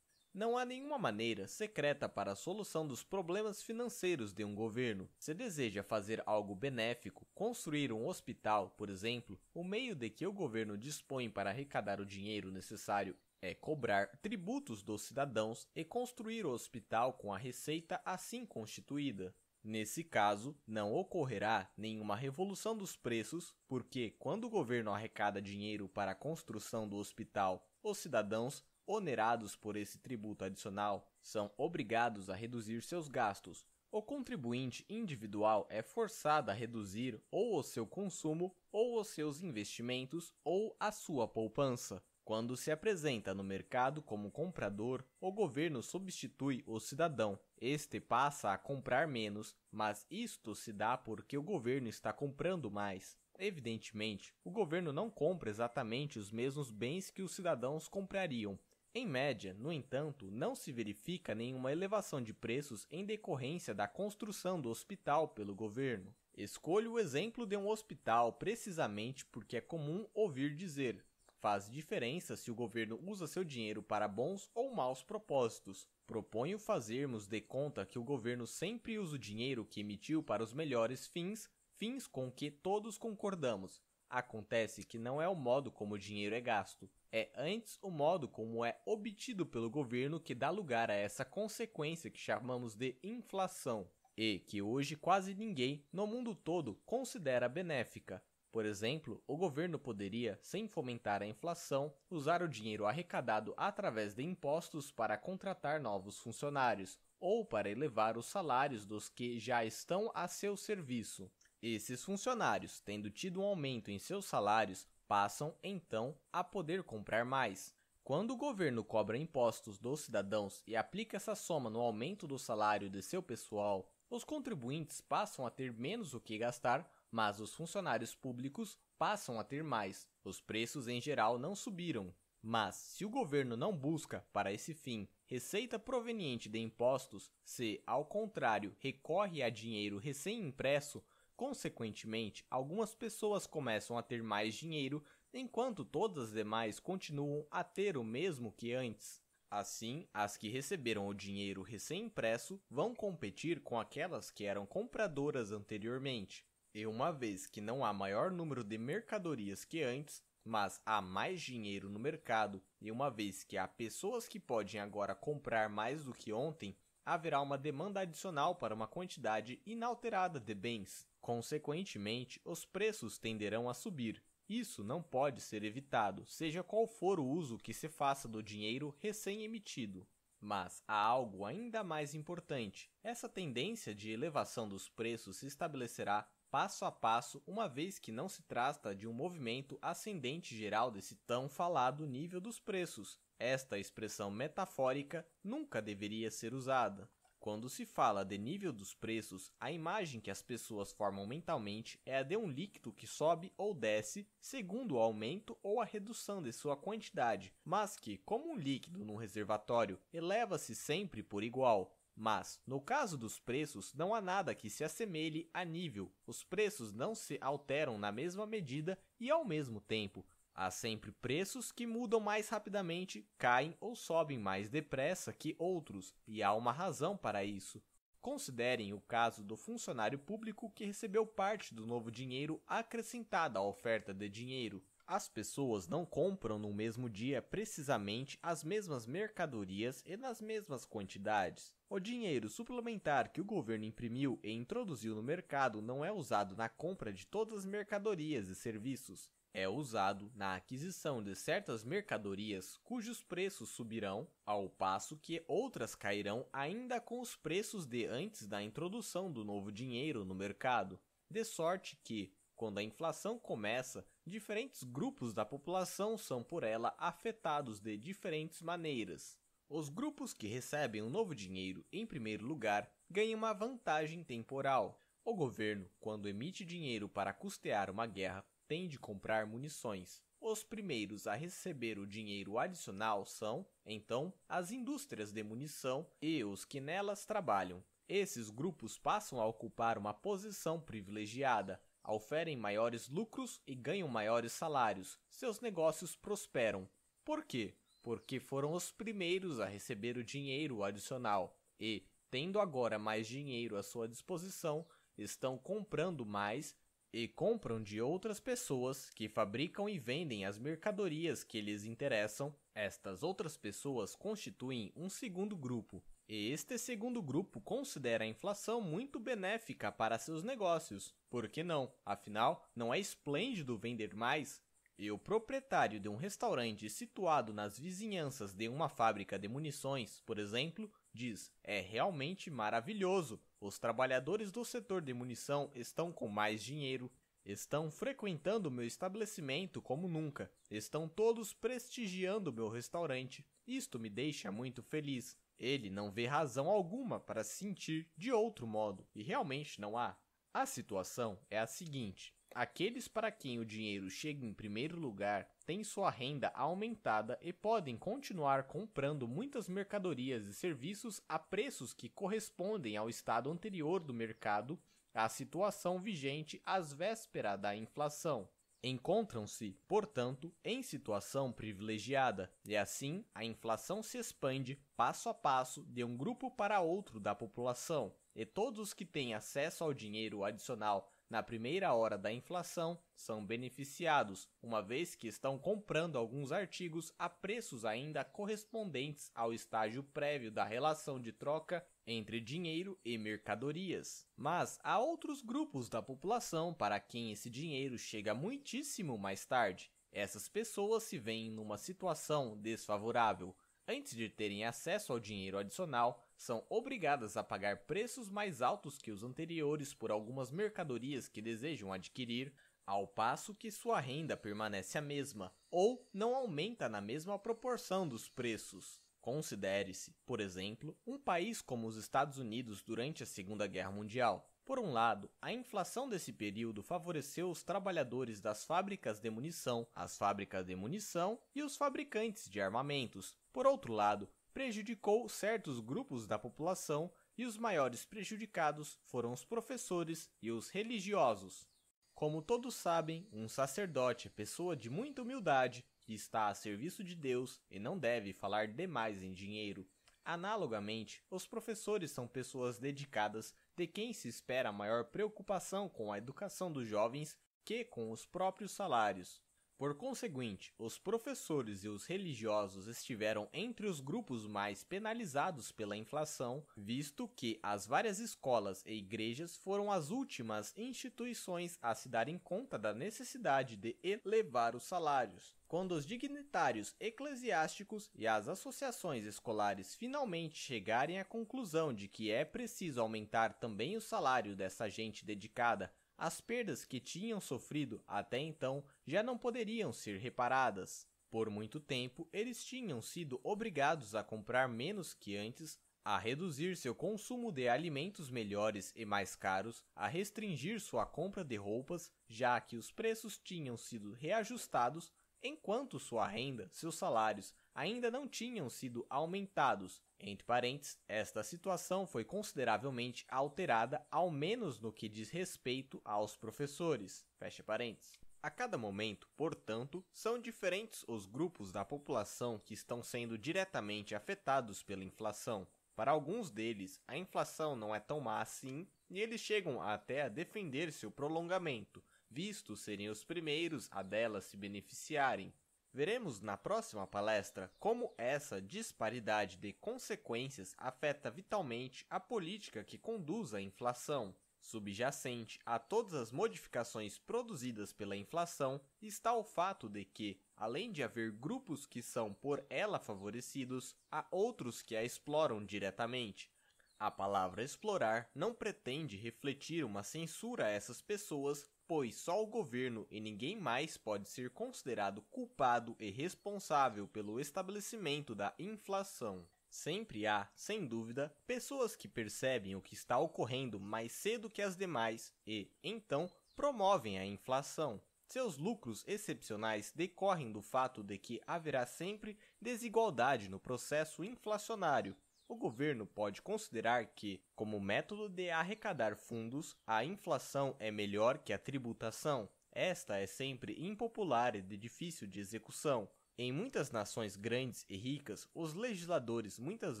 Não há nenhuma maneira secreta para a solução dos problemas financeiros de um governo. Se deseja fazer algo benéfico, construir um hospital, por exemplo, o meio de que o governo dispõe para arrecadar o dinheiro necessário é cobrar tributos dos cidadãos e construir o hospital com a receita assim constituída. Nesse caso, não ocorrerá nenhuma revolução dos preços, porque quando o governo arrecada dinheiro para a construção do hospital, os cidadãos onerados por esse tributo adicional são obrigados a reduzir seus gastos. O contribuinte individual é forçado a reduzir ou o seu consumo, ou os seus investimentos, ou a sua poupança. Quando se apresenta no mercado como comprador, o governo substitui o cidadão. Este passa a comprar menos, mas isto se dá porque o governo está comprando mais. Evidentemente, o governo não compra exatamente os mesmos bens que os cidadãos comprariam, em média, no entanto, não se verifica nenhuma elevação de preços em decorrência da construção do hospital pelo governo. Escolho o exemplo de um hospital precisamente porque é comum ouvir dizer: faz diferença se o governo usa seu dinheiro para bons ou maus propósitos. Proponho fazermos de conta que o governo sempre usa o dinheiro que emitiu para os melhores fins, fins com que todos concordamos. Acontece que não é o modo como o dinheiro é gasto é antes o modo como é obtido pelo governo que dá lugar a essa consequência que chamamos de inflação e que hoje quase ninguém no mundo todo considera benéfica. Por exemplo, o governo poderia, sem fomentar a inflação, usar o dinheiro arrecadado através de impostos para contratar novos funcionários ou para elevar os salários dos que já estão a seu serviço. Esses funcionários, tendo tido um aumento em seus salários, passam então a poder comprar mais. Quando o governo cobra impostos dos cidadãos e aplica essa soma no aumento do salário de seu pessoal, os contribuintes passam a ter menos o que gastar, mas os funcionários públicos passam a ter mais. Os preços em geral não subiram. Mas, se o governo não busca, para esse fim, receita proveniente de impostos, se, ao contrário, recorre a dinheiro recém-impresso, Consequentemente, algumas pessoas começam a ter mais dinheiro, enquanto todas as demais continuam a ter o mesmo que antes. Assim, as que receberam o dinheiro recém-impresso vão competir com aquelas que eram compradoras anteriormente. E uma vez que não há maior número de mercadorias que antes, mas há mais dinheiro no mercado, e uma vez que há pessoas que podem agora comprar mais do que ontem, haverá uma demanda adicional para uma quantidade inalterada de bens. Consequentemente, os preços tenderão a subir. Isso não pode ser evitado, seja qual for o uso que se faça do dinheiro recém-emitido. Mas há algo ainda mais importante. Essa tendência de elevação dos preços se estabelecerá passo a passo, uma vez que não se trata de um movimento ascendente geral desse tão falado nível dos preços. Esta expressão metafórica nunca deveria ser usada. Quando se fala de nível dos preços, a imagem que as pessoas formam mentalmente é a de um líquido que sobe ou desce segundo o aumento ou a redução de sua quantidade, mas que, como um líquido num reservatório, eleva-se sempre por igual. Mas, no caso dos preços, não há nada que se assemelhe a nível. Os preços não se alteram na mesma medida e ao mesmo tempo, Há sempre preços que mudam mais rapidamente, caem ou sobem mais depressa que outros, e há uma razão para isso. Considerem o caso do funcionário público que recebeu parte do novo dinheiro acrescentada à oferta de dinheiro. As pessoas não compram no mesmo dia precisamente as mesmas mercadorias e nas mesmas quantidades. O dinheiro suplementar que o governo imprimiu e introduziu no mercado não é usado na compra de todas as mercadorias e serviços é usado na aquisição de certas mercadorias cujos preços subirão, ao passo que outras cairão ainda com os preços de antes da introdução do novo dinheiro no mercado, de sorte que, quando a inflação começa, diferentes grupos da população são por ela afetados de diferentes maneiras. Os grupos que recebem o um novo dinheiro em primeiro lugar ganham uma vantagem temporal. O governo, quando emite dinheiro para custear uma guerra, tem de comprar munições. Os primeiros a receber o dinheiro adicional são, então, as indústrias de munição e os que nelas trabalham. Esses grupos passam a ocupar uma posição privilegiada, oferem maiores lucros e ganham maiores salários. Seus negócios prosperam. Por quê? Porque foram os primeiros a receber o dinheiro adicional e, tendo agora mais dinheiro à sua disposição, estão comprando mais e compram de outras pessoas que fabricam e vendem as mercadorias que lhes interessam. Estas outras pessoas constituem um segundo grupo, e este segundo grupo considera a inflação muito benéfica para seus negócios. Por que não? Afinal, não é esplêndido vender mais? E o proprietário de um restaurante situado nas vizinhanças de uma fábrica de munições, por exemplo, diz: é realmente maravilhoso os trabalhadores do setor de munição estão com mais dinheiro, estão frequentando meu estabelecimento como nunca, estão todos prestigiando meu restaurante. Isto me deixa muito feliz. Ele não vê razão alguma para se sentir de outro modo, e realmente não há. A situação é a seguinte: aqueles para quem o dinheiro chega em primeiro lugar têm sua renda aumentada e podem continuar comprando muitas mercadorias e serviços a preços que correspondem ao estado anterior do mercado, à situação vigente às vésperas da inflação. Encontram-se, portanto, em situação privilegiada, e assim a inflação se expande passo a passo de um grupo para outro da população, e todos os que têm acesso ao dinheiro adicional na primeira hora da inflação são beneficiados, uma vez que estão comprando alguns artigos a preços ainda correspondentes ao estágio prévio da relação de troca entre dinheiro e mercadorias. Mas há outros grupos da população para quem esse dinheiro chega muitíssimo mais tarde. Essas pessoas se veem numa situação desfavorável. Antes de terem acesso ao dinheiro adicional, são obrigadas a pagar preços mais altos que os anteriores por algumas mercadorias que desejam adquirir, ao passo que sua renda permanece a mesma ou não aumenta na mesma proporção dos preços. Considere-se, por exemplo, um país como os Estados Unidos durante a Segunda Guerra Mundial. Por um lado, a inflação desse período favoreceu os trabalhadores das fábricas de munição, as fábricas de munição e os fabricantes de armamentos. Por outro lado, prejudicou certos grupos da população e os maiores prejudicados foram os professores e os religiosos. Como todos sabem, um sacerdote é pessoa de muita humildade que está a serviço de Deus e não deve falar demais em dinheiro. Analogamente, os professores são pessoas dedicadas de quem se espera maior preocupação com a educação dos jovens que com os próprios salários. Por conseguinte, os professores e os religiosos estiveram entre os grupos mais penalizados pela inflação, visto que as várias escolas e igrejas foram as últimas instituições a se darem conta da necessidade de elevar os salários. Quando os dignitários eclesiásticos e as associações escolares finalmente chegarem à conclusão de que é preciso aumentar também o salário dessa gente dedicada as perdas que tinham sofrido até então já não poderiam ser reparadas. Por muito tempo, eles tinham sido obrigados a comprar menos que antes, a reduzir seu consumo de alimentos melhores e mais caros, a restringir sua compra de roupas, já que os preços tinham sido reajustados, enquanto sua renda, seus salários ainda não tinham sido aumentados. Entre parênteses, esta situação foi consideravelmente alterada, ao menos no que diz respeito aos professores. Fecha parênteses. A cada momento, portanto, são diferentes os grupos da população que estão sendo diretamente afetados pela inflação. Para alguns deles, a inflação não é tão má assim e eles chegam até a defender seu prolongamento, visto serem os primeiros a dela se beneficiarem. Veremos na próxima palestra como essa disparidade de consequências afeta vitalmente a política que conduz à inflação. Subjacente a todas as modificações produzidas pela inflação está o fato de que, além de haver grupos que são por ela favorecidos, há outros que a exploram diretamente. A palavra explorar não pretende refletir uma censura a essas pessoas pois só o governo e ninguém mais pode ser considerado culpado e responsável pelo estabelecimento da inflação. Sempre há, sem dúvida, pessoas que percebem o que está ocorrendo mais cedo que as demais e, então, promovem a inflação. Seus lucros excepcionais decorrem do fato de que haverá sempre desigualdade no processo inflacionário, o governo pode considerar que, como método de arrecadar fundos, a inflação é melhor que a tributação. Esta é sempre impopular e de difícil de execução. Em muitas nações grandes e ricas, os legisladores muitas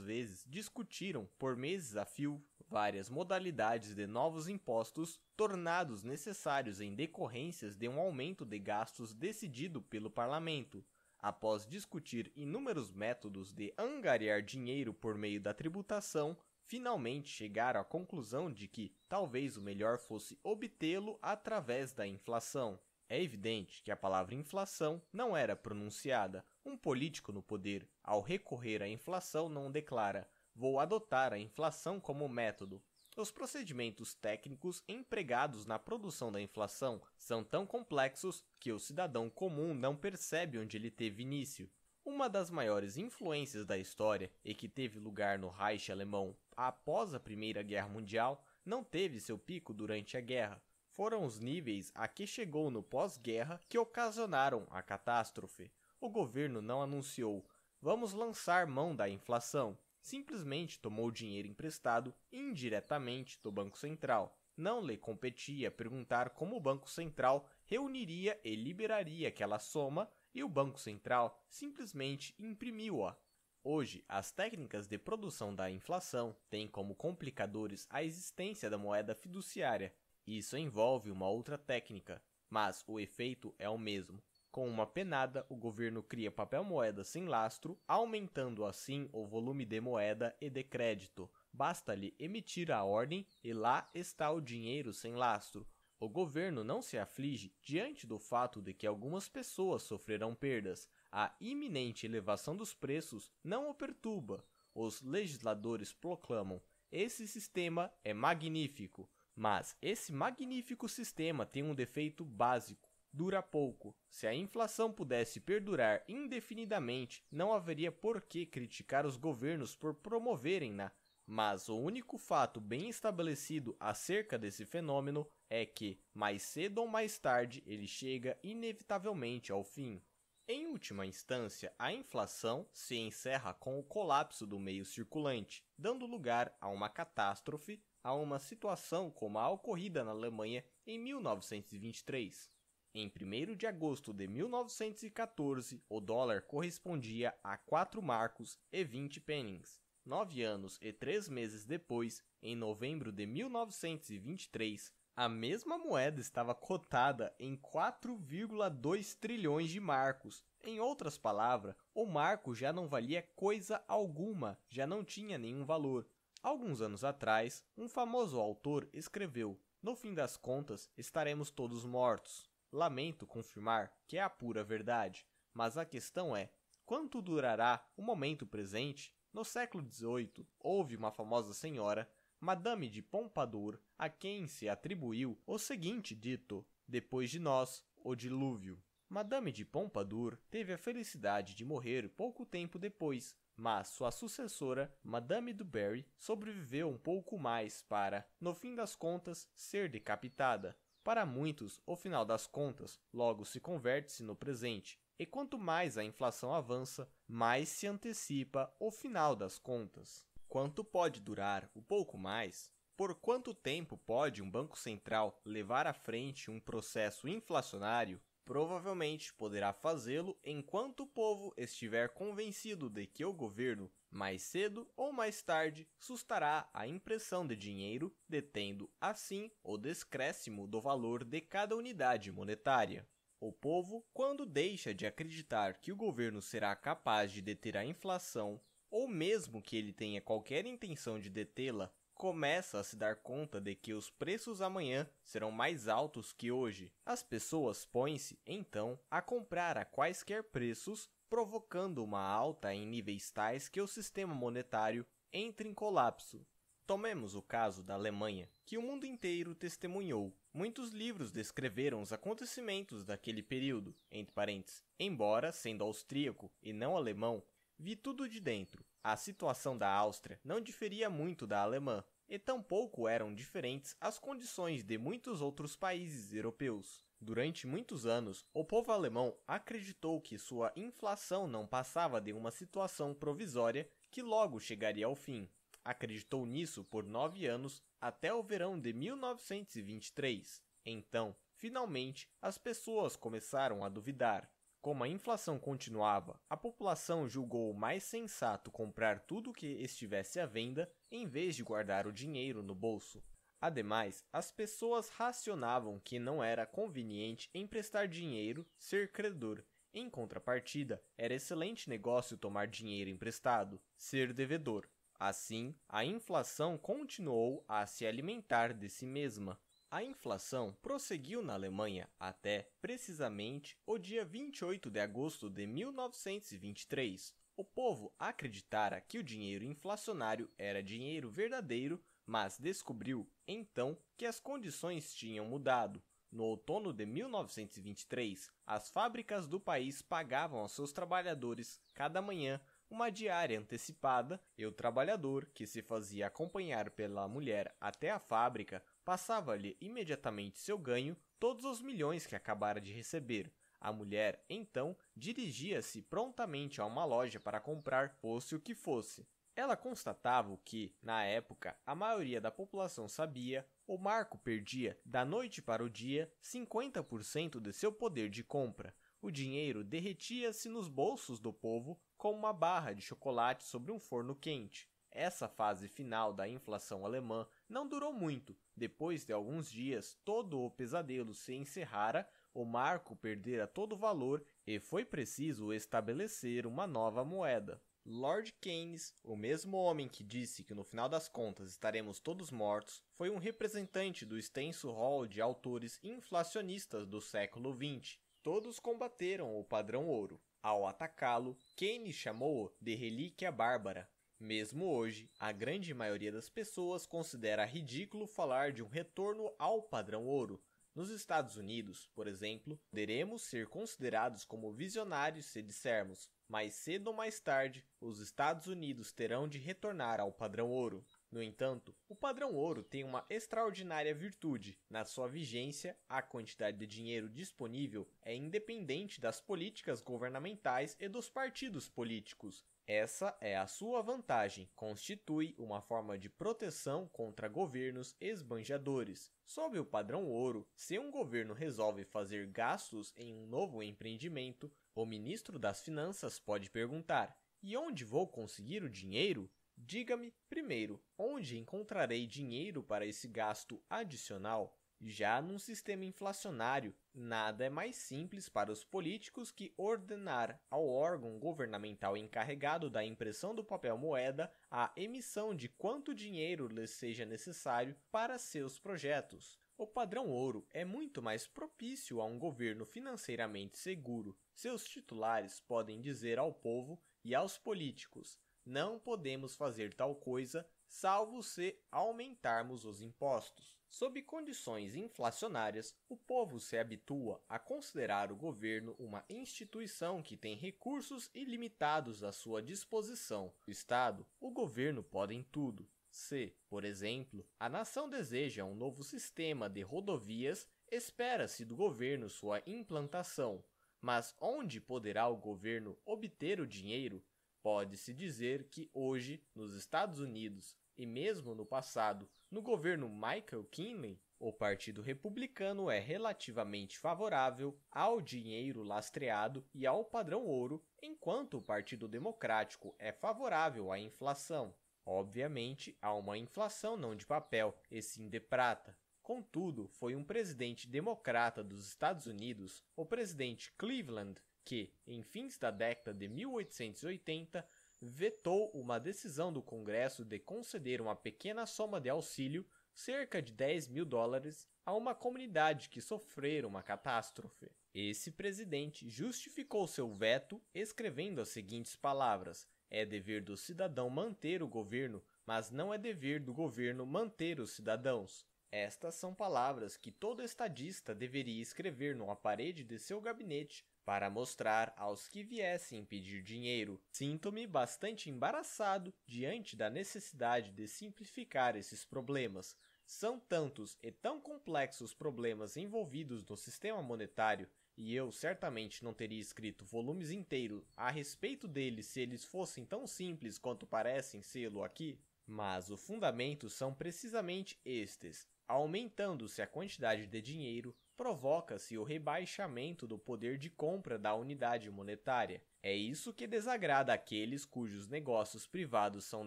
vezes discutiram por meses a fio várias modalidades de novos impostos tornados necessários em decorrências de um aumento de gastos decidido pelo parlamento após discutir inúmeros métodos de angariar dinheiro por meio da tributação, finalmente chegaram à conclusão de que talvez o melhor fosse obtê-lo através da inflação. É evidente que a palavra inflação não era pronunciada. Um político no poder, ao recorrer à inflação, não declara: vou adotar a inflação como método, os procedimentos técnicos empregados na produção da inflação são tão complexos que o cidadão comum não percebe onde ele teve início. Uma das maiores influências da história e que teve lugar no Reich alemão após a Primeira Guerra Mundial não teve seu pico durante a guerra. Foram os níveis a que chegou no pós-guerra que ocasionaram a catástrofe. O governo não anunciou: vamos lançar mão da inflação simplesmente tomou dinheiro emprestado indiretamente do Banco Central. Não lhe competia perguntar como o Banco Central reuniria e liberaria aquela soma e o Banco Central simplesmente imprimiu-a. Hoje, as técnicas de produção da inflação têm como complicadores a existência da moeda fiduciária. Isso envolve uma outra técnica, mas o efeito é o mesmo. Com uma penada, o governo cria papel moeda sem lastro, aumentando assim o volume de moeda e de crédito. Basta-lhe emitir a ordem e lá está o dinheiro sem lastro. O governo não se aflige diante do fato de que algumas pessoas sofrerão perdas. A iminente elevação dos preços não o perturba. Os legisladores proclamam: esse sistema é magnífico. Mas esse magnífico sistema tem um defeito básico dura pouco. Se a inflação pudesse perdurar indefinidamente, não haveria por que criticar os governos por promoverem-na. Mas o único fato bem estabelecido acerca desse fenômeno é que, mais cedo ou mais tarde, ele chega inevitavelmente ao fim. Em última instância, a inflação se encerra com o colapso do meio circulante, dando lugar a uma catástrofe, a uma situação como a ocorrida na Alemanha em 1923. Em 1 de agosto de 1914, o dólar correspondia a 4 marcos e 20 pennings. Nove anos e três meses depois, em novembro de 1923, a mesma moeda estava cotada em 4,2 trilhões de marcos. Em outras palavras, o marco já não valia coisa alguma, já não tinha nenhum valor. Alguns anos atrás, um famoso autor escreveu: No fim das contas, estaremos todos mortos. Lamento confirmar que é a pura verdade, mas a questão é: quanto durará o momento presente? No século XVIII, houve uma famosa senhora, Madame de Pompadour, a quem se atribuiu o seguinte dito: Depois de nós, o dilúvio. Madame de Pompadour teve a felicidade de morrer pouco tempo depois, mas sua sucessora, Madame du Barry, sobreviveu um pouco mais para, no fim das contas, ser decapitada. Para muitos, o final das contas logo se converte-se no presente, e quanto mais a inflação avança, mais se antecipa o final das contas. Quanto pode durar o um pouco mais? Por quanto tempo pode um banco central levar à frente um processo inflacionário? Provavelmente poderá fazê-lo enquanto o povo estiver convencido de que o governo mais cedo ou mais tarde, sustará a impressão de dinheiro, detendo assim o descréscimo do valor de cada unidade monetária. O povo, quando deixa de acreditar que o governo será capaz de deter a inflação, ou mesmo que ele tenha qualquer intenção de detê-la, começa a se dar conta de que os preços amanhã serão mais altos que hoje. As pessoas põem-se, então, a comprar a quaisquer preços provocando uma alta em níveis tais que o sistema monetário entre em colapso. Tomemos o caso da Alemanha, que o mundo inteiro testemunhou. Muitos livros descreveram os acontecimentos daquele período, entre parênteses. Embora, sendo austríaco e não alemão, vi tudo de dentro. A situação da Áustria não diferia muito da alemã, e tampouco eram diferentes as condições de muitos outros países europeus. Durante muitos anos, o povo alemão acreditou que sua inflação não passava de uma situação provisória que logo chegaria ao fim. Acreditou nisso por nove anos até o verão de 1923. Então, finalmente, as pessoas começaram a duvidar. Como a inflação continuava, a população julgou mais sensato comprar tudo que estivesse à venda em vez de guardar o dinheiro no bolso. Ademais, as pessoas racionavam que não era conveniente emprestar dinheiro ser credor. Em contrapartida, era excelente negócio tomar dinheiro emprestado, ser devedor. Assim, a inflação continuou a se alimentar de si mesma. A inflação prosseguiu na Alemanha até, precisamente, o dia 28 de agosto de 1923. O povo acreditara que o dinheiro inflacionário era dinheiro verdadeiro mas descobriu, então, que as condições tinham mudado. No outono de 1923, as fábricas do país pagavam aos seus trabalhadores, cada manhã, uma diária antecipada e o trabalhador, que se fazia acompanhar pela mulher até a fábrica, passava-lhe imediatamente seu ganho, todos os milhões que acabara de receber. A mulher, então, dirigia-se prontamente a uma loja para comprar, fosse o que fosse. Ela constatava o que, na época, a maioria da população sabia, o Marco perdia, da noite para o dia, 50% de seu poder de compra. O dinheiro derretia-se nos bolsos do povo como uma barra de chocolate sobre um forno quente. Essa fase final da inflação alemã não durou muito. Depois de alguns dias, todo o pesadelo se encerrara, o marco perdera todo o valor e foi preciso estabelecer uma nova moeda. Lord Keynes, o mesmo homem que disse que no final das contas estaremos todos mortos, foi um representante do extenso hall de autores inflacionistas do século XX. Todos combateram o padrão ouro. Ao atacá-lo, Keynes chamou-o de relíquia bárbara. Mesmo hoje, a grande maioria das pessoas considera ridículo falar de um retorno ao padrão ouro, nos Estados Unidos, por exemplo, poderemos ser considerados como visionários se dissermos mais cedo ou mais tarde, os Estados Unidos terão de retornar ao padrão ouro. No entanto, o padrão ouro tem uma extraordinária virtude. Na sua vigência, a quantidade de dinheiro disponível é independente das políticas governamentais e dos partidos políticos. Essa é a sua vantagem, constitui uma forma de proteção contra governos esbanjadores. Sob o padrão ouro, se um governo resolve fazer gastos em um novo empreendimento, o ministro das Finanças pode perguntar: e onde vou conseguir o dinheiro? Diga-me, primeiro, onde encontrarei dinheiro para esse gasto adicional? Já num sistema inflacionário, nada é mais simples para os políticos que ordenar ao órgão governamental encarregado da impressão do papel moeda a emissão de quanto dinheiro lhes seja necessário para seus projetos. O padrão ouro é muito mais propício a um governo financeiramente seguro seus titulares podem dizer ao povo e aos políticos: não podemos fazer tal coisa salvo se aumentarmos os impostos. Sob condições inflacionárias, o povo se habitua a considerar o governo uma instituição que tem recursos ilimitados à sua disposição. O Estado, o governo podem tudo. Se, por exemplo, a nação deseja um novo sistema de rodovias, espera-se do governo sua implantação. Mas onde poderá o governo obter o dinheiro? Pode-se dizer que hoje, nos Estados Unidos e mesmo no passado, no governo Michael Kinley, o Partido Republicano é relativamente favorável ao dinheiro lastreado e ao padrão ouro, enquanto o Partido Democrático é favorável à inflação. Obviamente, há uma inflação não de papel, e sim de prata. Contudo, foi um presidente democrata dos Estados Unidos, o presidente Cleveland, que, em fins da década de 1880, vetou uma decisão do Congresso de conceder uma pequena soma de auxílio, cerca de 10 mil dólares, a uma comunidade que sofrer uma catástrofe. Esse presidente justificou seu veto escrevendo as seguintes palavras: É dever do cidadão manter o governo, mas não é dever do governo manter os cidadãos. Estas são palavras que todo estadista deveria escrever numa parede de seu gabinete para mostrar aos que viessem pedir dinheiro. Sinto-me bastante embaraçado diante da necessidade de simplificar esses problemas. São tantos e tão complexos os problemas envolvidos no sistema monetário, e eu certamente não teria escrito volumes inteiros a respeito deles se eles fossem tão simples quanto parecem sê-lo aqui. Mas o fundamento são precisamente estes. Aumentando-se a quantidade de dinheiro, provoca-se o rebaixamento do poder de compra da unidade monetária. É isso que desagrada aqueles cujos negócios privados são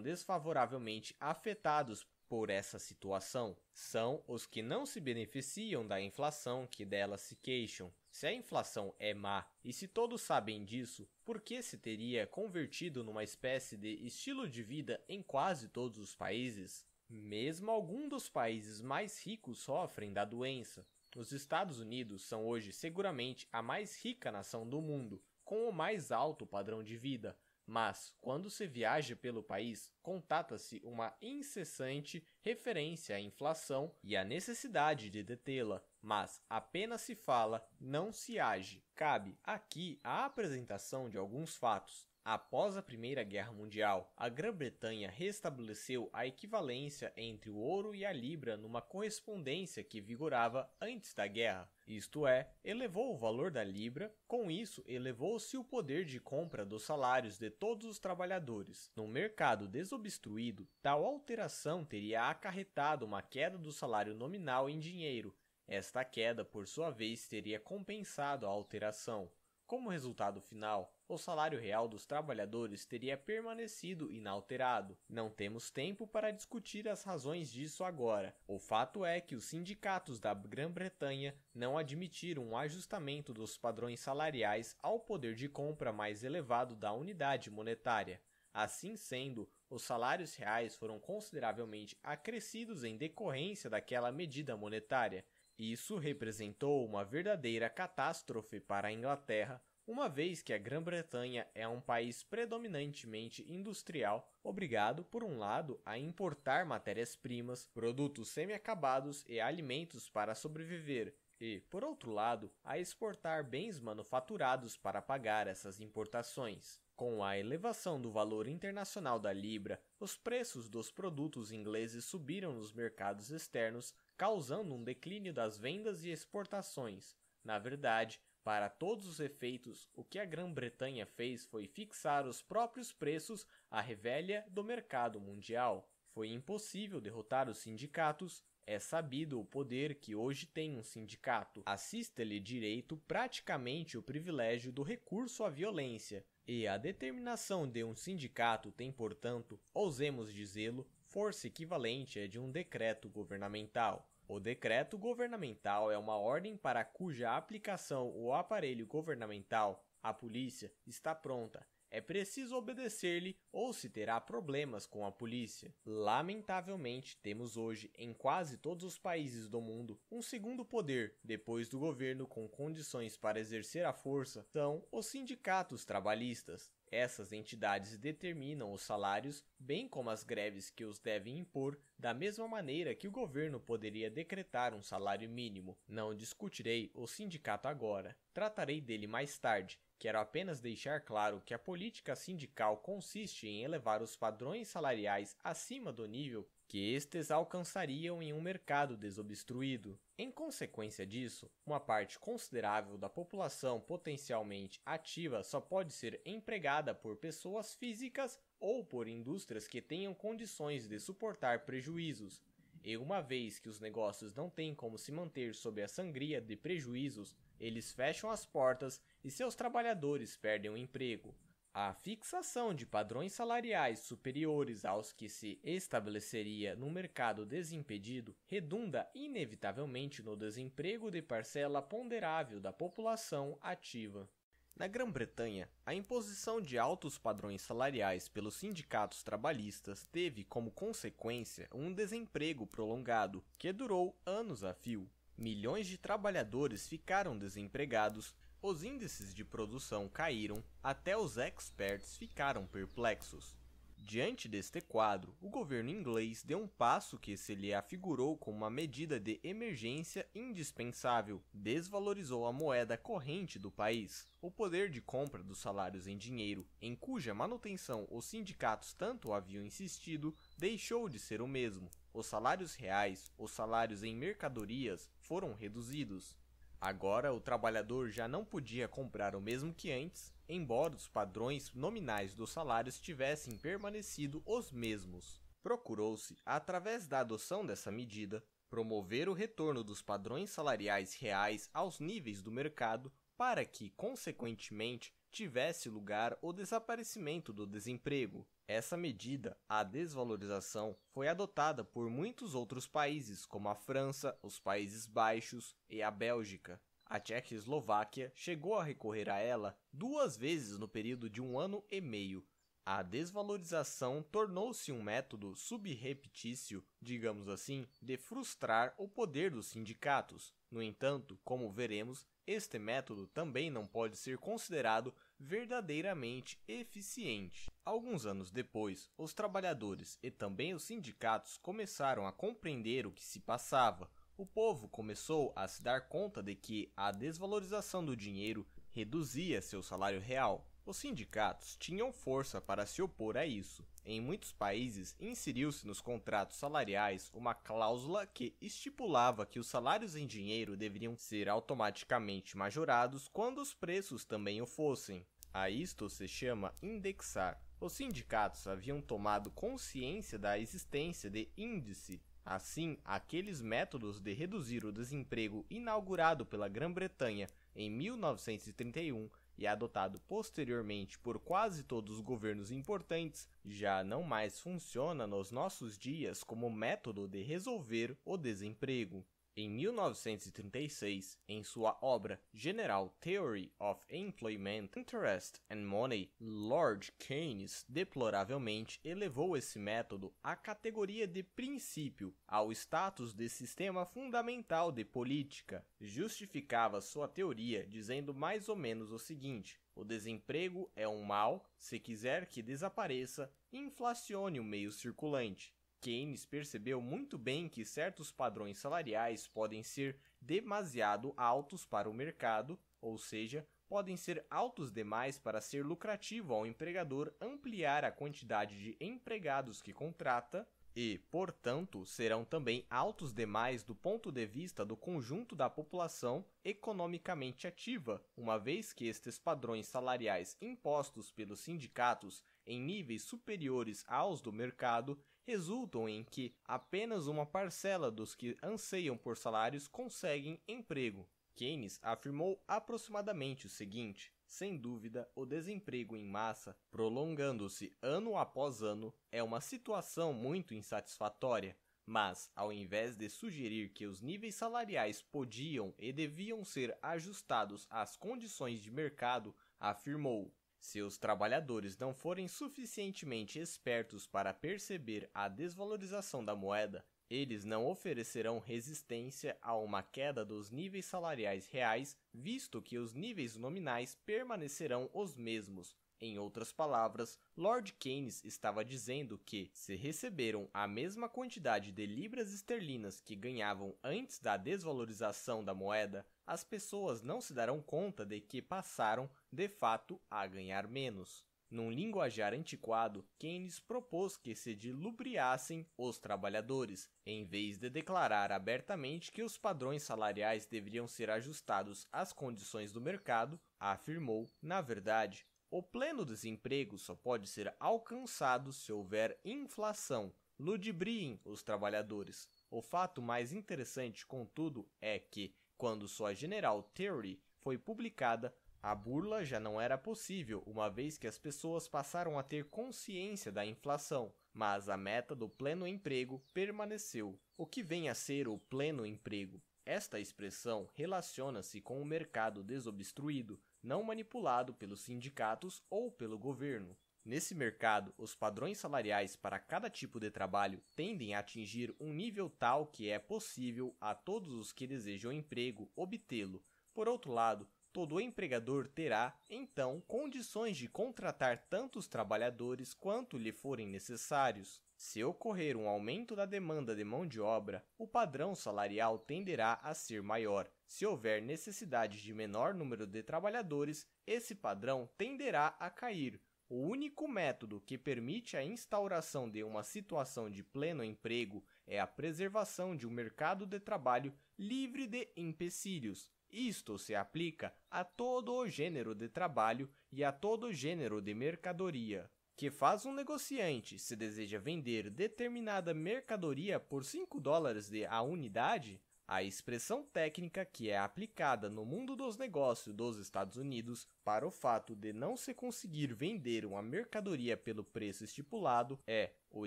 desfavoravelmente afetados por essa situação. São os que não se beneficiam da inflação que dela se queixam. Se a inflação é má e se todos sabem disso, por que se teria convertido numa espécie de estilo de vida em quase todos os países? Mesmo alguns dos países mais ricos sofrem da doença. Os Estados Unidos são hoje seguramente a mais rica nação do mundo, com o mais alto padrão de vida, mas, quando se viaja pelo país, contata-se uma incessante referência à inflação e à necessidade de detê-la, mas apenas se fala, não se age. Cabe aqui a apresentação de alguns fatos. Após a Primeira Guerra Mundial, a Grã-Bretanha restabeleceu a equivalência entre o ouro e a libra numa correspondência que vigorava antes da guerra. Isto é, elevou o valor da libra, com isso elevou-se o poder de compra dos salários de todos os trabalhadores. No mercado desobstruído, tal alteração teria acarretado uma queda do salário nominal em dinheiro. Esta queda, por sua vez, teria compensado a alteração. Como resultado final, o salário real dos trabalhadores teria permanecido inalterado. Não temos tempo para discutir as razões disso agora. O fato é que os sindicatos da Grã-Bretanha não admitiram um ajustamento dos padrões salariais ao poder de compra mais elevado da unidade monetária. Assim sendo, os salários reais foram consideravelmente acrescidos em decorrência daquela medida monetária. Isso representou uma verdadeira catástrofe para a Inglaterra, uma vez que a Grã-Bretanha é um país predominantemente industrial, obrigado, por um lado, a importar matérias-primas, produtos semi-acabados e alimentos para sobreviver, e, por outro lado, a exportar bens manufaturados para pagar essas importações. Com a elevação do valor internacional da libra, os preços dos produtos ingleses subiram nos mercados externos, causando um declínio das vendas e exportações. Na verdade, para todos os efeitos, o que a Grã-Bretanha fez foi fixar os próprios preços à revelia do mercado mundial. Foi impossível derrotar os sindicatos, é sabido o poder que hoje tem um sindicato. assista lhe direito praticamente o privilégio do recurso à violência. E a determinação de um sindicato tem, portanto, ousemos dizê-lo, força equivalente à é de um decreto governamental. O decreto governamental é uma ordem para cuja aplicação o aparelho governamental, a polícia, está pronta. É preciso obedecer-lhe ou se terá problemas com a polícia. Lamentavelmente, temos hoje, em quase todos os países do mundo, um segundo poder, depois do governo com condições para exercer a força, são os sindicatos trabalhistas. Essas entidades determinam os salários, bem como as greves que os devem impor, da mesma maneira que o governo poderia decretar um salário mínimo. Não discutirei o sindicato agora, tratarei dele mais tarde. Quero apenas deixar claro que a política sindical consiste em elevar os padrões salariais acima do nível que estes alcançariam em um mercado desobstruído. Em consequência disso, uma parte considerável da população potencialmente ativa só pode ser empregada por pessoas físicas ou por indústrias que tenham condições de suportar prejuízos. E uma vez que os negócios não têm como se manter sob a sangria de prejuízos, eles fecham as portas e seus trabalhadores perdem o emprego. A fixação de padrões salariais superiores aos que se estabeleceria no mercado desimpedido redunda inevitavelmente no desemprego de parcela ponderável da população ativa. Na Grã-Bretanha, a imposição de altos padrões salariais pelos sindicatos trabalhistas teve como consequência um desemprego prolongado, que durou anos a fio. Milhões de trabalhadores ficaram desempregados, os índices de produção caíram, até os experts ficaram perplexos. Diante deste quadro, o governo inglês deu um passo que se lhe afigurou como uma medida de emergência indispensável, desvalorizou a moeda corrente do país, o poder de compra dos salários em dinheiro, em cuja manutenção os sindicatos tanto haviam insistido, deixou de ser o mesmo. Os salários reais, os salários em mercadorias, foram reduzidos. Agora, o trabalhador já não podia comprar o mesmo que antes, embora os padrões nominais dos salários tivessem permanecido os mesmos. Procurou-se, através da adoção dessa medida, promover o retorno dos padrões salariais reais aos níveis do mercado para que, consequentemente, tivesse lugar o desaparecimento do desemprego. Essa medida, a desvalorização, foi adotada por muitos outros países, como a França, os Países Baixos e a Bélgica. A Tchecoslováquia chegou a recorrer a ela duas vezes no período de um ano e meio. A desvalorização tornou-se um método subrepetício, digamos assim, de frustrar o poder dos sindicatos. No entanto, como veremos, este método também não pode ser considerado verdadeiramente eficiente. Alguns anos depois, os trabalhadores e também os sindicatos começaram a compreender o que se passava. O povo começou a se dar conta de que a desvalorização do dinheiro reduzia seu salário real. Os sindicatos tinham força para se opor a isso. Em muitos países, inseriu-se nos contratos salariais uma cláusula que estipulava que os salários em dinheiro deveriam ser automaticamente majorados quando os preços também o fossem. A isto se chama indexar. Os sindicatos haviam tomado consciência da existência de índice. Assim, aqueles métodos de reduzir o desemprego inaugurado pela Grã-Bretanha em 1931 e adotado posteriormente por quase todos os governos importantes, já não mais funciona nos nossos dias como método de resolver o desemprego. Em 1936, em sua obra General Theory of Employment, Interest and Money, Lord Keynes deploravelmente elevou esse método à categoria de princípio, ao status de sistema fundamental de política. Justificava sua teoria dizendo mais ou menos o seguinte: o desemprego é um mal, se quiser que desapareça, inflacione o meio circulante. Keynes percebeu muito bem que certos padrões salariais podem ser demasiado altos para o mercado, ou seja, podem ser altos demais para ser lucrativo ao empregador ampliar a quantidade de empregados que contrata e, portanto, serão também altos demais do ponto de vista do conjunto da população economicamente ativa, uma vez que estes padrões salariais impostos pelos sindicatos em níveis superiores aos do mercado resultam em que apenas uma parcela dos que anseiam por salários conseguem emprego. Keynes afirmou aproximadamente o seguinte: sem dúvida, o desemprego em massa, prolongando-se ano após ano, é uma situação muito insatisfatória. Mas, ao invés de sugerir que os níveis salariais podiam e deviam ser ajustados às condições de mercado, afirmou: se os trabalhadores não forem suficientemente espertos para perceber a desvalorização da moeda, eles não oferecerão resistência a uma queda dos níveis salariais reais, visto que os níveis nominais permanecerão os mesmos. Em outras palavras, Lord Keynes estava dizendo que, se receberam a mesma quantidade de libras esterlinas que ganhavam antes da desvalorização da moeda, as pessoas não se darão conta de que passaram, de fato, a ganhar menos. Num linguajar antiquado, Keynes propôs que se dilubriassem os trabalhadores, em vez de declarar abertamente que os padrões salariais deveriam ser ajustados às condições do mercado, afirmou, na verdade, o pleno desemprego só pode ser alcançado se houver inflação. Ludibriem os trabalhadores. O fato mais interessante, contudo, é que quando sua General Theory foi publicada, a burla já não era possível, uma vez que as pessoas passaram a ter consciência da inflação, mas a meta do pleno emprego permaneceu, o que vem a ser o pleno emprego. Esta expressão relaciona-se com o mercado desobstruído, não manipulado pelos sindicatos ou pelo governo. Nesse mercado, os padrões salariais para cada tipo de trabalho tendem a atingir um nível tal que é possível a todos os que desejam emprego obtê-lo. Por outro lado, todo empregador terá, então, condições de contratar tantos trabalhadores quanto lhe forem necessários. Se ocorrer um aumento da demanda de mão de obra, o padrão salarial tenderá a ser maior. Se houver necessidade de menor número de trabalhadores, esse padrão tenderá a cair, o único método que permite a instauração de uma situação de pleno emprego é a preservação de um mercado de trabalho livre de empecilhos. Isto se aplica a todo o gênero de trabalho e a todo o gênero de mercadoria. Que faz um negociante se deseja vender determinada mercadoria por 5 dólares de a unidade, a expressão técnica que é aplicada no mundo dos negócios dos Estados Unidos para o fato de não se conseguir vender uma mercadoria pelo preço estipulado é o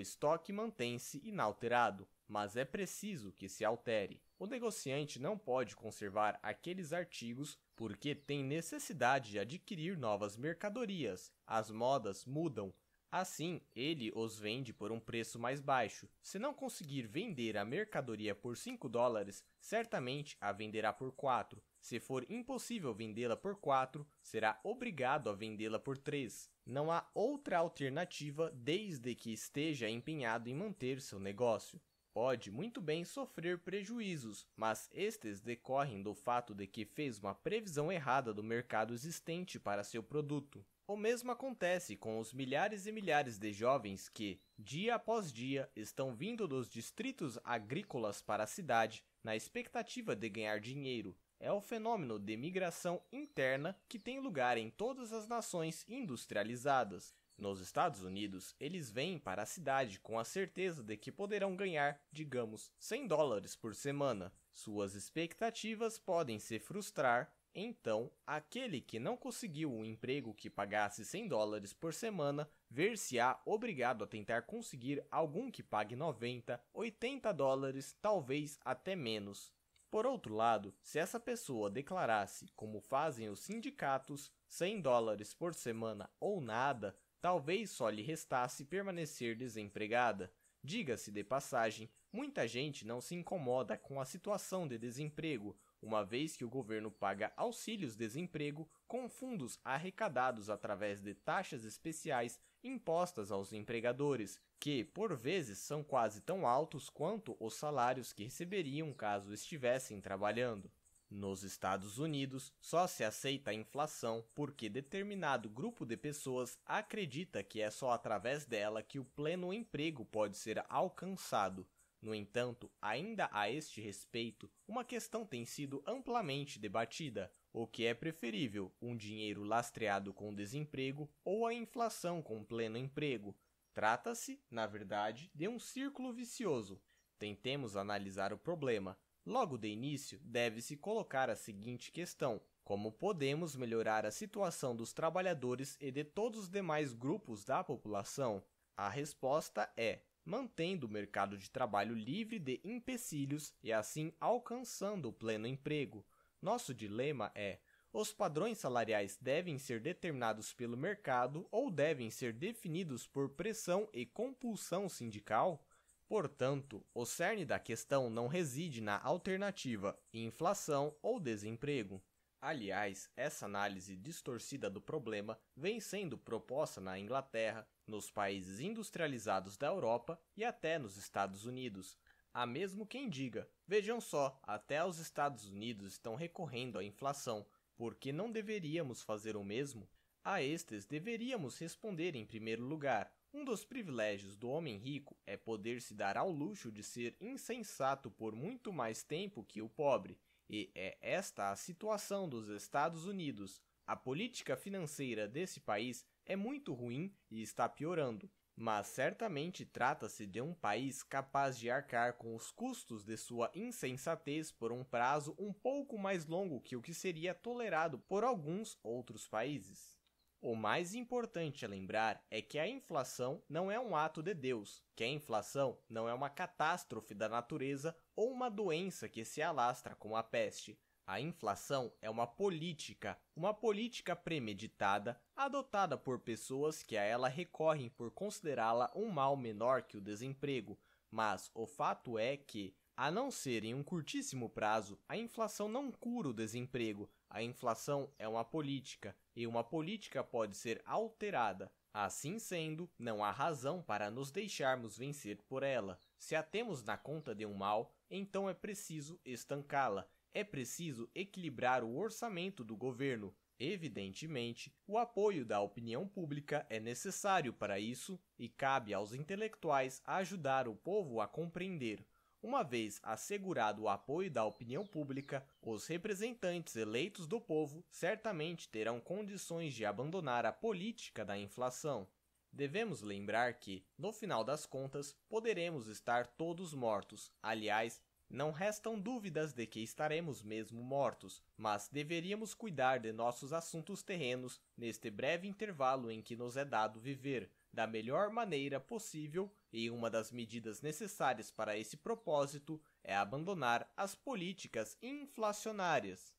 estoque mantém-se inalterado, mas é preciso que se altere. O negociante não pode conservar aqueles artigos porque tem necessidade de adquirir novas mercadorias. As modas mudam Assim, ele os vende por um preço mais baixo. Se não conseguir vender a mercadoria por 5 dólares, certamente a venderá por 4. Se for impossível vendê-la por 4, será obrigado a vendê-la por 3. Não há outra alternativa desde que esteja empenhado em manter seu negócio pode muito bem sofrer prejuízos, mas estes decorrem do fato de que fez uma previsão errada do mercado existente para seu produto. O mesmo acontece com os milhares e milhares de jovens que, dia após dia, estão vindo dos distritos agrícolas para a cidade na expectativa de ganhar dinheiro. É o fenômeno de migração interna que tem lugar em todas as nações industrializadas. Nos Estados Unidos, eles vêm para a cidade com a certeza de que poderão ganhar, digamos, 100 dólares por semana. Suas expectativas podem se frustrar, então, aquele que não conseguiu um emprego que pagasse 100 dólares por semana ver-se-á obrigado a tentar conseguir algum que pague 90, 80 dólares, talvez até menos. Por outro lado, se essa pessoa declarasse, como fazem os sindicatos, 100 dólares por semana ou nada, Talvez só lhe restasse permanecer desempregada. Diga-se de passagem, muita gente não se incomoda com a situação de desemprego, uma vez que o governo paga auxílios desemprego com fundos arrecadados através de taxas especiais impostas aos empregadores, que por vezes são quase tão altos quanto os salários que receberiam caso estivessem trabalhando. Nos Estados Unidos, só se aceita a inflação porque determinado grupo de pessoas acredita que é só através dela que o pleno emprego pode ser alcançado. No entanto, ainda a este respeito, uma questão tem sido amplamente debatida: o que é preferível, um dinheiro lastreado com desemprego ou a inflação com pleno emprego? Trata-se, na verdade, de um círculo vicioso. Tentemos analisar o problema Logo de início, deve-se colocar a seguinte questão: como podemos melhorar a situação dos trabalhadores e de todos os demais grupos da população? A resposta é mantendo o mercado de trabalho livre de empecilhos e assim alcançando o pleno emprego. Nosso dilema é: os padrões salariais devem ser determinados pelo mercado ou devem ser definidos por pressão e compulsão sindical? Portanto, o cerne da questão não reside na alternativa inflação ou desemprego. Aliás, essa análise distorcida do problema vem sendo proposta na Inglaterra, nos países industrializados da Europa e até nos Estados Unidos. Há mesmo quem diga: vejam só, até os Estados Unidos estão recorrendo à inflação, por que não deveríamos fazer o mesmo? A estes deveríamos responder em primeiro lugar: um dos privilégios do homem rico é poder se dar ao luxo de ser insensato por muito mais tempo que o pobre, e é esta a situação dos Estados Unidos. A política financeira desse país é muito ruim e está piorando, mas certamente trata-se de um país capaz de arcar com os custos de sua insensatez por um prazo um pouco mais longo que o que seria tolerado por alguns outros países. O mais importante a lembrar é que a inflação não é um ato de Deus, que a inflação não é uma catástrofe da natureza ou uma doença que se alastra como a peste. A inflação é uma política, uma política premeditada, adotada por pessoas que a ela recorrem por considerá-la um mal menor que o desemprego, mas o fato é que, a não ser em um curtíssimo prazo, a inflação não cura o desemprego. A inflação é uma política, e uma política pode ser alterada. Assim sendo, não há razão para nos deixarmos vencer por ela. Se a temos na conta de um mal, então é preciso estancá-la. É preciso equilibrar o orçamento do governo. Evidentemente, o apoio da opinião pública é necessário para isso e cabe aos intelectuais ajudar o povo a compreender. Uma vez assegurado o apoio da opinião pública, os representantes eleitos do povo certamente terão condições de abandonar a política da inflação. Devemos lembrar que, no final das contas, poderemos estar todos mortos. Aliás, não restam dúvidas de que estaremos mesmo mortos, mas deveríamos cuidar de nossos assuntos terrenos neste breve intervalo em que nos é dado viver, da melhor maneira possível, e uma das medidas necessárias para esse propósito é abandonar as políticas inflacionárias.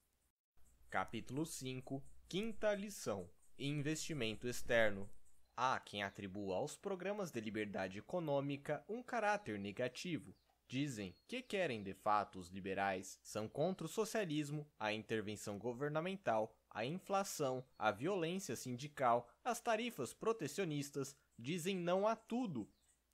Capítulo 5 Quinta lição: Investimento externo. Há quem atribua aos programas de liberdade econômica um caráter negativo. Dizem que querem de fato os liberais, são contra o socialismo, a intervenção governamental, a inflação, a violência sindical, as tarifas protecionistas dizem não a tudo.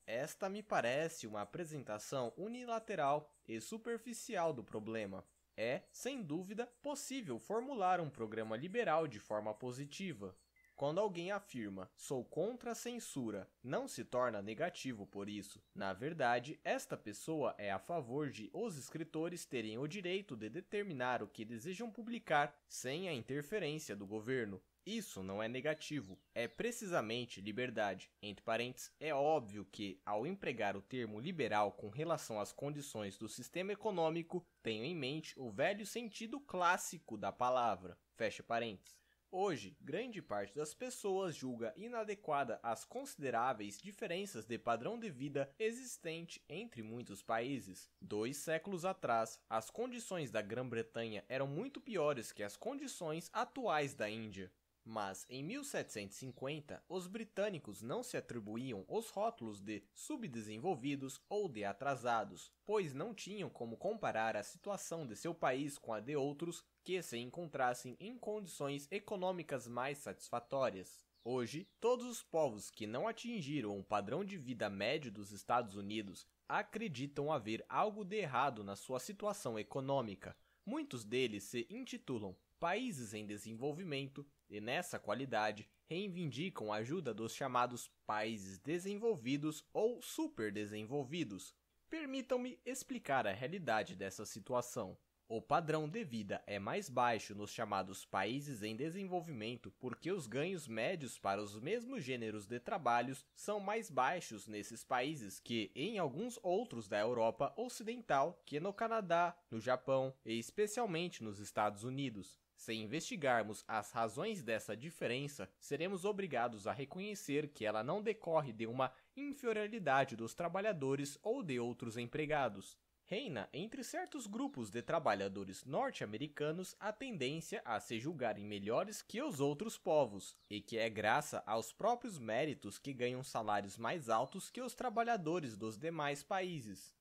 Esta me parece uma apresentação unilateral e superficial do problema. É, sem dúvida, possível formular um programa liberal de forma positiva, quando alguém afirma sou contra a censura, não se torna negativo por isso. Na verdade, esta pessoa é a favor de os escritores terem o direito de determinar o que desejam publicar sem a interferência do governo. Isso não é negativo, é precisamente liberdade. Entre parênteses, é óbvio que, ao empregar o termo liberal com relação às condições do sistema econômico, tenho em mente o velho sentido clássico da palavra. Fecha parênteses. Hoje, grande parte das pessoas julga inadequada as consideráveis diferenças de padrão de vida existente entre muitos países. Dois séculos atrás, as condições da Grã-Bretanha eram muito piores que as condições atuais da Índia. Mas em 1750, os britânicos não se atribuíam os rótulos de subdesenvolvidos ou de atrasados, pois não tinham como comparar a situação de seu país com a de outros que se encontrassem em condições econômicas mais satisfatórias. Hoje, todos os povos que não atingiram o padrão de vida médio dos Estados Unidos acreditam haver algo de errado na sua situação econômica. Muitos deles se intitulam países em desenvolvimento e, nessa qualidade, reivindicam a ajuda dos chamados países desenvolvidos ou superdesenvolvidos. Permitam-me explicar a realidade dessa situação. O padrão de vida é mais baixo nos chamados países em desenvolvimento porque os ganhos médios para os mesmos gêneros de trabalhos são mais baixos nesses países que em alguns outros da Europa Ocidental, que no Canadá, no Japão e especialmente nos Estados Unidos. Se investigarmos as razões dessa diferença, seremos obrigados a reconhecer que ela não decorre de uma inferioridade dos trabalhadores ou de outros empregados reina entre certos grupos de trabalhadores norte-americanos a tendência a se julgarem melhores que os outros povos, e que é graça aos próprios méritos que ganham salários mais altos que os trabalhadores dos demais países.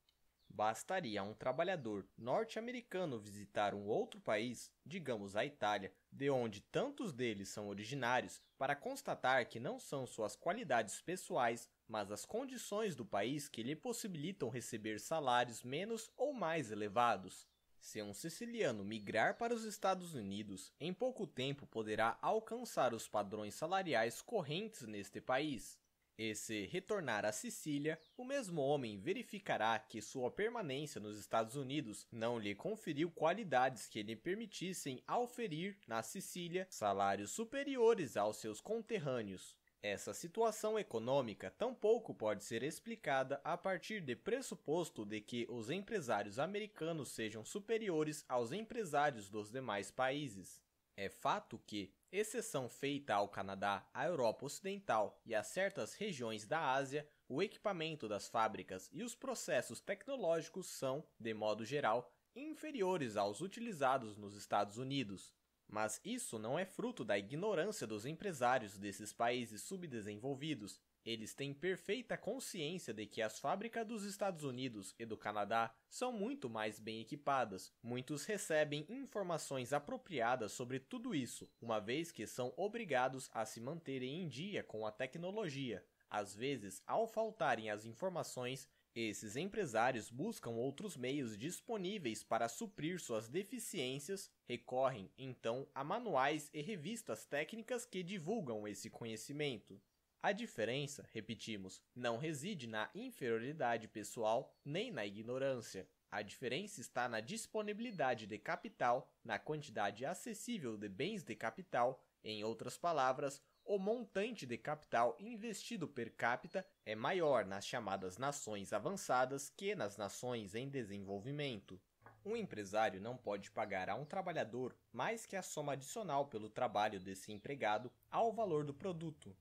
Bastaria um trabalhador norte-americano visitar um outro país, digamos a Itália, de onde tantos deles são originários, para constatar que não são suas qualidades pessoais, mas as condições do país que lhe possibilitam receber salários menos ou mais elevados. Se um siciliano migrar para os Estados Unidos, em pouco tempo poderá alcançar os padrões salariais correntes neste país. E se retornar à Sicília, o mesmo homem verificará que sua permanência nos Estados Unidos não lhe conferiu qualidades que lhe permitissem auferir na Sicília salários superiores aos seus conterrâneos. Essa situação econômica tampouco pode ser explicada a partir de pressuposto de que os empresários americanos sejam superiores aos empresários dos demais países. É fato que, Exceção feita ao Canadá, à Europa Ocidental e a certas regiões da Ásia, o equipamento das fábricas e os processos tecnológicos são, de modo geral, inferiores aos utilizados nos Estados Unidos. Mas isso não é fruto da ignorância dos empresários desses países subdesenvolvidos, eles têm perfeita consciência de que as fábricas dos Estados Unidos e do Canadá são muito mais bem equipadas. Muitos recebem informações apropriadas sobre tudo isso, uma vez que são obrigados a se manterem em dia com a tecnologia. Às vezes, ao faltarem as informações, esses empresários buscam outros meios disponíveis para suprir suas deficiências, recorrem então a manuais e revistas técnicas que divulgam esse conhecimento. A diferença, repetimos, não reside na inferioridade pessoal nem na ignorância. A diferença está na disponibilidade de capital, na quantidade acessível de bens de capital, em outras palavras, o montante de capital investido per capita é maior nas chamadas nações avançadas que nas nações em desenvolvimento. Um empresário não pode pagar a um trabalhador mais que a soma adicional pelo trabalho desse empregado ao valor do produto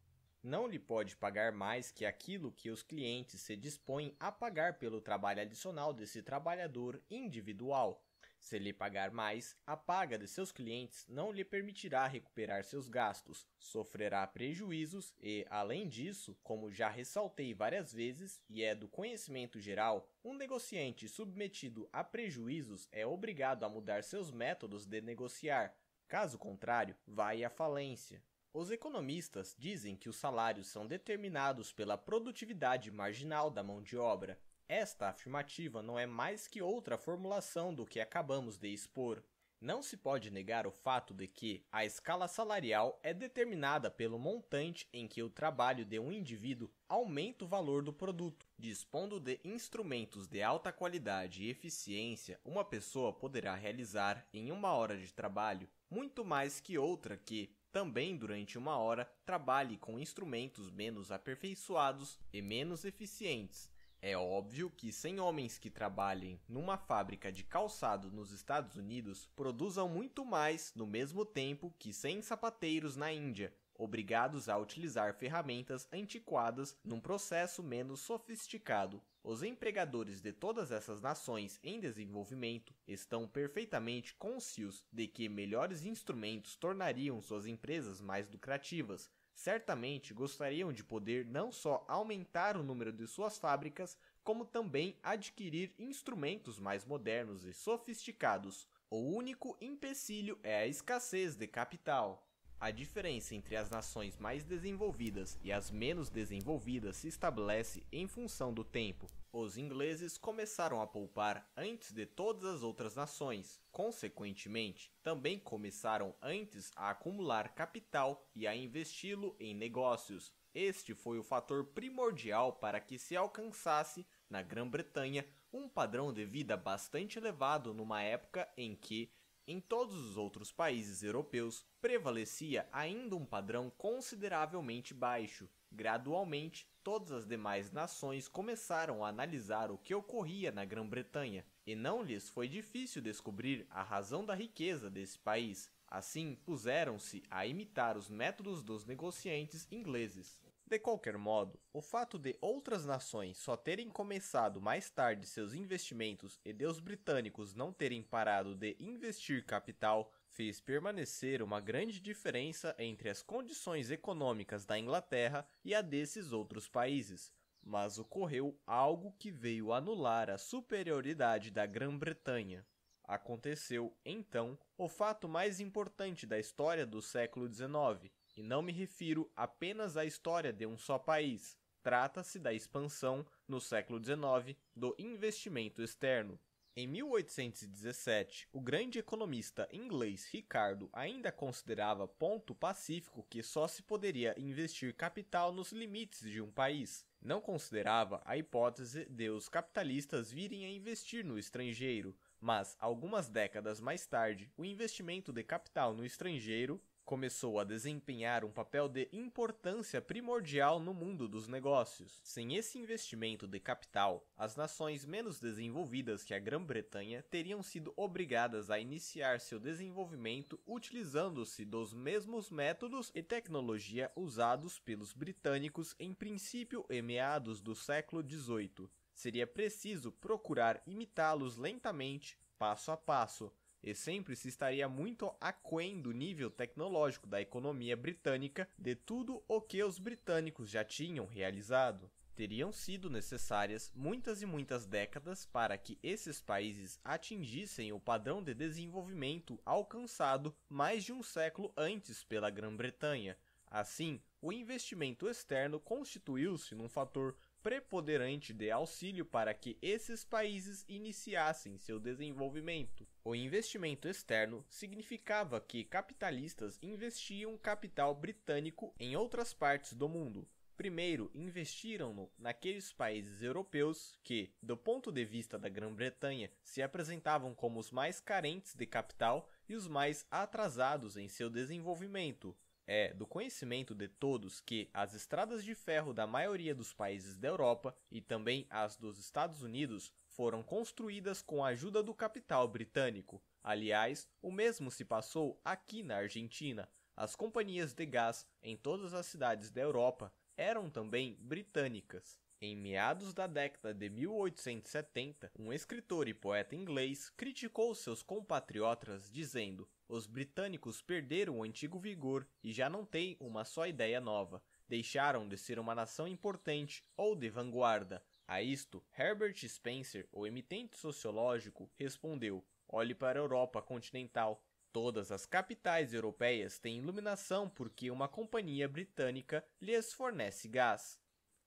não lhe pode pagar mais que aquilo que os clientes se dispõem a pagar pelo trabalho adicional desse trabalhador individual. Se lhe pagar mais, a paga de seus clientes não lhe permitirá recuperar seus gastos, sofrerá prejuízos e, além disso, como já ressaltei várias vezes e é do conhecimento geral, um negociante submetido a prejuízos é obrigado a mudar seus métodos de negociar. Caso contrário, vai à falência. Os economistas dizem que os salários são determinados pela produtividade marginal da mão de obra. Esta afirmativa não é mais que outra formulação do que acabamos de expor. Não se pode negar o fato de que a escala salarial é determinada pelo montante em que o trabalho de um indivíduo aumenta o valor do produto. Dispondo de instrumentos de alta qualidade e eficiência, uma pessoa poderá realizar, em uma hora de trabalho, muito mais que outra que, também, durante uma hora, trabalhe com instrumentos menos aperfeiçoados e menos eficientes. É óbvio que sem homens que trabalhem numa fábrica de calçado nos Estados Unidos produzam muito mais no mesmo tempo que sem sapateiros na Índia, obrigados a utilizar ferramentas antiquadas num processo menos sofisticado. Os empregadores de todas essas nações em desenvolvimento estão perfeitamente conscios de que melhores instrumentos tornariam suas empresas mais lucrativas. Certamente gostariam de poder não só aumentar o número de suas fábricas, como também adquirir instrumentos mais modernos e sofisticados. O único empecilho é a escassez de capital. A diferença entre as nações mais desenvolvidas e as menos desenvolvidas se estabelece em função do tempo. Os ingleses começaram a poupar antes de todas as outras nações, consequentemente, também começaram antes a acumular capital e a investi-lo em negócios. Este foi o fator primordial para que se alcançasse, na Grã-Bretanha, um padrão de vida bastante elevado numa época em que em todos os outros países europeus, prevalecia ainda um padrão consideravelmente baixo. Gradualmente, todas as demais nações começaram a analisar o que ocorria na Grã-Bretanha, e não lhes foi difícil descobrir a razão da riqueza desse país. Assim, puseram-se a imitar os métodos dos negociantes ingleses. De qualquer modo, o fato de outras nações só terem começado mais tarde seus investimentos e de os britânicos não terem parado de investir capital fez permanecer uma grande diferença entre as condições econômicas da Inglaterra e a desses outros países. Mas ocorreu algo que veio anular a superioridade da Grã-Bretanha. Aconteceu, então, o fato mais importante da história do século XIX, e não me refiro apenas à história de um só país. Trata-se da expansão, no século XIX, do investimento externo. Em 1817, o grande economista inglês Ricardo ainda considerava ponto pacífico que só se poderia investir capital nos limites de um país. Não considerava a hipótese de os capitalistas virem a investir no estrangeiro, mas algumas décadas mais tarde, o investimento de capital no estrangeiro começou a desempenhar um papel de importância primordial no mundo dos negócios. Sem esse investimento de capital, as nações menos desenvolvidas que a Grã-Bretanha teriam sido obrigadas a iniciar seu desenvolvimento utilizando-se dos mesmos métodos e tecnologia usados pelos britânicos em princípio e meados do século XVIII. Seria preciso procurar imitá-los lentamente, passo a passo, e sempre se estaria muito aquém do nível tecnológico da economia britânica de tudo o que os britânicos já tinham realizado. Teriam sido necessárias muitas e muitas décadas para que esses países atingissem o padrão de desenvolvimento alcançado mais de um século antes pela Grã-Bretanha. Assim, o investimento externo constituiu-se num fator preponderante de auxílio para que esses países iniciassem seu desenvolvimento. O investimento externo significava que capitalistas investiam capital britânico em outras partes do mundo. Primeiro, investiram-no naqueles países europeus que, do ponto de vista da Grã-Bretanha, se apresentavam como os mais carentes de capital e os mais atrasados em seu desenvolvimento, é do conhecimento de todos que as estradas de ferro da maioria dos países da Europa e também as dos Estados Unidos foram construídas com a ajuda do capital britânico. Aliás, o mesmo se passou aqui na Argentina. As companhias de gás em todas as cidades da Europa eram também britânicas. Em meados da década de 1870, um escritor e poeta inglês criticou seus compatriotas dizendo: Os britânicos perderam o antigo vigor e já não têm uma só ideia nova. Deixaram de ser uma nação importante ou de vanguarda. A isto, Herbert Spencer, o emitente sociológico, respondeu: Olhe para a Europa continental. Todas as capitais europeias têm iluminação porque uma companhia britânica lhes fornece gás.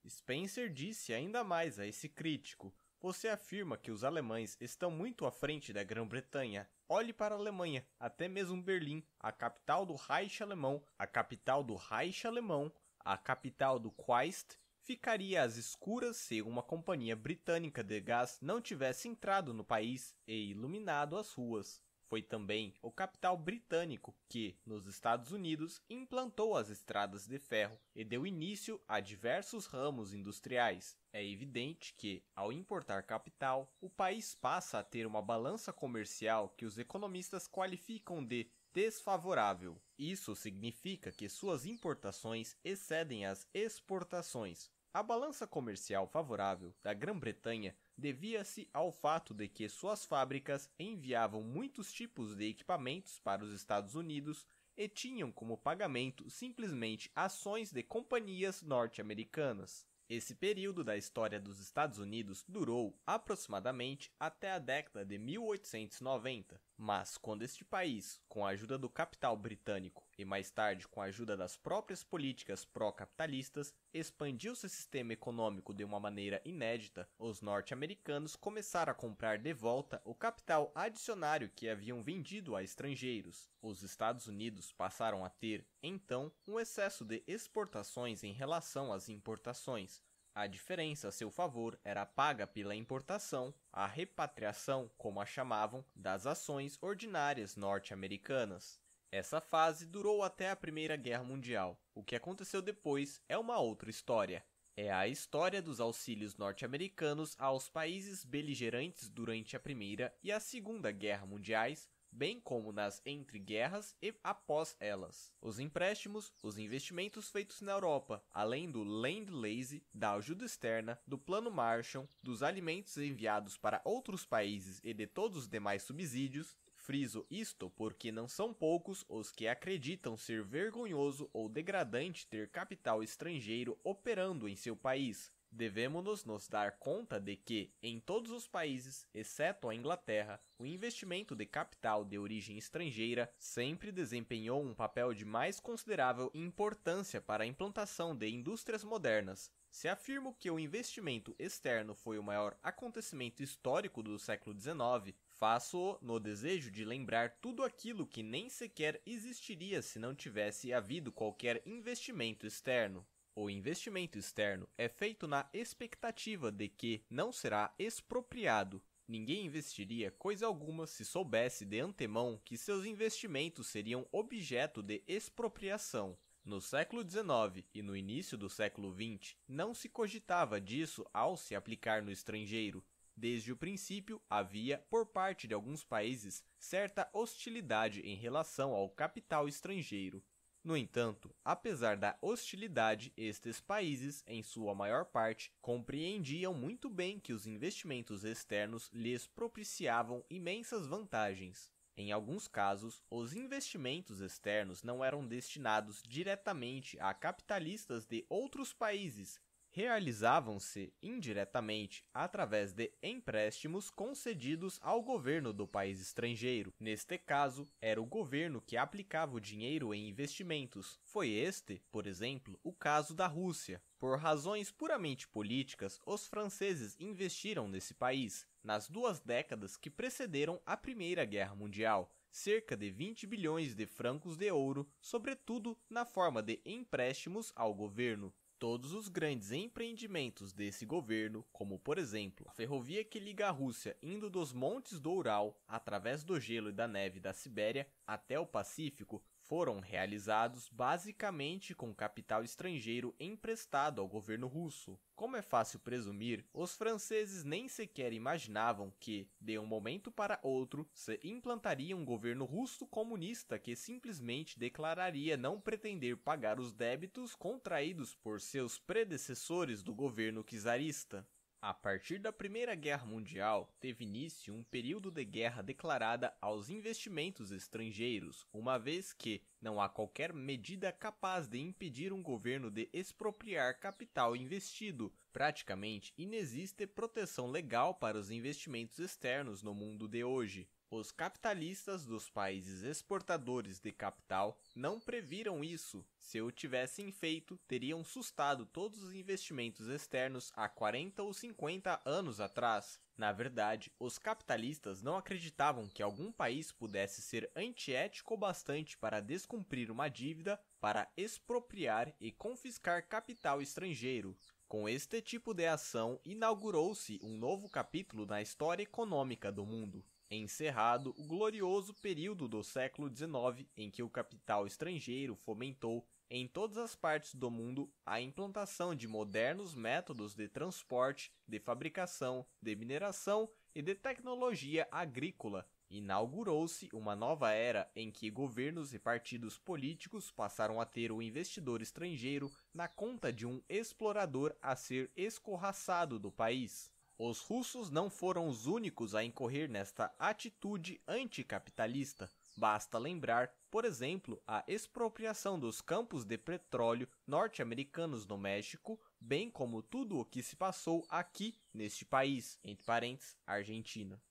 Spencer disse ainda mais a esse crítico: Você afirma que os alemães estão muito à frente da Grã-Bretanha. Olhe para a Alemanha, até mesmo Berlim, a capital do Reich alemão, a capital do Reich alemão, a capital do Quaist ficaria às escuras se uma companhia britânica de gás não tivesse entrado no país e iluminado as ruas. Foi também o capital britânico que, nos Estados Unidos, implantou as estradas de ferro e deu início a diversos ramos industriais. É evidente que, ao importar capital, o país passa a ter uma balança comercial que os economistas qualificam de desfavorável. Isso significa que suas importações excedem as exportações. A balança comercial favorável da Grã-Bretanha devia-se ao fato de que suas fábricas enviavam muitos tipos de equipamentos para os Estados Unidos e tinham como pagamento simplesmente ações de companhias norte-americanas. Esse período da história dos Estados Unidos durou aproximadamente até a década de 1890. Mas quando este país, com a ajuda do capital britânico e mais tarde com a ajuda das próprias políticas pró-capitalistas, expandiu seu sistema econômico de uma maneira inédita, os norte-americanos começaram a comprar de volta o capital adicionário que haviam vendido a estrangeiros. Os Estados Unidos passaram a ter, então, um excesso de exportações em relação às importações, a diferença a seu favor era paga pela importação, a repatriação, como a chamavam, das ações ordinárias norte-americanas. Essa fase durou até a Primeira Guerra Mundial. O que aconteceu depois é uma outra história. É a história dos auxílios norte-americanos aos países beligerantes durante a Primeira e a Segunda Guerra Mundiais, bem como nas entre-guerras e após elas, os empréstimos, os investimentos feitos na Europa, além do Land-Lease, da ajuda externa, do Plano Marshall, dos alimentos enviados para outros países e de todos os demais subsídios, Friso isto porque não são poucos os que acreditam ser vergonhoso ou degradante ter capital estrangeiro operando em seu país, Devemos nos dar conta de que, em todos os países, exceto a Inglaterra, o investimento de capital de origem estrangeira sempre desempenhou um papel de mais considerável importância para a implantação de indústrias modernas. Se afirmo que o investimento externo foi o maior acontecimento histórico do século XIX, Faço-o no desejo de lembrar tudo aquilo que nem sequer existiria se não tivesse havido qualquer investimento externo. O investimento externo é feito na expectativa de que não será expropriado. Ninguém investiria coisa alguma se soubesse de antemão que seus investimentos seriam objeto de expropriação. No século XIX e no início do século XX, não se cogitava disso ao se aplicar no estrangeiro. Desde o princípio, havia, por parte de alguns países, certa hostilidade em relação ao capital estrangeiro. No entanto, Apesar da hostilidade, estes países, em sua maior parte, compreendiam muito bem que os investimentos externos lhes propiciavam imensas vantagens. Em alguns casos, os investimentos externos não eram destinados diretamente a capitalistas de outros países, realizavam-se indiretamente através de empréstimos concedidos ao governo do país estrangeiro. Neste caso, era o governo que aplicava o dinheiro em investimentos. Foi este, por exemplo, o caso da Rússia. Por razões puramente políticas, os franceses investiram nesse país nas duas décadas que precederam a Primeira Guerra Mundial, cerca de 20 bilhões de francos de ouro, sobretudo na forma de empréstimos ao governo. Todos os grandes empreendimentos desse governo, como por exemplo a ferrovia que liga a Rússia indo dos Montes do Ural, através do gelo e da neve da Sibéria, até o Pacífico, foram realizados basicamente com capital estrangeiro emprestado ao governo russo. Como é fácil presumir, os franceses nem sequer imaginavam que, de um momento para outro, se implantaria um governo russo comunista que simplesmente declararia não pretender pagar os débitos contraídos por seus predecessores do governo czarista. A partir da Primeira Guerra Mundial, teve início um período de guerra declarada aos investimentos estrangeiros, uma vez que não há qualquer medida capaz de impedir um governo de expropriar capital investido. Praticamente inexiste proteção legal para os investimentos externos no mundo de hoje. Os capitalistas dos países exportadores de capital não previram isso. Se o tivessem feito, teriam sustado todos os investimentos externos há 40 ou 50 anos atrás. Na verdade, os capitalistas não acreditavam que algum país pudesse ser antiético o bastante para descumprir uma dívida para expropriar e confiscar capital estrangeiro. Com este tipo de ação, inaugurou-se um novo capítulo na história econômica do mundo encerrado o glorioso período do século XIX em que o capital estrangeiro fomentou em todas as partes do mundo a implantação de modernos métodos de transporte, de fabricação, de mineração e de tecnologia agrícola. Inaugurou-se uma nova era em que governos e partidos políticos passaram a ter o investidor estrangeiro na conta de um explorador a ser escorraçado do país. Os russos não foram os únicos a incorrer nesta atitude anticapitalista. Basta lembrar, por exemplo, a expropriação dos campos de petróleo norte-americanos no México, bem como tudo o que se passou aqui neste país, entre parênteses, Argentina.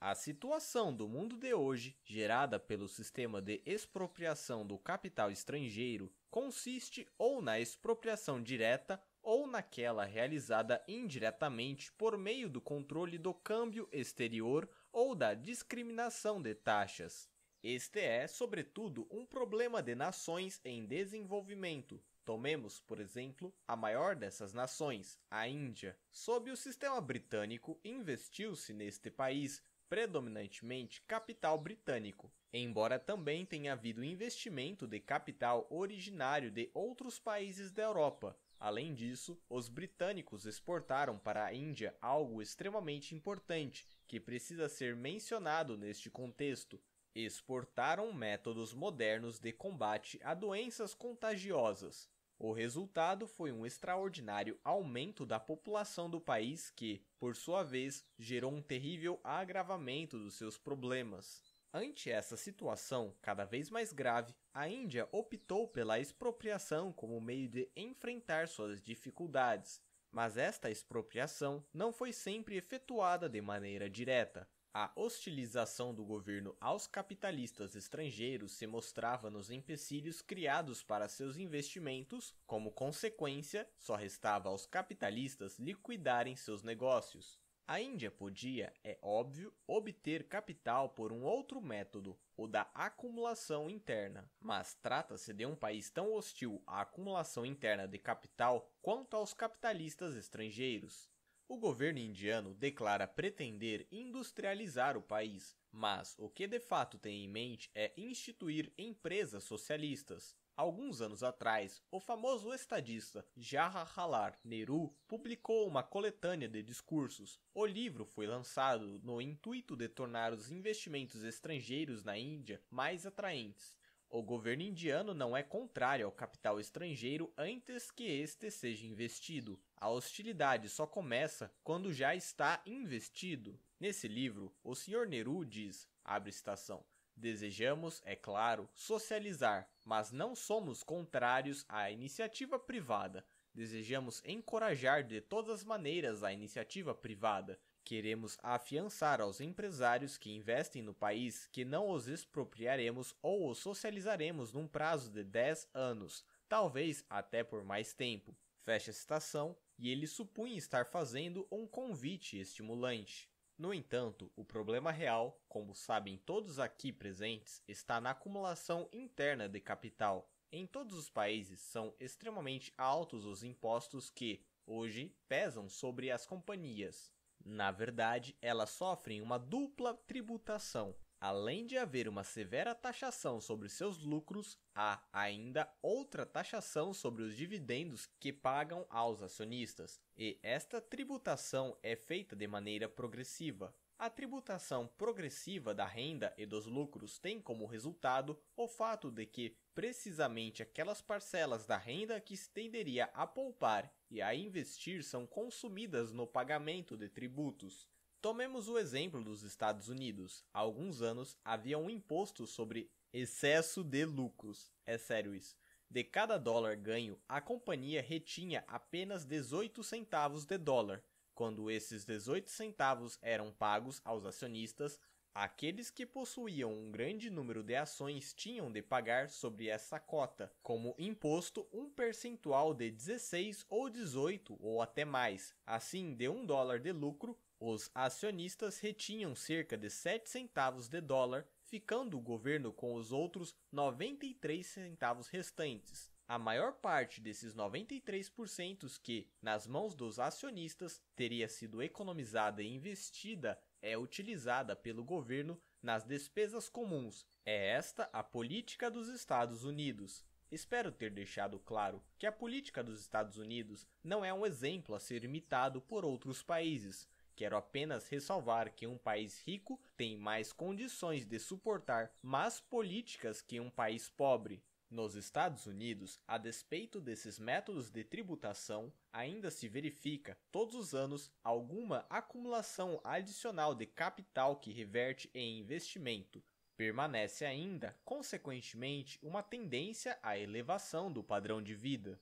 A situação do mundo de hoje, gerada pelo sistema de expropriação do capital estrangeiro, consiste ou na expropriação direta ou naquela realizada indiretamente por meio do controle do câmbio exterior ou da discriminação de taxas. Este é, sobretudo, um problema de nações em desenvolvimento. Tomemos, por exemplo, a maior dessas nações, a Índia. Sob o sistema britânico, investiu-se neste país, predominantemente capital britânico, embora também tenha havido investimento de capital originário de outros países da Europa, Além disso, os britânicos exportaram para a Índia algo extremamente importante que precisa ser mencionado neste contexto. Exportaram métodos modernos de combate a doenças contagiosas. O resultado foi um extraordinário aumento da população do país que, por sua vez, gerou um terrível agravamento dos seus problemas. Ante essa situação cada vez mais grave, a Índia optou pela expropriação como meio de enfrentar suas dificuldades. Mas esta expropriação não foi sempre efetuada de maneira direta. A hostilização do governo aos capitalistas estrangeiros se mostrava nos empecilhos criados para seus investimentos, como consequência, só restava aos capitalistas liquidarem seus negócios. A Índia podia, é óbvio, obter capital por um outro método, o da acumulação interna, mas trata-se de um país tão hostil à acumulação interna de capital quanto aos capitalistas estrangeiros. O governo indiano declara pretender industrializar o país, mas o que de fato tem em mente é instituir empresas socialistas, Alguns anos atrás, o famoso estadista Jawaharlal Nehru publicou uma coletânea de discursos. O livro foi lançado no intuito de tornar os investimentos estrangeiros na Índia mais atraentes. O governo indiano não é contrário ao capital estrangeiro antes que este seja investido. A hostilidade só começa quando já está investido. Nesse livro, o Sr. Nehru diz, abre citação, Desejamos, é claro, socializar, mas não somos contrários à iniciativa privada. Desejamos encorajar de todas as maneiras a iniciativa privada. Queremos afiançar aos empresários que investem no país que não os expropriaremos ou os socializaremos num prazo de 10 anos, talvez até por mais tempo. Fecha a citação, e ele supunha estar fazendo um convite estimulante. No entanto, o problema real, como sabem todos aqui presentes, está na acumulação interna de capital. Em todos os países são extremamente altos os impostos que, hoje, pesam sobre as companhias. Na verdade, elas sofrem uma dupla tributação, Além de haver uma severa taxação sobre seus lucros, há ainda outra taxação sobre os dividendos que pagam aos acionistas, e esta tributação é feita de maneira progressiva. A tributação progressiva da renda e dos lucros tem como resultado o fato de que precisamente aquelas parcelas da renda que se tenderia a poupar e a investir são consumidas no pagamento de tributos. Tomemos o exemplo dos Estados Unidos. Há alguns anos havia um imposto sobre excesso de lucros. É sério isso. De cada dólar ganho, a companhia retinha apenas 18 centavos de dólar. Quando esses 18 centavos eram pagos aos acionistas, aqueles que possuíam um grande número de ações tinham de pagar sobre essa cota, como imposto, um percentual de 16 ou 18 ou até mais. Assim, de um dólar de lucro, os acionistas retinham cerca de 7 centavos de dólar, ficando o governo com os outros 93 centavos restantes. A maior parte desses 93% que, nas mãos dos acionistas, teria sido economizada e investida é utilizada pelo governo nas despesas comuns. É esta a política dos Estados Unidos. Espero ter deixado claro que a política dos Estados Unidos não é um exemplo a ser imitado por outros países Quero apenas ressalvar que um país rico tem mais condições de suportar más políticas que um país pobre. Nos Estados Unidos, a despeito desses métodos de tributação, ainda se verifica, todos os anos, alguma acumulação adicional de capital que reverte em investimento. Permanece ainda, consequentemente, uma tendência à elevação do padrão de vida.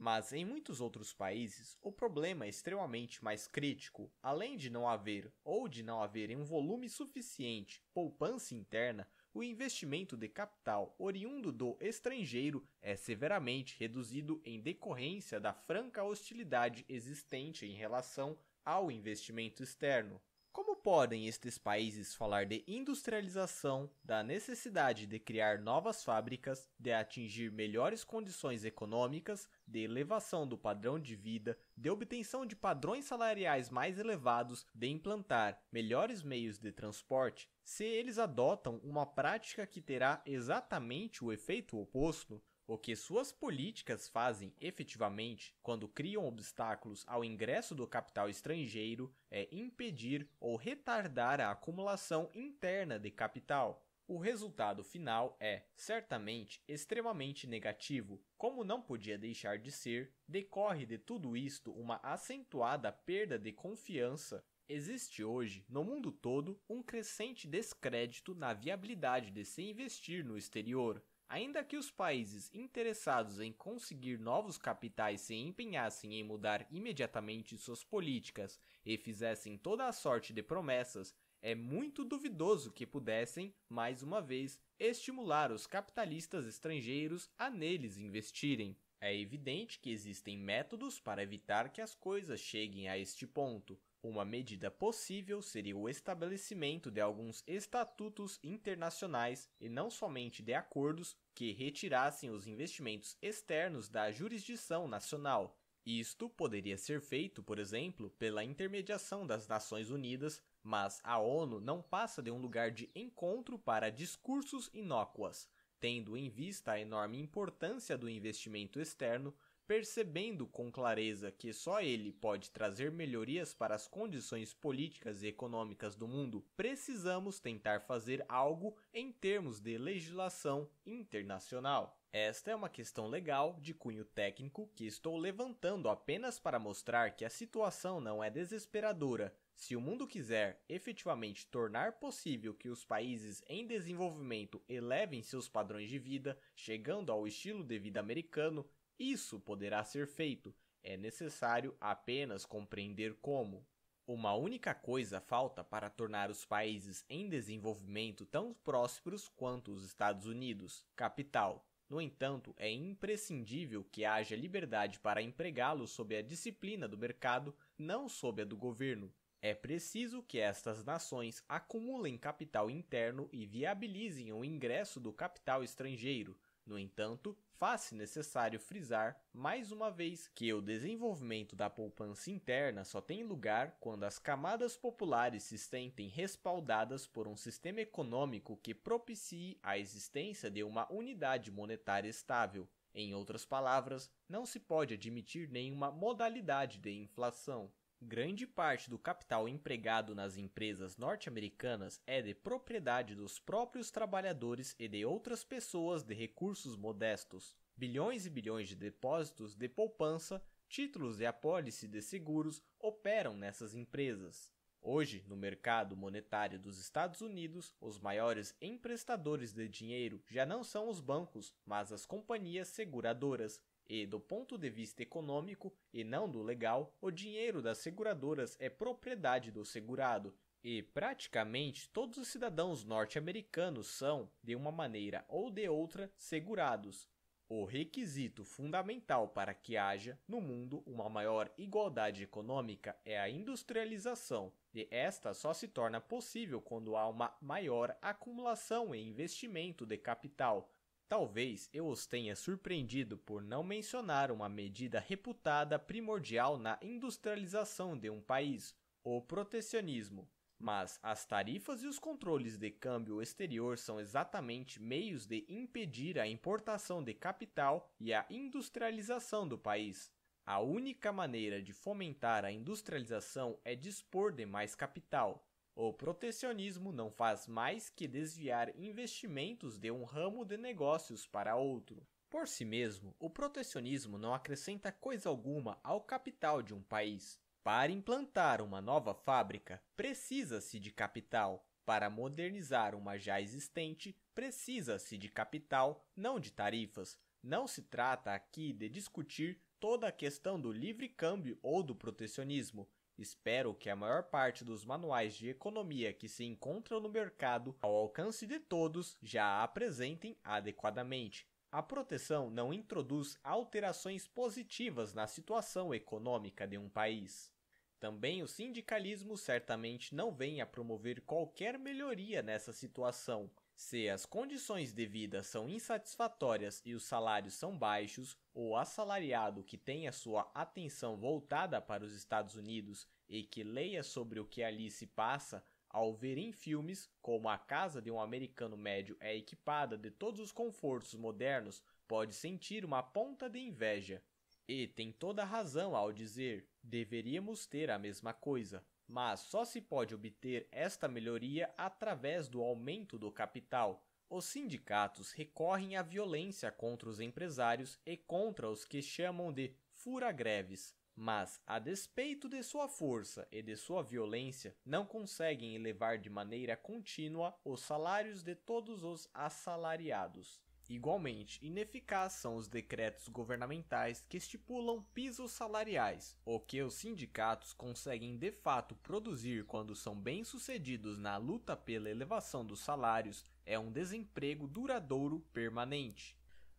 Mas em muitos outros países, o problema é extremamente mais crítico, além de não haver ou de não haver em um volume suficiente poupança interna, o investimento de capital oriundo do estrangeiro é severamente reduzido em decorrência da franca hostilidade existente em relação ao investimento externo. Como podem estes países falar de industrialização, da necessidade de criar novas fábricas, de atingir melhores condições econômicas, de elevação do padrão de vida, de obtenção de padrões salariais mais elevados, de implantar melhores meios de transporte, se eles adotam uma prática que terá exatamente o efeito oposto? O que suas políticas fazem efetivamente quando criam obstáculos ao ingresso do capital estrangeiro é impedir ou retardar a acumulação interna de capital. O resultado final é, certamente, extremamente negativo. Como não podia deixar de ser, decorre de tudo isto uma acentuada perda de confiança Existe hoje, no mundo todo, um crescente descrédito na viabilidade de se investir no exterior. Ainda que os países interessados em conseguir novos capitais se empenhassem em mudar imediatamente suas políticas e fizessem toda a sorte de promessas, é muito duvidoso que pudessem, mais uma vez, estimular os capitalistas estrangeiros a neles investirem. É evidente que existem métodos para evitar que as coisas cheguem a este ponto, uma medida possível seria o estabelecimento de alguns estatutos internacionais e não somente de acordos que retirassem os investimentos externos da jurisdição nacional. Isto poderia ser feito, por exemplo, pela intermediação das Nações Unidas, mas a ONU não passa de um lugar de encontro para discursos inócuas, tendo em vista a enorme importância do investimento externo percebendo com clareza que só ele pode trazer melhorias para as condições políticas e econômicas do mundo, precisamos tentar fazer algo em termos de legislação internacional. Esta é uma questão legal de cunho técnico que estou levantando apenas para mostrar que a situação não é desesperadora, se o mundo quiser efetivamente tornar possível que os países em desenvolvimento elevem seus padrões de vida, chegando ao estilo de vida americano, isso poderá ser feito, é necessário apenas compreender como. Uma única coisa falta para tornar os países em desenvolvimento tão prósperos quanto os Estados Unidos, capital. No entanto, é imprescindível que haja liberdade para empregá-los sob a disciplina do mercado, não sob a do governo. É preciso que estas nações acumulem capital interno e viabilizem o ingresso do capital estrangeiro, no entanto, faz-se necessário frisar mais uma vez que o desenvolvimento da poupança interna só tem lugar quando as camadas populares se sentem respaldadas por um sistema econômico que propicie a existência de uma unidade monetária estável. Em outras palavras, não se pode admitir nenhuma modalidade de inflação. Grande parte do capital empregado nas empresas norte-americanas é de propriedade dos próprios trabalhadores e de outras pessoas de recursos modestos. Bilhões e bilhões de depósitos de poupança, títulos e apólice de seguros operam nessas empresas. Hoje, no mercado monetário dos Estados Unidos, os maiores emprestadores de dinheiro já não são os bancos, mas as companhias seguradoras, e do ponto de vista econômico, e não do legal, o dinheiro das seguradoras é propriedade do segurado, e praticamente todos os cidadãos norte-americanos são, de uma maneira ou de outra, segurados. O requisito fundamental para que haja, no mundo, uma maior igualdade econômica é a industrialização, e esta só se torna possível quando há uma maior acumulação e investimento de capital, Talvez eu os tenha surpreendido por não mencionar uma medida reputada primordial na industrialização de um país, o protecionismo. Mas as tarifas e os controles de câmbio exterior são exatamente meios de impedir a importação de capital e a industrialização do país. A única maneira de fomentar a industrialização é dispor de mais capital, o protecionismo não faz mais que desviar investimentos de um ramo de negócios para outro. Por si mesmo, o protecionismo não acrescenta coisa alguma ao capital de um país. Para implantar uma nova fábrica, precisa-se de capital. Para modernizar uma já existente, precisa-se de capital, não de tarifas. Não se trata aqui de discutir toda a questão do livre câmbio ou do protecionismo, Espero que a maior parte dos manuais de economia que se encontram no mercado, ao alcance de todos, já a apresentem adequadamente. A proteção não introduz alterações positivas na situação econômica de um país. Também o sindicalismo certamente não vem a promover qualquer melhoria nessa situação, se as condições de vida são insatisfatórias e os salários são baixos, o assalariado que a sua atenção voltada para os Estados Unidos e que leia sobre o que ali se passa, ao ver em filmes como a casa de um americano médio é equipada de todos os confortos modernos, pode sentir uma ponta de inveja. E tem toda razão ao dizer: deveríamos ter a mesma coisa mas só se pode obter esta melhoria através do aumento do capital. Os sindicatos recorrem à violência contra os empresários e contra os que chamam de fura-greves, mas, a despeito de sua força e de sua violência, não conseguem elevar de maneira contínua os salários de todos os assalariados. Igualmente, ineficaz são os decretos governamentais que estipulam pisos salariais, o que os sindicatos conseguem de fato produzir quando são bem-sucedidos na luta pela elevação dos salários é um desemprego duradouro permanente.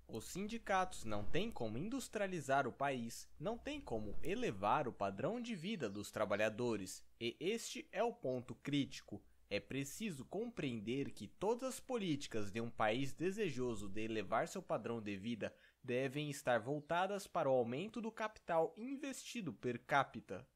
Os sindicatos não têm como industrializar o país, não têm como elevar o padrão de vida dos trabalhadores, e este é o ponto crítico, é preciso compreender que todas as políticas de um país desejoso de elevar seu padrão de vida devem estar voltadas para o aumento do capital investido per capita.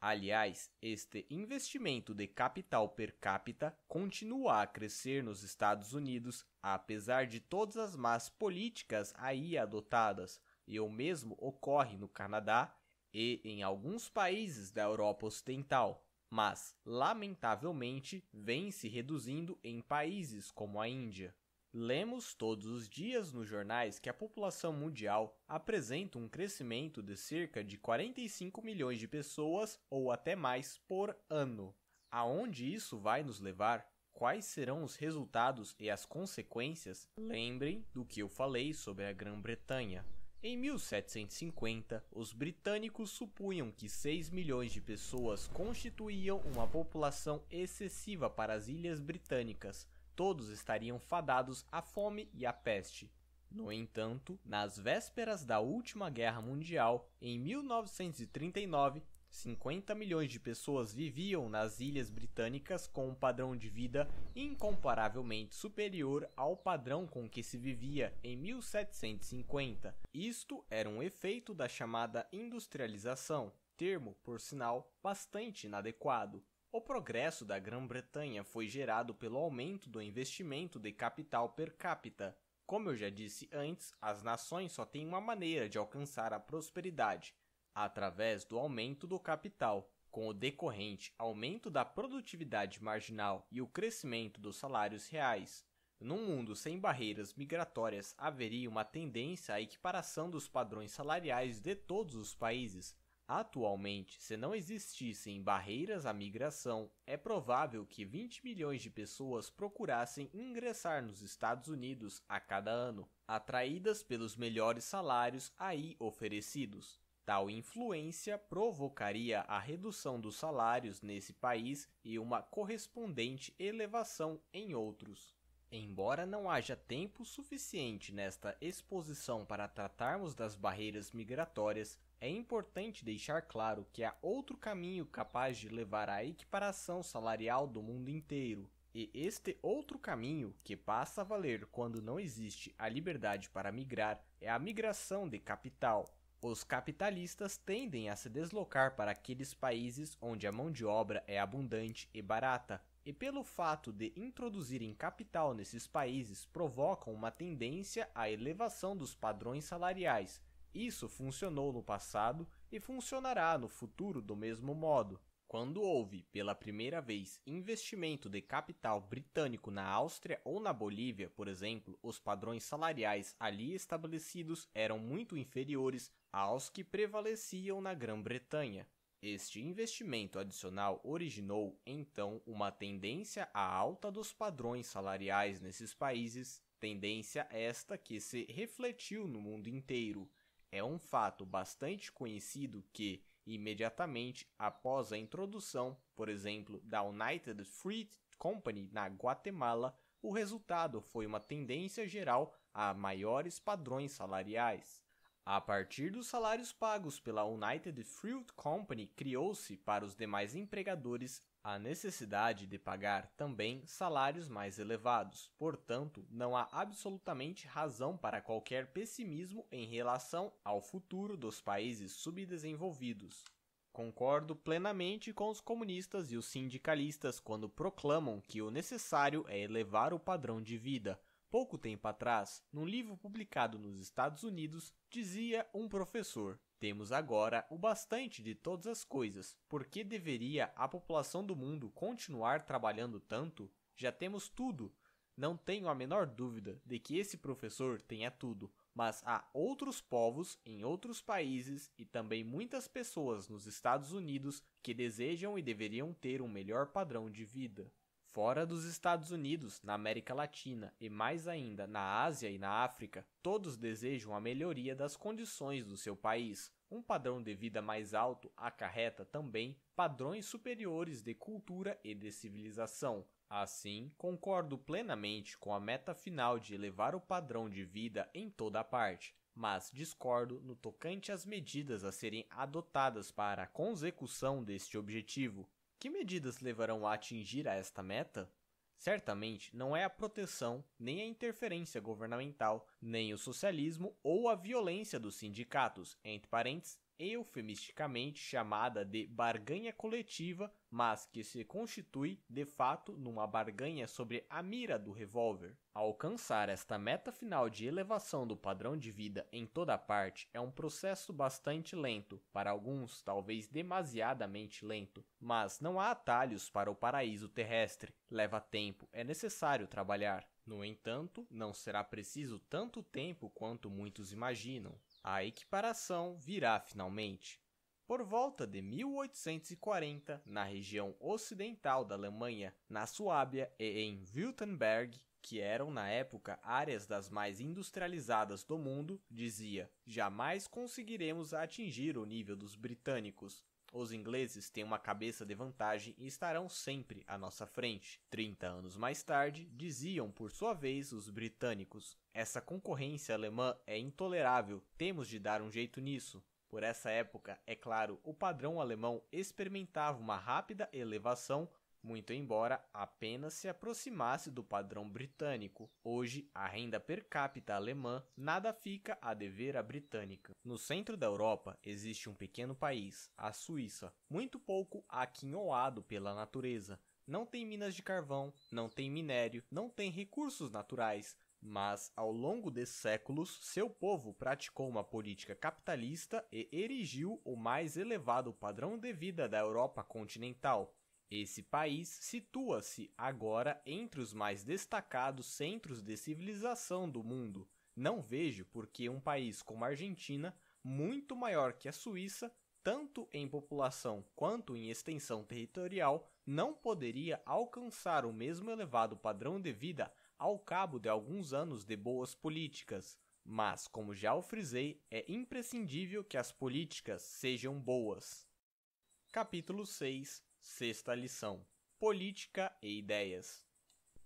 Aliás, este investimento de capital per capita continua a crescer nos Estados Unidos, apesar de todas as más políticas aí adotadas, e o mesmo ocorre no Canadá e em alguns países da Europa Ocidental mas, lamentavelmente, vem se reduzindo em países como a Índia. Lemos todos os dias nos jornais que a população mundial apresenta um crescimento de cerca de 45 milhões de pessoas ou até mais por ano. Aonde isso vai nos levar? Quais serão os resultados e as consequências? Lembrem do que eu falei sobre a Grã-Bretanha. Em 1750, os britânicos supunham que 6 milhões de pessoas constituíam uma população excessiva para as ilhas britânicas, todos estariam fadados à fome e à peste. No entanto, nas vésperas da última guerra mundial, em 1939, 50 milhões de pessoas viviam nas ilhas britânicas com um padrão de vida incomparavelmente superior ao padrão com que se vivia em 1750. Isto era um efeito da chamada industrialização, termo, por sinal, bastante inadequado. O progresso da Grã-Bretanha foi gerado pelo aumento do investimento de capital per capita. Como eu já disse antes, as nações só têm uma maneira de alcançar a prosperidade, através do aumento do capital, com o decorrente aumento da produtividade marginal e o crescimento dos salários reais. Num mundo sem barreiras migratórias, haveria uma tendência à equiparação dos padrões salariais de todos os países. Atualmente, se não existissem barreiras à migração, é provável que 20 milhões de pessoas procurassem ingressar nos Estados Unidos a cada ano, atraídas pelos melhores salários aí oferecidos. Tal influência provocaria a redução dos salários nesse país e uma correspondente elevação em outros. Embora não haja tempo suficiente nesta exposição para tratarmos das barreiras migratórias, é importante deixar claro que há outro caminho capaz de levar à equiparação salarial do mundo inteiro. E este outro caminho, que passa a valer quando não existe a liberdade para migrar, é a migração de capital. Os capitalistas tendem a se deslocar para aqueles países onde a mão de obra é abundante e barata, e pelo fato de introduzirem capital nesses países provocam uma tendência à elevação dos padrões salariais. Isso funcionou no passado e funcionará no futuro do mesmo modo. Quando houve, pela primeira vez, investimento de capital britânico na Áustria ou na Bolívia, por exemplo, os padrões salariais ali estabelecidos eram muito inferiores aos que prevaleciam na Grã-Bretanha. Este investimento adicional originou, então, uma tendência à alta dos padrões salariais nesses países, tendência esta que se refletiu no mundo inteiro. É um fato bastante conhecido que, imediatamente após a introdução, por exemplo, da United Fruit Company na Guatemala, o resultado foi uma tendência geral a maiores padrões salariais. A partir dos salários pagos pela United Fruit Company, criou-se para os demais empregadores a necessidade de pagar também salários mais elevados. Portanto, não há absolutamente razão para qualquer pessimismo em relação ao futuro dos países subdesenvolvidos. Concordo plenamente com os comunistas e os sindicalistas quando proclamam que o necessário é elevar o padrão de vida, Pouco tempo atrás, num livro publicado nos Estados Unidos, dizia um professor: Temos agora o bastante de todas as coisas, por que deveria a população do mundo continuar trabalhando tanto? Já temos tudo. Não tenho a menor dúvida de que esse professor tenha tudo, mas há outros povos em outros países e também muitas pessoas nos Estados Unidos que desejam e deveriam ter um melhor padrão de vida. Fora dos Estados Unidos, na América Latina e mais ainda na Ásia e na África, todos desejam a melhoria das condições do seu país. Um padrão de vida mais alto acarreta também padrões superiores de cultura e de civilização. Assim, concordo plenamente com a meta final de elevar o padrão de vida em toda a parte, mas discordo no tocante às medidas a serem adotadas para a consecução deste objetivo. Que medidas levarão a atingir a esta meta? Certamente não é a proteção, nem a interferência governamental, nem o socialismo ou a violência dos sindicatos, entre parênteses, eufemisticamente chamada de barganha coletiva, mas que se constitui, de fato, numa barganha sobre a mira do revólver. Alcançar esta meta final de elevação do padrão de vida em toda parte é um processo bastante lento, para alguns talvez demasiadamente lento, mas não há atalhos para o paraíso terrestre. Leva tempo, é necessário trabalhar. No entanto, não será preciso tanto tempo quanto muitos imaginam. A equiparação virá finalmente. Por volta de 1840, na região ocidental da Alemanha, na Suábia e em Württemberg, que eram na época áreas das mais industrializadas do mundo, dizia: Jamais conseguiremos atingir o nível dos britânicos. Os ingleses têm uma cabeça de vantagem e estarão sempre à nossa frente. Trinta anos mais tarde, diziam por sua vez os britânicos: essa concorrência alemã é intolerável, temos de dar um jeito nisso. Por essa época, é claro, o padrão alemão experimentava uma rápida elevação muito embora apenas se aproximasse do padrão britânico. Hoje, a renda per capita alemã nada fica a dever à britânica. No centro da Europa existe um pequeno país, a Suíça, muito pouco aquinhoado pela natureza. Não tem minas de carvão, não tem minério, não tem recursos naturais, mas ao longo de séculos, seu povo praticou uma política capitalista e erigiu o mais elevado padrão de vida da Europa continental. Esse país situa-se agora entre os mais destacados centros de civilização do mundo. Não vejo por que um país como a Argentina, muito maior que a Suíça, tanto em população quanto em extensão territorial, não poderia alcançar o mesmo elevado padrão de vida ao cabo de alguns anos de boas políticas. Mas, como já o frisei, é imprescindível que as políticas sejam boas. Capítulo 6 Sexta lição: Política e ideias.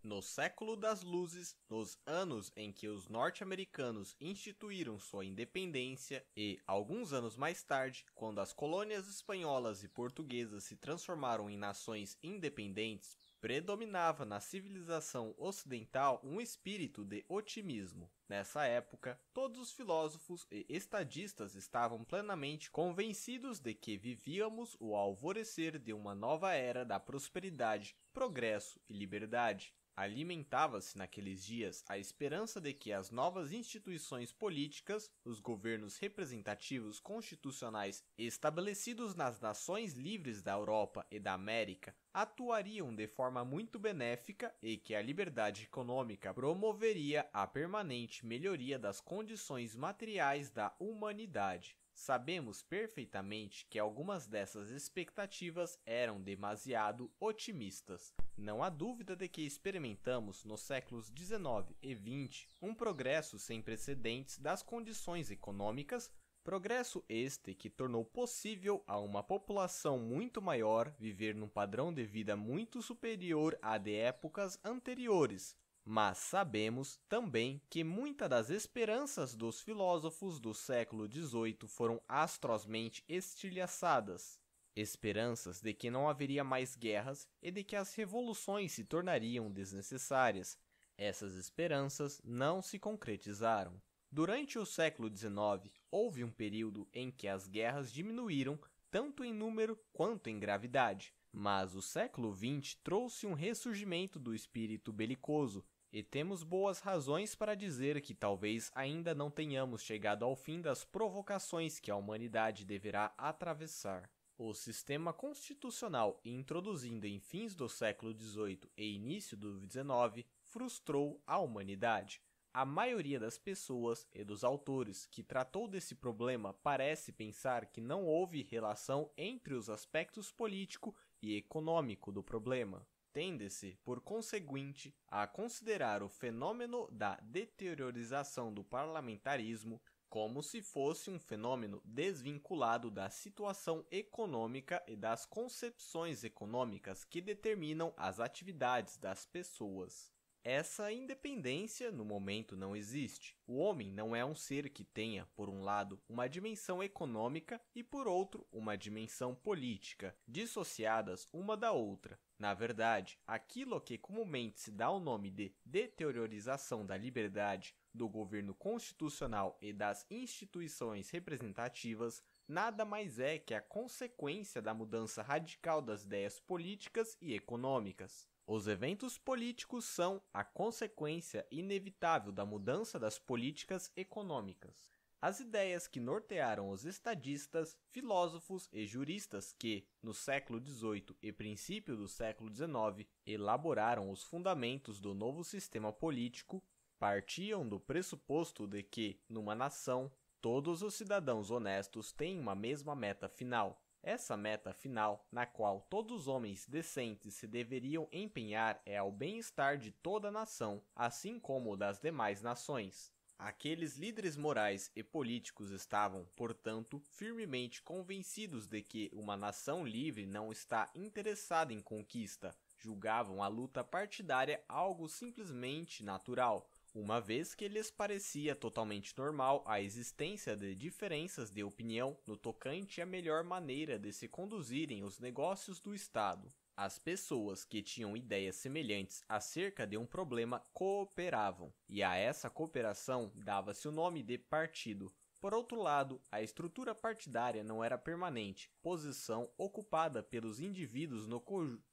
No século das luzes, nos anos em que os norte-americanos instituíram sua independência e, alguns anos mais tarde, quando as colônias espanholas e portuguesas se transformaram em nações independentes, Predominava na civilização ocidental um espírito de otimismo. Nessa época, todos os filósofos e estadistas estavam plenamente convencidos de que vivíamos o alvorecer de uma nova era da prosperidade, progresso e liberdade. Alimentava-se naqueles dias a esperança de que as novas instituições políticas, os governos representativos constitucionais estabelecidos nas nações livres da Europa e da América, atuariam de forma muito benéfica e que a liberdade econômica promoveria a permanente melhoria das condições materiais da humanidade. Sabemos perfeitamente que algumas dessas expectativas eram demasiado otimistas. Não há dúvida de que experimentamos nos séculos 19 e 20 um progresso sem precedentes das condições econômicas, progresso este que tornou possível a uma população muito maior viver num padrão de vida muito superior à de épocas anteriores, mas sabemos também que muitas das esperanças dos filósofos do século XVIII foram astrozmente estilhaçadas. Esperanças de que não haveria mais guerras e de que as revoluções se tornariam desnecessárias. Essas esperanças não se concretizaram. Durante o século XIX, houve um período em que as guerras diminuíram tanto em número quanto em gravidade, mas o século XX trouxe um ressurgimento do espírito belicoso, e temos boas razões para dizer que talvez ainda não tenhamos chegado ao fim das provocações que a humanidade deverá atravessar. O sistema constitucional, introduzido em fins do século XVIII e início do XIX, frustrou a humanidade. A maioria das pessoas e dos autores que tratou desse problema parece pensar que não houve relação entre os aspectos político e econômico do problema. Tende-se, por conseguinte, a considerar o fenômeno da deteriorização do parlamentarismo como se fosse um fenômeno desvinculado da situação econômica e das concepções econômicas que determinam as atividades das pessoas. Essa independência, no momento, não existe. O homem não é um ser que tenha, por um lado, uma dimensão econômica e, por outro, uma dimensão política, dissociadas uma da outra. Na verdade, aquilo que comumente se dá o nome de deteriorização da liberdade do governo constitucional e das instituições representativas nada mais é que a consequência da mudança radical das ideias políticas e econômicas. Os eventos políticos são a consequência inevitável da mudança das políticas econômicas. As ideias que nortearam os estadistas, filósofos e juristas que, no século XVIII e princípio do século XIX, elaboraram os fundamentos do novo sistema político, partiam do pressuposto de que, numa nação, todos os cidadãos honestos têm uma mesma meta final, essa meta final, na qual todos os homens decentes se deveriam empenhar, é ao bem-estar de toda a nação, assim como das demais nações. Aqueles líderes morais e políticos estavam, portanto, firmemente convencidos de que uma nação livre não está interessada em conquista, julgavam a luta partidária algo simplesmente natural uma vez que lhes parecia totalmente normal a existência de diferenças de opinião no tocante à melhor maneira de se conduzirem os negócios do Estado. As pessoas que tinham ideias semelhantes acerca de um problema cooperavam, e a essa cooperação dava-se o nome de partido. Por outro lado, a estrutura partidária não era permanente, posição ocupada pelos indivíduos no, conjunto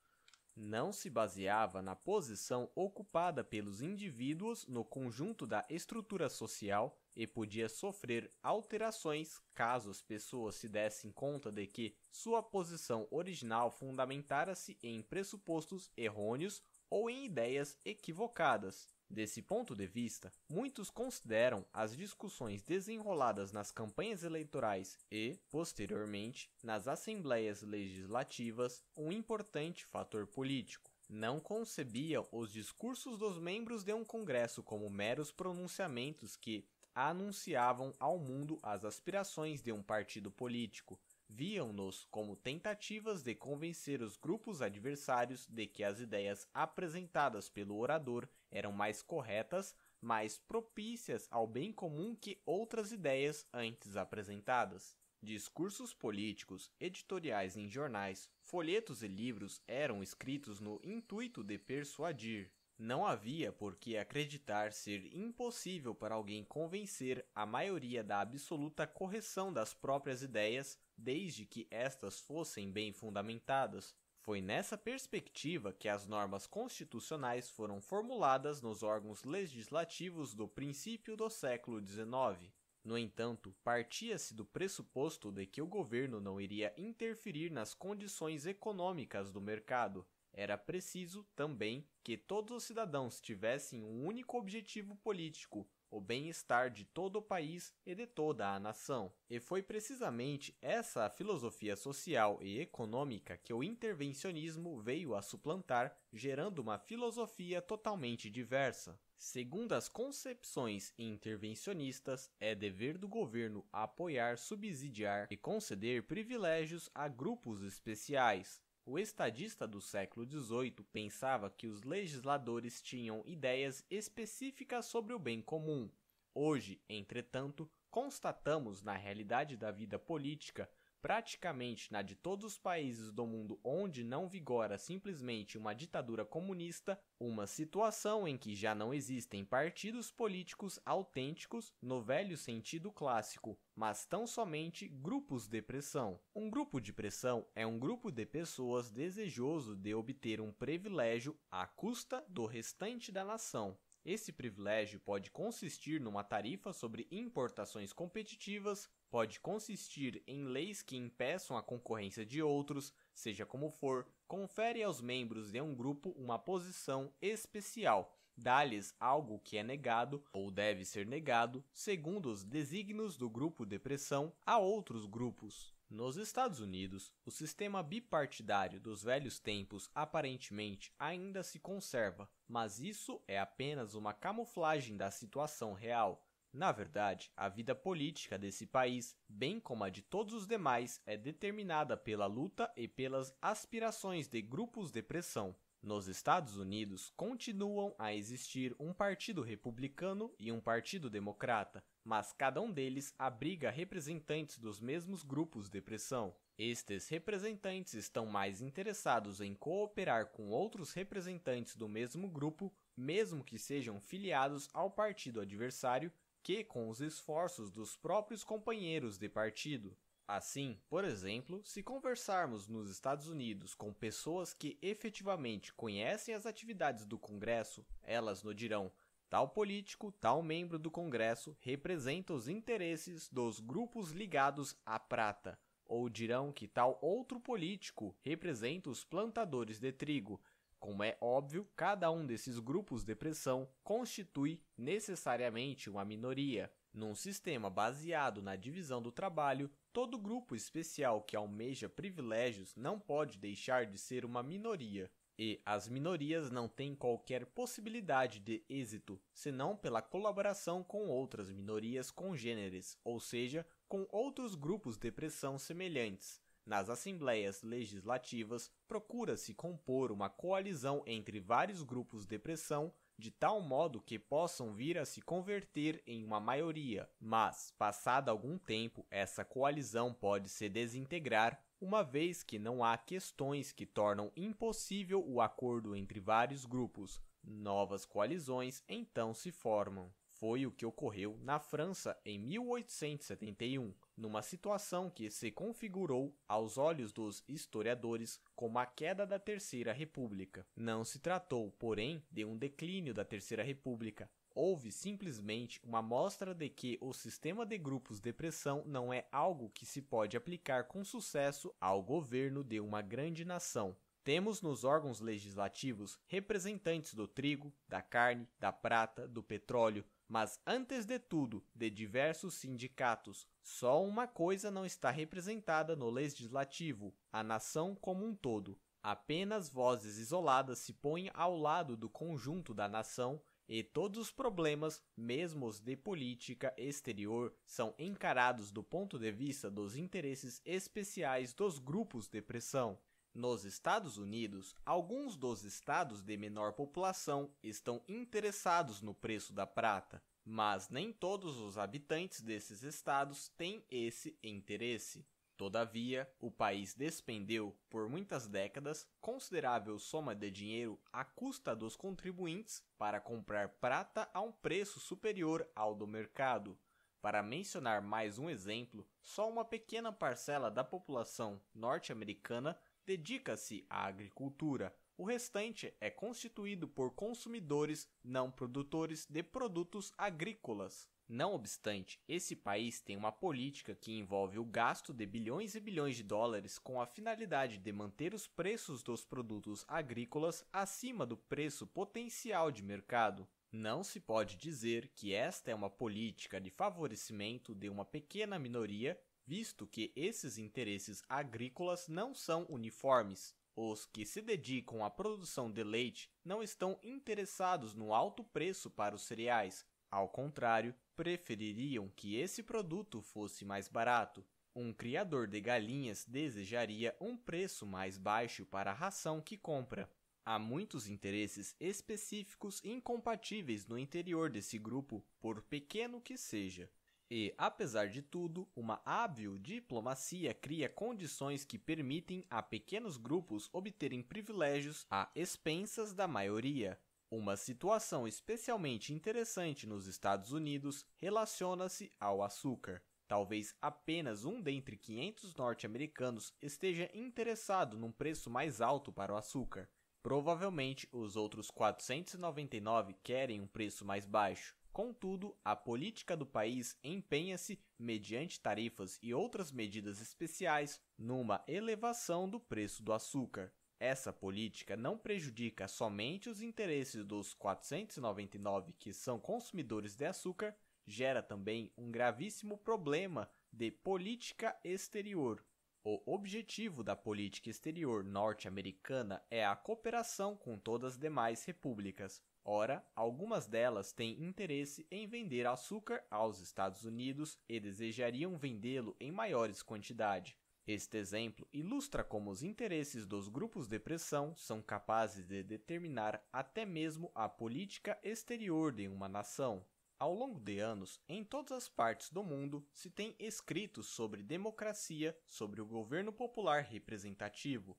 não se baseava na posição ocupada pelos indivíduos no conjunto da estrutura social e podia sofrer alterações caso as pessoas se dessem conta de que sua posição original fundamentara-se em pressupostos errôneos ou em ideias equivocadas. Desse ponto de vista, muitos consideram as discussões desenroladas nas campanhas eleitorais e, posteriormente, nas assembleias legislativas um importante fator político. Não concebiam os discursos dos membros de um congresso como meros pronunciamentos que anunciavam ao mundo as aspirações de um partido político, viam-nos como tentativas de convencer os grupos adversários de que as ideias apresentadas pelo orador eram mais corretas, mais propícias ao bem comum que outras ideias antes apresentadas. Discursos políticos, editoriais em jornais, folhetos e livros eram escritos no intuito de persuadir. Não havia por que acreditar ser impossível para alguém convencer a maioria da absoluta correção das próprias ideias, desde que estas fossem bem fundamentadas. Foi nessa perspectiva que as normas constitucionais foram formuladas nos órgãos legislativos do princípio do século XIX. No entanto, partia-se do pressuposto de que o governo não iria interferir nas condições econômicas do mercado. Era preciso, também, que todos os cidadãos tivessem um único objetivo político, o bem-estar de todo o país e de toda a nação. E foi precisamente essa filosofia social e econômica que o intervencionismo veio a suplantar, gerando uma filosofia totalmente diversa. Segundo as concepções intervencionistas, é dever do governo apoiar, subsidiar e conceder privilégios a grupos especiais, o estadista do século XVIII pensava que os legisladores tinham ideias específicas sobre o bem comum. Hoje, entretanto, constatamos na realidade da vida política praticamente na de todos os países do mundo onde não vigora simplesmente uma ditadura comunista, uma situação em que já não existem partidos políticos autênticos no velho sentido clássico, mas tão somente grupos de pressão. Um grupo de pressão é um grupo de pessoas desejoso de obter um privilégio à custa do restante da nação. Esse privilégio pode consistir numa tarifa sobre importações competitivas, pode consistir em leis que impeçam a concorrência de outros, seja como for, confere aos membros de um grupo uma posição especial, dá-lhes algo que é negado ou deve ser negado, segundo os desígnios do grupo de pressão a outros grupos. Nos Estados Unidos, o sistema bipartidário dos velhos tempos aparentemente ainda se conserva, mas isso é apenas uma camuflagem da situação real. Na verdade, a vida política desse país, bem como a de todos os demais, é determinada pela luta e pelas aspirações de grupos de pressão. Nos Estados Unidos, continuam a existir um partido republicano e um partido democrata, mas cada um deles abriga representantes dos mesmos grupos de pressão. Estes representantes estão mais interessados em cooperar com outros representantes do mesmo grupo, mesmo que sejam filiados ao partido adversário, que com os esforços dos próprios companheiros de partido. Assim, por exemplo, se conversarmos nos Estados Unidos com pessoas que efetivamente conhecem as atividades do Congresso, elas nos dirão: tal político, tal membro do Congresso representa os interesses dos grupos ligados à prata, ou dirão que tal outro político representa os plantadores de trigo, como é óbvio, cada um desses grupos de pressão constitui necessariamente uma minoria. Num sistema baseado na divisão do trabalho, todo grupo especial que almeja privilégios não pode deixar de ser uma minoria. E as minorias não têm qualquer possibilidade de êxito, senão pela colaboração com outras minorias congêneres, ou seja, com outros grupos de pressão semelhantes. Nas assembleias legislativas, procura-se compor uma coalizão entre vários grupos de pressão de tal modo que possam vir a se converter em uma maioria, mas, passado algum tempo, essa coalizão pode se desintegrar, uma vez que não há questões que tornam impossível o acordo entre vários grupos. Novas coalizões então se formam. Foi o que ocorreu na França em 1871, numa situação que se configurou aos olhos dos historiadores como a queda da Terceira República. Não se tratou, porém, de um declínio da Terceira República, houve simplesmente uma mostra de que o sistema de grupos de pressão não é algo que se pode aplicar com sucesso ao governo de uma grande nação. Temos nos órgãos legislativos representantes do trigo, da carne, da prata, do petróleo, mas antes de tudo, de diversos sindicatos, só uma coisa não está representada no legislativo: a nação como um todo. Apenas vozes isoladas se põem ao lado do conjunto da nação e todos os problemas, mesmo os de política exterior, são encarados do ponto de vista dos interesses especiais dos grupos de pressão. Nos Estados Unidos, alguns dos estados de menor população estão interessados no preço da prata, mas nem todos os habitantes desses estados têm esse interesse. Todavia, o país despendeu, por muitas décadas, considerável soma de dinheiro à custa dos contribuintes para comprar prata a um preço superior ao do mercado. Para mencionar mais um exemplo, só uma pequena parcela da população norte-americana dedica-se à agricultura. O restante é constituído por consumidores não produtores de produtos agrícolas. Não obstante, esse país tem uma política que envolve o gasto de bilhões e bilhões de dólares com a finalidade de manter os preços dos produtos agrícolas acima do preço potencial de mercado. Não se pode dizer que esta é uma política de favorecimento de uma pequena minoria visto que esses interesses agrícolas não são uniformes. Os que se dedicam à produção de leite não estão interessados no alto preço para os cereais. Ao contrário, prefeririam que esse produto fosse mais barato. Um criador de galinhas desejaria um preço mais baixo para a ração que compra. Há muitos interesses específicos incompatíveis no interior desse grupo, por pequeno que seja. E, apesar de tudo, uma hábil diplomacia cria condições que permitem a pequenos grupos obterem privilégios a expensas da maioria. Uma situação especialmente interessante nos Estados Unidos relaciona-se ao açúcar. Talvez apenas um dentre 500 norte-americanos esteja interessado num preço mais alto para o açúcar. Provavelmente os outros 499 querem um preço mais baixo. Contudo, a política do país empenha-se, mediante tarifas e outras medidas especiais, numa elevação do preço do açúcar. Essa política não prejudica somente os interesses dos 499 que são consumidores de açúcar, gera também um gravíssimo problema de política exterior. O objetivo da política exterior norte-americana é a cooperação com todas as demais repúblicas. Ora, algumas delas têm interesse em vender açúcar aos Estados Unidos e desejariam vendê-lo em maiores quantidades. Este exemplo ilustra como os interesses dos grupos de pressão são capazes de determinar até mesmo a política exterior de uma nação. Ao longo de anos, em todas as partes do mundo, se tem escrito sobre democracia, sobre o governo popular representativo,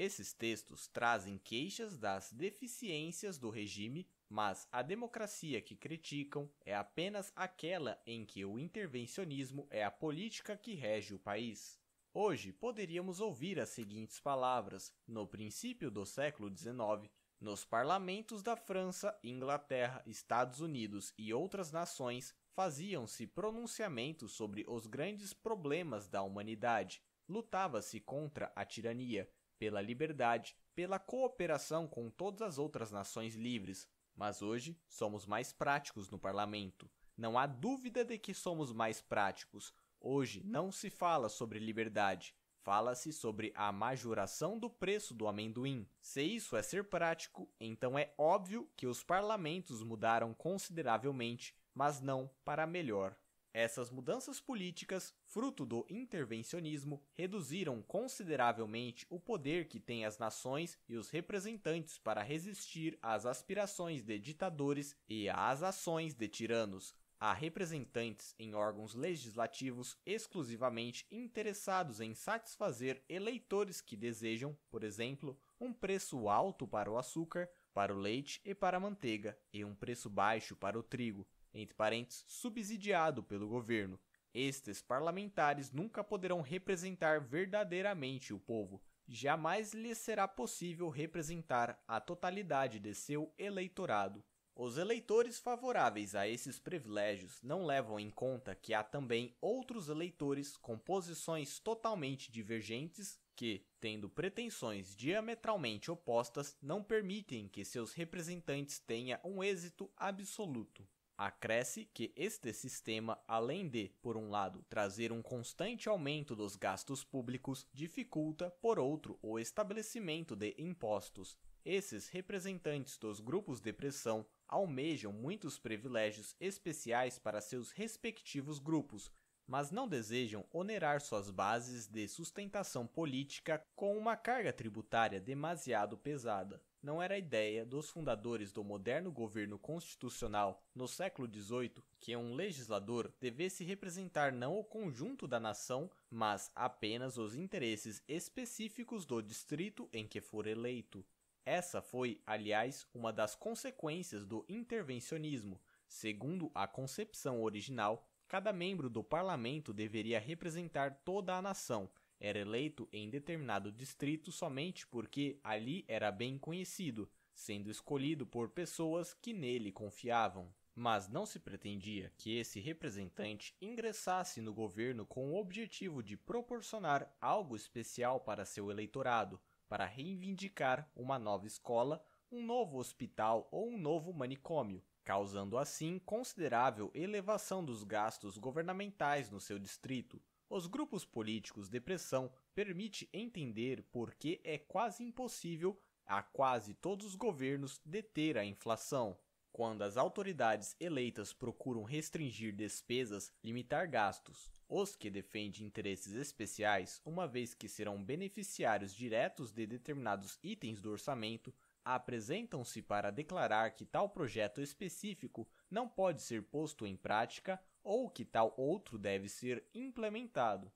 esses textos trazem queixas das deficiências do regime, mas a democracia que criticam é apenas aquela em que o intervencionismo é a política que rege o país. Hoje poderíamos ouvir as seguintes palavras: no princípio do século XIX, nos parlamentos da França, Inglaterra, Estados Unidos e outras nações faziam-se pronunciamentos sobre os grandes problemas da humanidade. Lutava-se contra a tirania, pela liberdade, pela cooperação com todas as outras nações livres. Mas hoje somos mais práticos no parlamento. Não há dúvida de que somos mais práticos. Hoje não se fala sobre liberdade, fala-se sobre a majoração do preço do amendoim. Se isso é ser prático, então é óbvio que os parlamentos mudaram consideravelmente, mas não para melhor. Essas mudanças políticas, fruto do intervencionismo, reduziram consideravelmente o poder que têm as nações e os representantes para resistir às aspirações de ditadores e às ações de tiranos. Há representantes em órgãos legislativos exclusivamente interessados em satisfazer eleitores que desejam, por exemplo, um preço alto para o açúcar, para o leite e para a manteiga, e um preço baixo para o trigo entre parentes, subsidiado pelo governo. Estes parlamentares nunca poderão representar verdadeiramente o povo. Jamais lhes será possível representar a totalidade de seu eleitorado. Os eleitores favoráveis a esses privilégios não levam em conta que há também outros eleitores com posições totalmente divergentes que, tendo pretensões diametralmente opostas, não permitem que seus representantes tenham um êxito absoluto. Acresce que este sistema, além de, por um lado, trazer um constante aumento dos gastos públicos, dificulta, por outro, o estabelecimento de impostos. Esses representantes dos grupos de pressão almejam muitos privilégios especiais para seus respectivos grupos, mas não desejam onerar suas bases de sustentação política com uma carga tributária demasiado pesada. Não era a ideia dos fundadores do moderno governo constitucional no século XVIII que um legislador devesse representar não o conjunto da nação, mas apenas os interesses específicos do distrito em que for eleito. Essa foi, aliás, uma das consequências do intervencionismo. Segundo a concepção original, cada membro do parlamento deveria representar toda a nação era eleito em determinado distrito somente porque ali era bem conhecido, sendo escolhido por pessoas que nele confiavam. Mas não se pretendia que esse representante ingressasse no governo com o objetivo de proporcionar algo especial para seu eleitorado, para reivindicar uma nova escola, um novo hospital ou um novo manicômio, causando assim considerável elevação dos gastos governamentais no seu distrito. Os grupos políticos depressão permite entender por que é quase impossível a quase todos os governos deter a inflação. Quando as autoridades eleitas procuram restringir despesas, limitar gastos, os que defendem interesses especiais, uma vez que serão beneficiários diretos de determinados itens do orçamento, apresentam-se para declarar que tal projeto específico não pode ser posto em prática ou que tal outro deve ser implementado.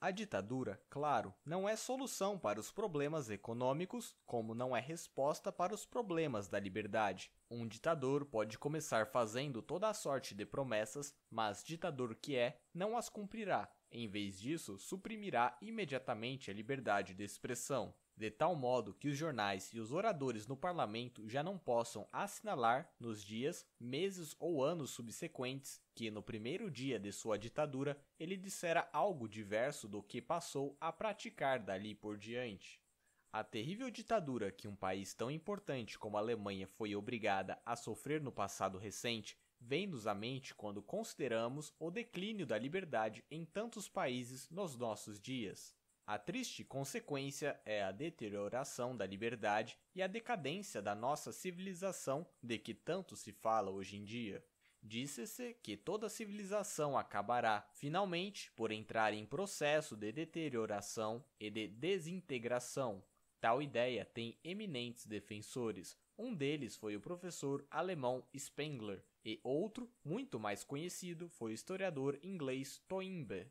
A ditadura, claro, não é solução para os problemas econômicos, como não é resposta para os problemas da liberdade. Um ditador pode começar fazendo toda a sorte de promessas, mas ditador que é, não as cumprirá. Em vez disso, suprimirá imediatamente a liberdade de expressão de tal modo que os jornais e os oradores no parlamento já não possam assinalar, nos dias, meses ou anos subsequentes, que no primeiro dia de sua ditadura ele dissera algo diverso do que passou a praticar dali por diante. A terrível ditadura que um país tão importante como a Alemanha foi obrigada a sofrer no passado recente vem-nos à mente quando consideramos o declínio da liberdade em tantos países nos nossos dias. A triste consequência é a deterioração da liberdade e a decadência da nossa civilização de que tanto se fala hoje em dia. Disse-se que toda civilização acabará, finalmente, por entrar em processo de deterioração e de desintegração. Tal ideia tem eminentes defensores. Um deles foi o professor alemão Spengler, e outro, muito mais conhecido, foi o historiador inglês Toynbee.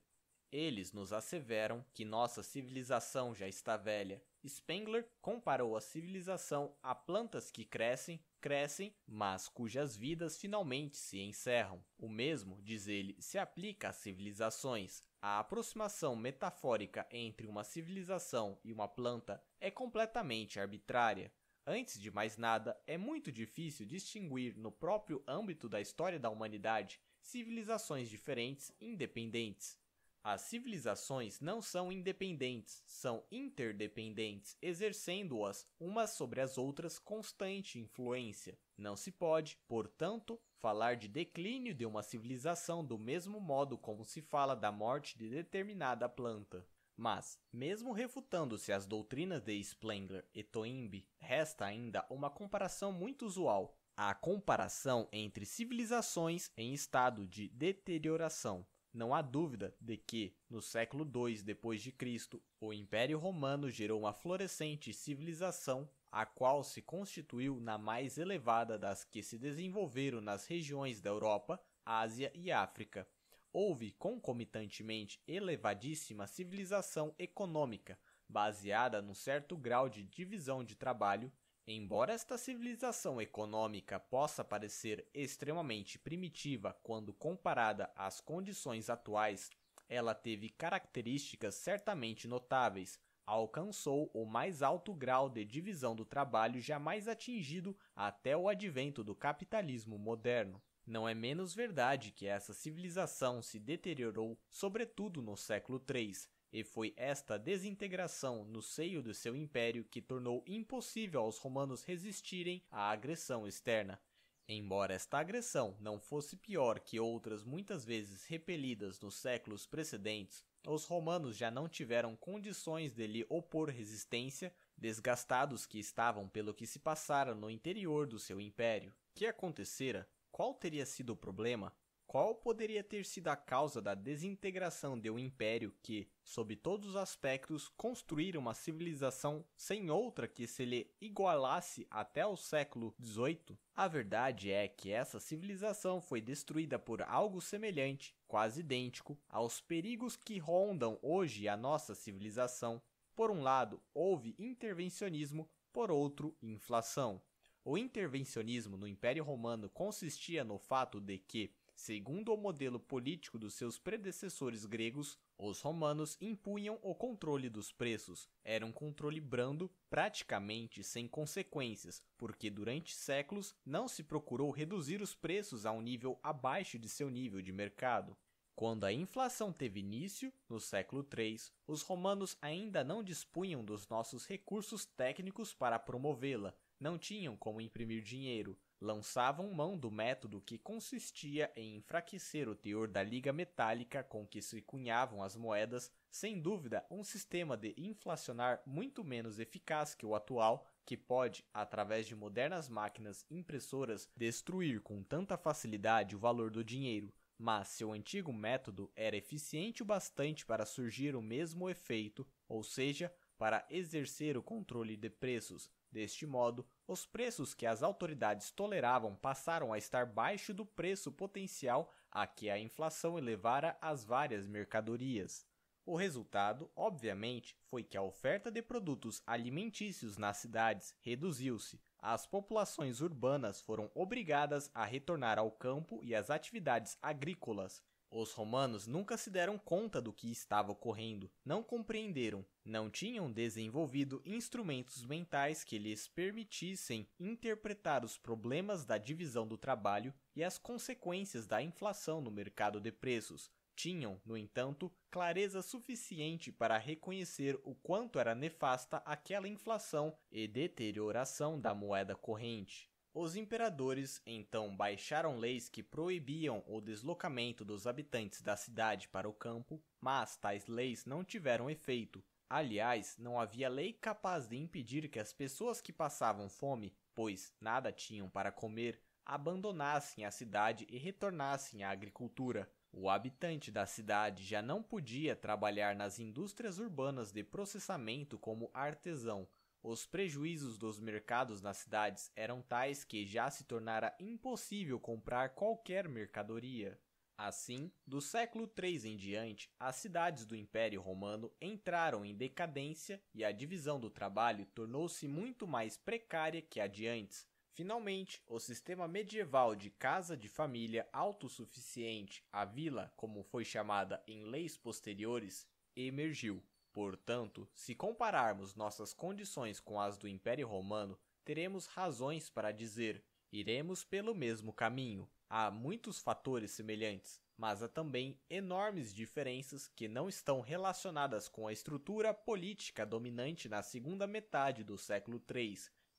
Eles nos asseveram que nossa civilização já está velha. Spengler comparou a civilização a plantas que crescem, crescem, mas cujas vidas finalmente se encerram. O mesmo, diz ele, se aplica às civilizações. A aproximação metafórica entre uma civilização e uma planta é completamente arbitrária. Antes de mais nada, é muito difícil distinguir no próprio âmbito da história da humanidade civilizações diferentes independentes. As civilizações não são independentes, são interdependentes, exercendo-as umas sobre as outras constante influência. Não se pode, portanto, falar de declínio de uma civilização do mesmo modo como se fala da morte de determinada planta. Mas, mesmo refutando-se as doutrinas de Spengler e Toynbee, resta ainda uma comparação muito usual, a comparação entre civilizações em estado de deterioração. Não há dúvida de que, no século II depois de Cristo, o Império Romano gerou uma florescente civilização, a qual se constituiu na mais elevada das que se desenvolveram nas regiões da Europa, Ásia e África. Houve concomitantemente elevadíssima civilização econômica, baseada num certo grau de divisão de trabalho, Embora esta civilização econômica possa parecer extremamente primitiva quando comparada às condições atuais, ela teve características certamente notáveis. Alcançou o mais alto grau de divisão do trabalho jamais atingido até o advento do capitalismo moderno. Não é menos verdade que essa civilização se deteriorou, sobretudo no século III, e foi esta desintegração no seio do seu império que tornou impossível aos romanos resistirem à agressão externa. Embora esta agressão não fosse pior que outras muitas vezes repelidas nos séculos precedentes, os romanos já não tiveram condições de lhe opor resistência, desgastados que estavam pelo que se passara no interior do seu império. Que acontecera? Qual teria sido o problema? Qual poderia ter sido a causa da desintegração de um império que, sob todos os aspectos, construíra uma civilização sem outra que se lhe igualasse até o século XVIII? A verdade é que essa civilização foi destruída por algo semelhante, quase idêntico, aos perigos que rondam hoje a nossa civilização. Por um lado, houve intervencionismo, por outro, inflação. O intervencionismo no Império Romano consistia no fato de que Segundo o modelo político dos seus predecessores gregos, os romanos impunham o controle dos preços. Era um controle brando, praticamente sem consequências, porque durante séculos não se procurou reduzir os preços a um nível abaixo de seu nível de mercado. Quando a inflação teve início, no século III, os romanos ainda não dispunham dos nossos recursos técnicos para promovê-la, não tinham como imprimir dinheiro, lançavam mão do método que consistia em enfraquecer o teor da liga metálica com que se cunhavam as moedas, sem dúvida, um sistema de inflacionar muito menos eficaz que o atual, que pode, através de modernas máquinas impressoras, destruir com tanta facilidade o valor do dinheiro, mas seu antigo método era eficiente o bastante para surgir o mesmo efeito, ou seja, para exercer o controle de preços, Deste modo, os preços que as autoridades toleravam passaram a estar baixo do preço potencial a que a inflação elevara as várias mercadorias. O resultado, obviamente, foi que a oferta de produtos alimentícios nas cidades reduziu-se. As populações urbanas foram obrigadas a retornar ao campo e às atividades agrícolas, os romanos nunca se deram conta do que estava ocorrendo, não compreenderam, não tinham desenvolvido instrumentos mentais que lhes permitissem interpretar os problemas da divisão do trabalho e as consequências da inflação no mercado de preços. Tinham, no entanto, clareza suficiente para reconhecer o quanto era nefasta aquela inflação e deterioração da moeda corrente. Os imperadores então baixaram leis que proibiam o deslocamento dos habitantes da cidade para o campo, mas tais leis não tiveram efeito. Aliás, não havia lei capaz de impedir que as pessoas que passavam fome, pois nada tinham para comer, abandonassem a cidade e retornassem à agricultura. O habitante da cidade já não podia trabalhar nas indústrias urbanas de processamento como artesão, os prejuízos dos mercados nas cidades eram tais que já se tornara impossível comprar qualquer mercadoria. Assim, do século III em diante, as cidades do Império Romano entraram em decadência e a divisão do trabalho tornou-se muito mais precária que a de antes. Finalmente, o sistema medieval de casa de família autossuficiente, a vila, como foi chamada em leis posteriores, emergiu. Portanto, se compararmos nossas condições com as do Império Romano, teremos razões para dizer: iremos pelo mesmo caminho. Há muitos fatores semelhantes, mas há também enormes diferenças que não estão relacionadas com a estrutura política dominante na segunda metade do século III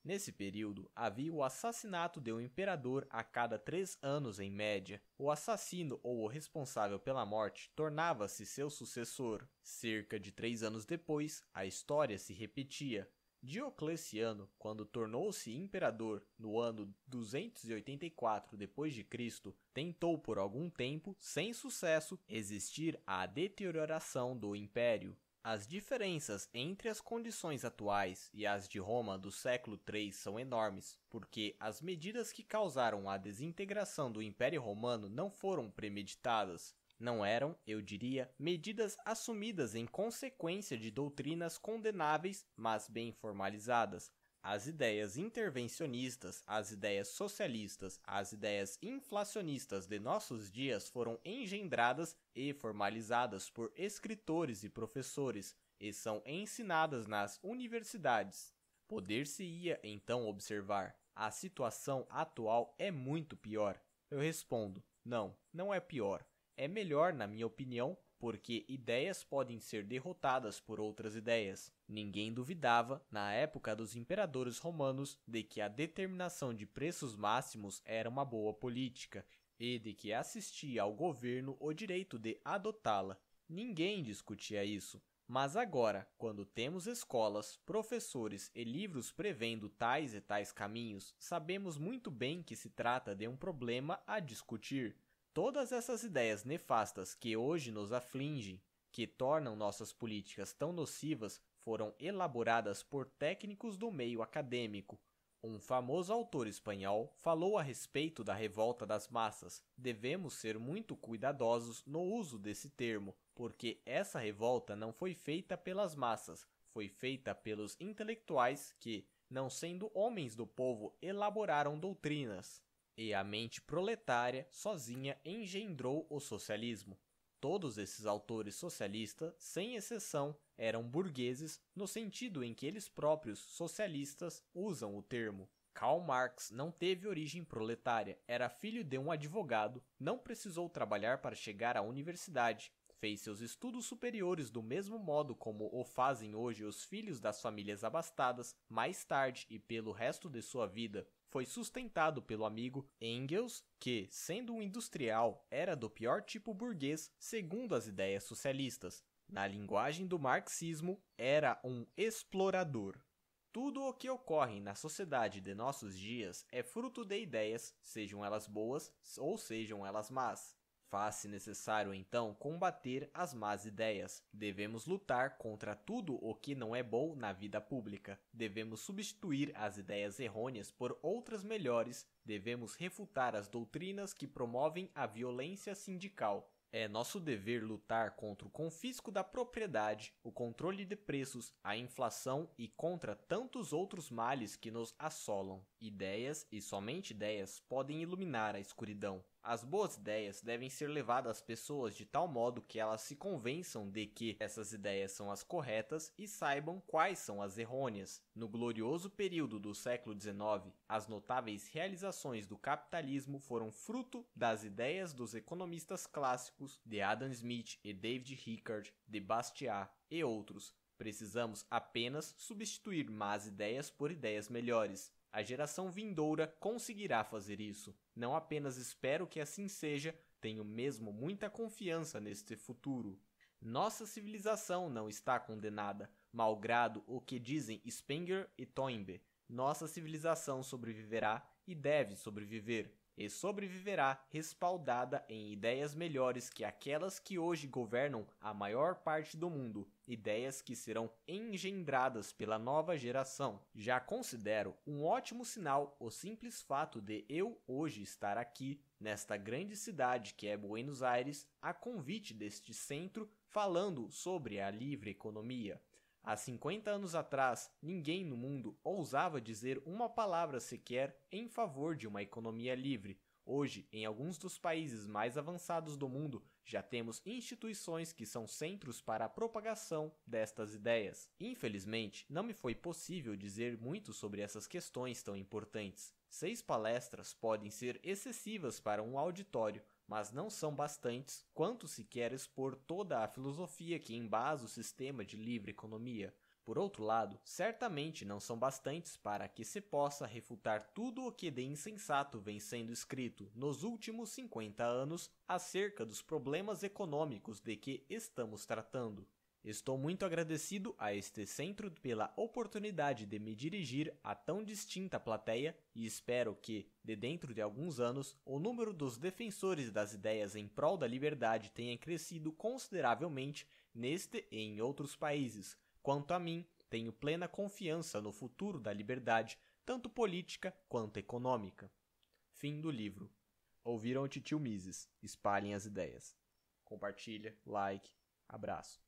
Nesse período, havia o assassinato de um imperador a cada três anos em média. O assassino ou o responsável pela morte tornava-se seu sucessor. Cerca de três anos depois, a história se repetia. Diocleciano, quando tornou-se imperador no ano 284 d.C., tentou por algum tempo, sem sucesso, resistir à deterioração do império. As diferenças entre as condições atuais e as de Roma do século III são enormes, porque as medidas que causaram a desintegração do Império Romano não foram premeditadas. Não eram, eu diria, medidas assumidas em consequência de doutrinas condenáveis, mas bem formalizadas, as ideias intervencionistas, as ideias socialistas, as ideias inflacionistas de nossos dias foram engendradas e formalizadas por escritores e professores e são ensinadas nas universidades. Poder-se-ia então observar: a situação atual é muito pior. Eu respondo: não, não é pior. É melhor, na minha opinião, porque ideias podem ser derrotadas por outras ideias. Ninguém duvidava, na época dos imperadores romanos, de que a determinação de preços máximos era uma boa política e de que assistia ao governo o direito de adotá-la. Ninguém discutia isso. Mas agora, quando temos escolas, professores e livros prevendo tais e tais caminhos, sabemos muito bem que se trata de um problema a discutir. Todas essas ideias nefastas que hoje nos afligem, que tornam nossas políticas tão nocivas, foram elaboradas por técnicos do meio acadêmico. Um famoso autor espanhol falou a respeito da revolta das massas. Devemos ser muito cuidadosos no uso desse termo, porque essa revolta não foi feita pelas massas, foi feita pelos intelectuais que, não sendo homens do povo, elaboraram doutrinas. E a mente proletária sozinha engendrou o socialismo. Todos esses autores socialistas, sem exceção, eram burgueses no sentido em que eles próprios, socialistas, usam o termo. Karl Marx não teve origem proletária, era filho de um advogado, não precisou trabalhar para chegar à universidade, fez seus estudos superiores do mesmo modo como o fazem hoje os filhos das famílias abastadas, mais tarde e pelo resto de sua vida, foi sustentado pelo amigo Engels, que, sendo um industrial, era do pior tipo burguês segundo as ideias socialistas. Na linguagem do marxismo, era um explorador. Tudo o que ocorre na sociedade de nossos dias é fruto de ideias, sejam elas boas ou sejam elas más. Faz-se necessário então combater as más ideias. Devemos lutar contra tudo o que não é bom na vida pública. Devemos substituir as ideias errôneas por outras melhores. Devemos refutar as doutrinas que promovem a violência sindical. É nosso dever lutar contra o confisco da propriedade, o controle de preços, a inflação e contra tantos outros males que nos assolam. Ideias, e somente ideias, podem iluminar a escuridão. As boas ideias devem ser levadas às pessoas de tal modo que elas se convençam de que essas ideias são as corretas e saibam quais são as errôneas. No glorioso período do século XIX, as notáveis realizações do capitalismo foram fruto das ideias dos economistas clássicos de Adam Smith e David Rickard, de Bastiat e outros. Precisamos apenas substituir más ideias por ideias melhores. A geração vindoura conseguirá fazer isso. Não apenas espero que assim seja, tenho mesmo muita confiança neste futuro. Nossa civilização não está condenada, malgrado o que dizem Spenger e Toynbee. Nossa civilização sobreviverá e deve sobreviver e sobreviverá respaldada em ideias melhores que aquelas que hoje governam a maior parte do mundo, ideias que serão engendradas pela nova geração. Já considero um ótimo sinal o simples fato de eu hoje estar aqui, nesta grande cidade que é Buenos Aires, a convite deste centro, falando sobre a livre economia. Há 50 anos atrás, ninguém no mundo ousava dizer uma palavra sequer em favor de uma economia livre. Hoje, em alguns dos países mais avançados do mundo, já temos instituições que são centros para a propagação destas ideias. Infelizmente, não me foi possível dizer muito sobre essas questões tão importantes. Seis palestras podem ser excessivas para um auditório, mas não são bastantes quanto quer expor toda a filosofia que embasa o sistema de livre economia. Por outro lado, certamente não são bastantes para que se possa refutar tudo o que de insensato vem sendo escrito nos últimos 50 anos acerca dos problemas econômicos de que estamos tratando. Estou muito agradecido a este centro pela oportunidade de me dirigir a tão distinta plateia e espero que, de dentro de alguns anos, o número dos defensores das ideias em prol da liberdade tenha crescido consideravelmente neste e em outros países. Quanto a mim, tenho plena confiança no futuro da liberdade, tanto política quanto econômica. Fim do livro. Ouviram o Titio Mises? Espalhem as ideias. Compartilha, like, abraço.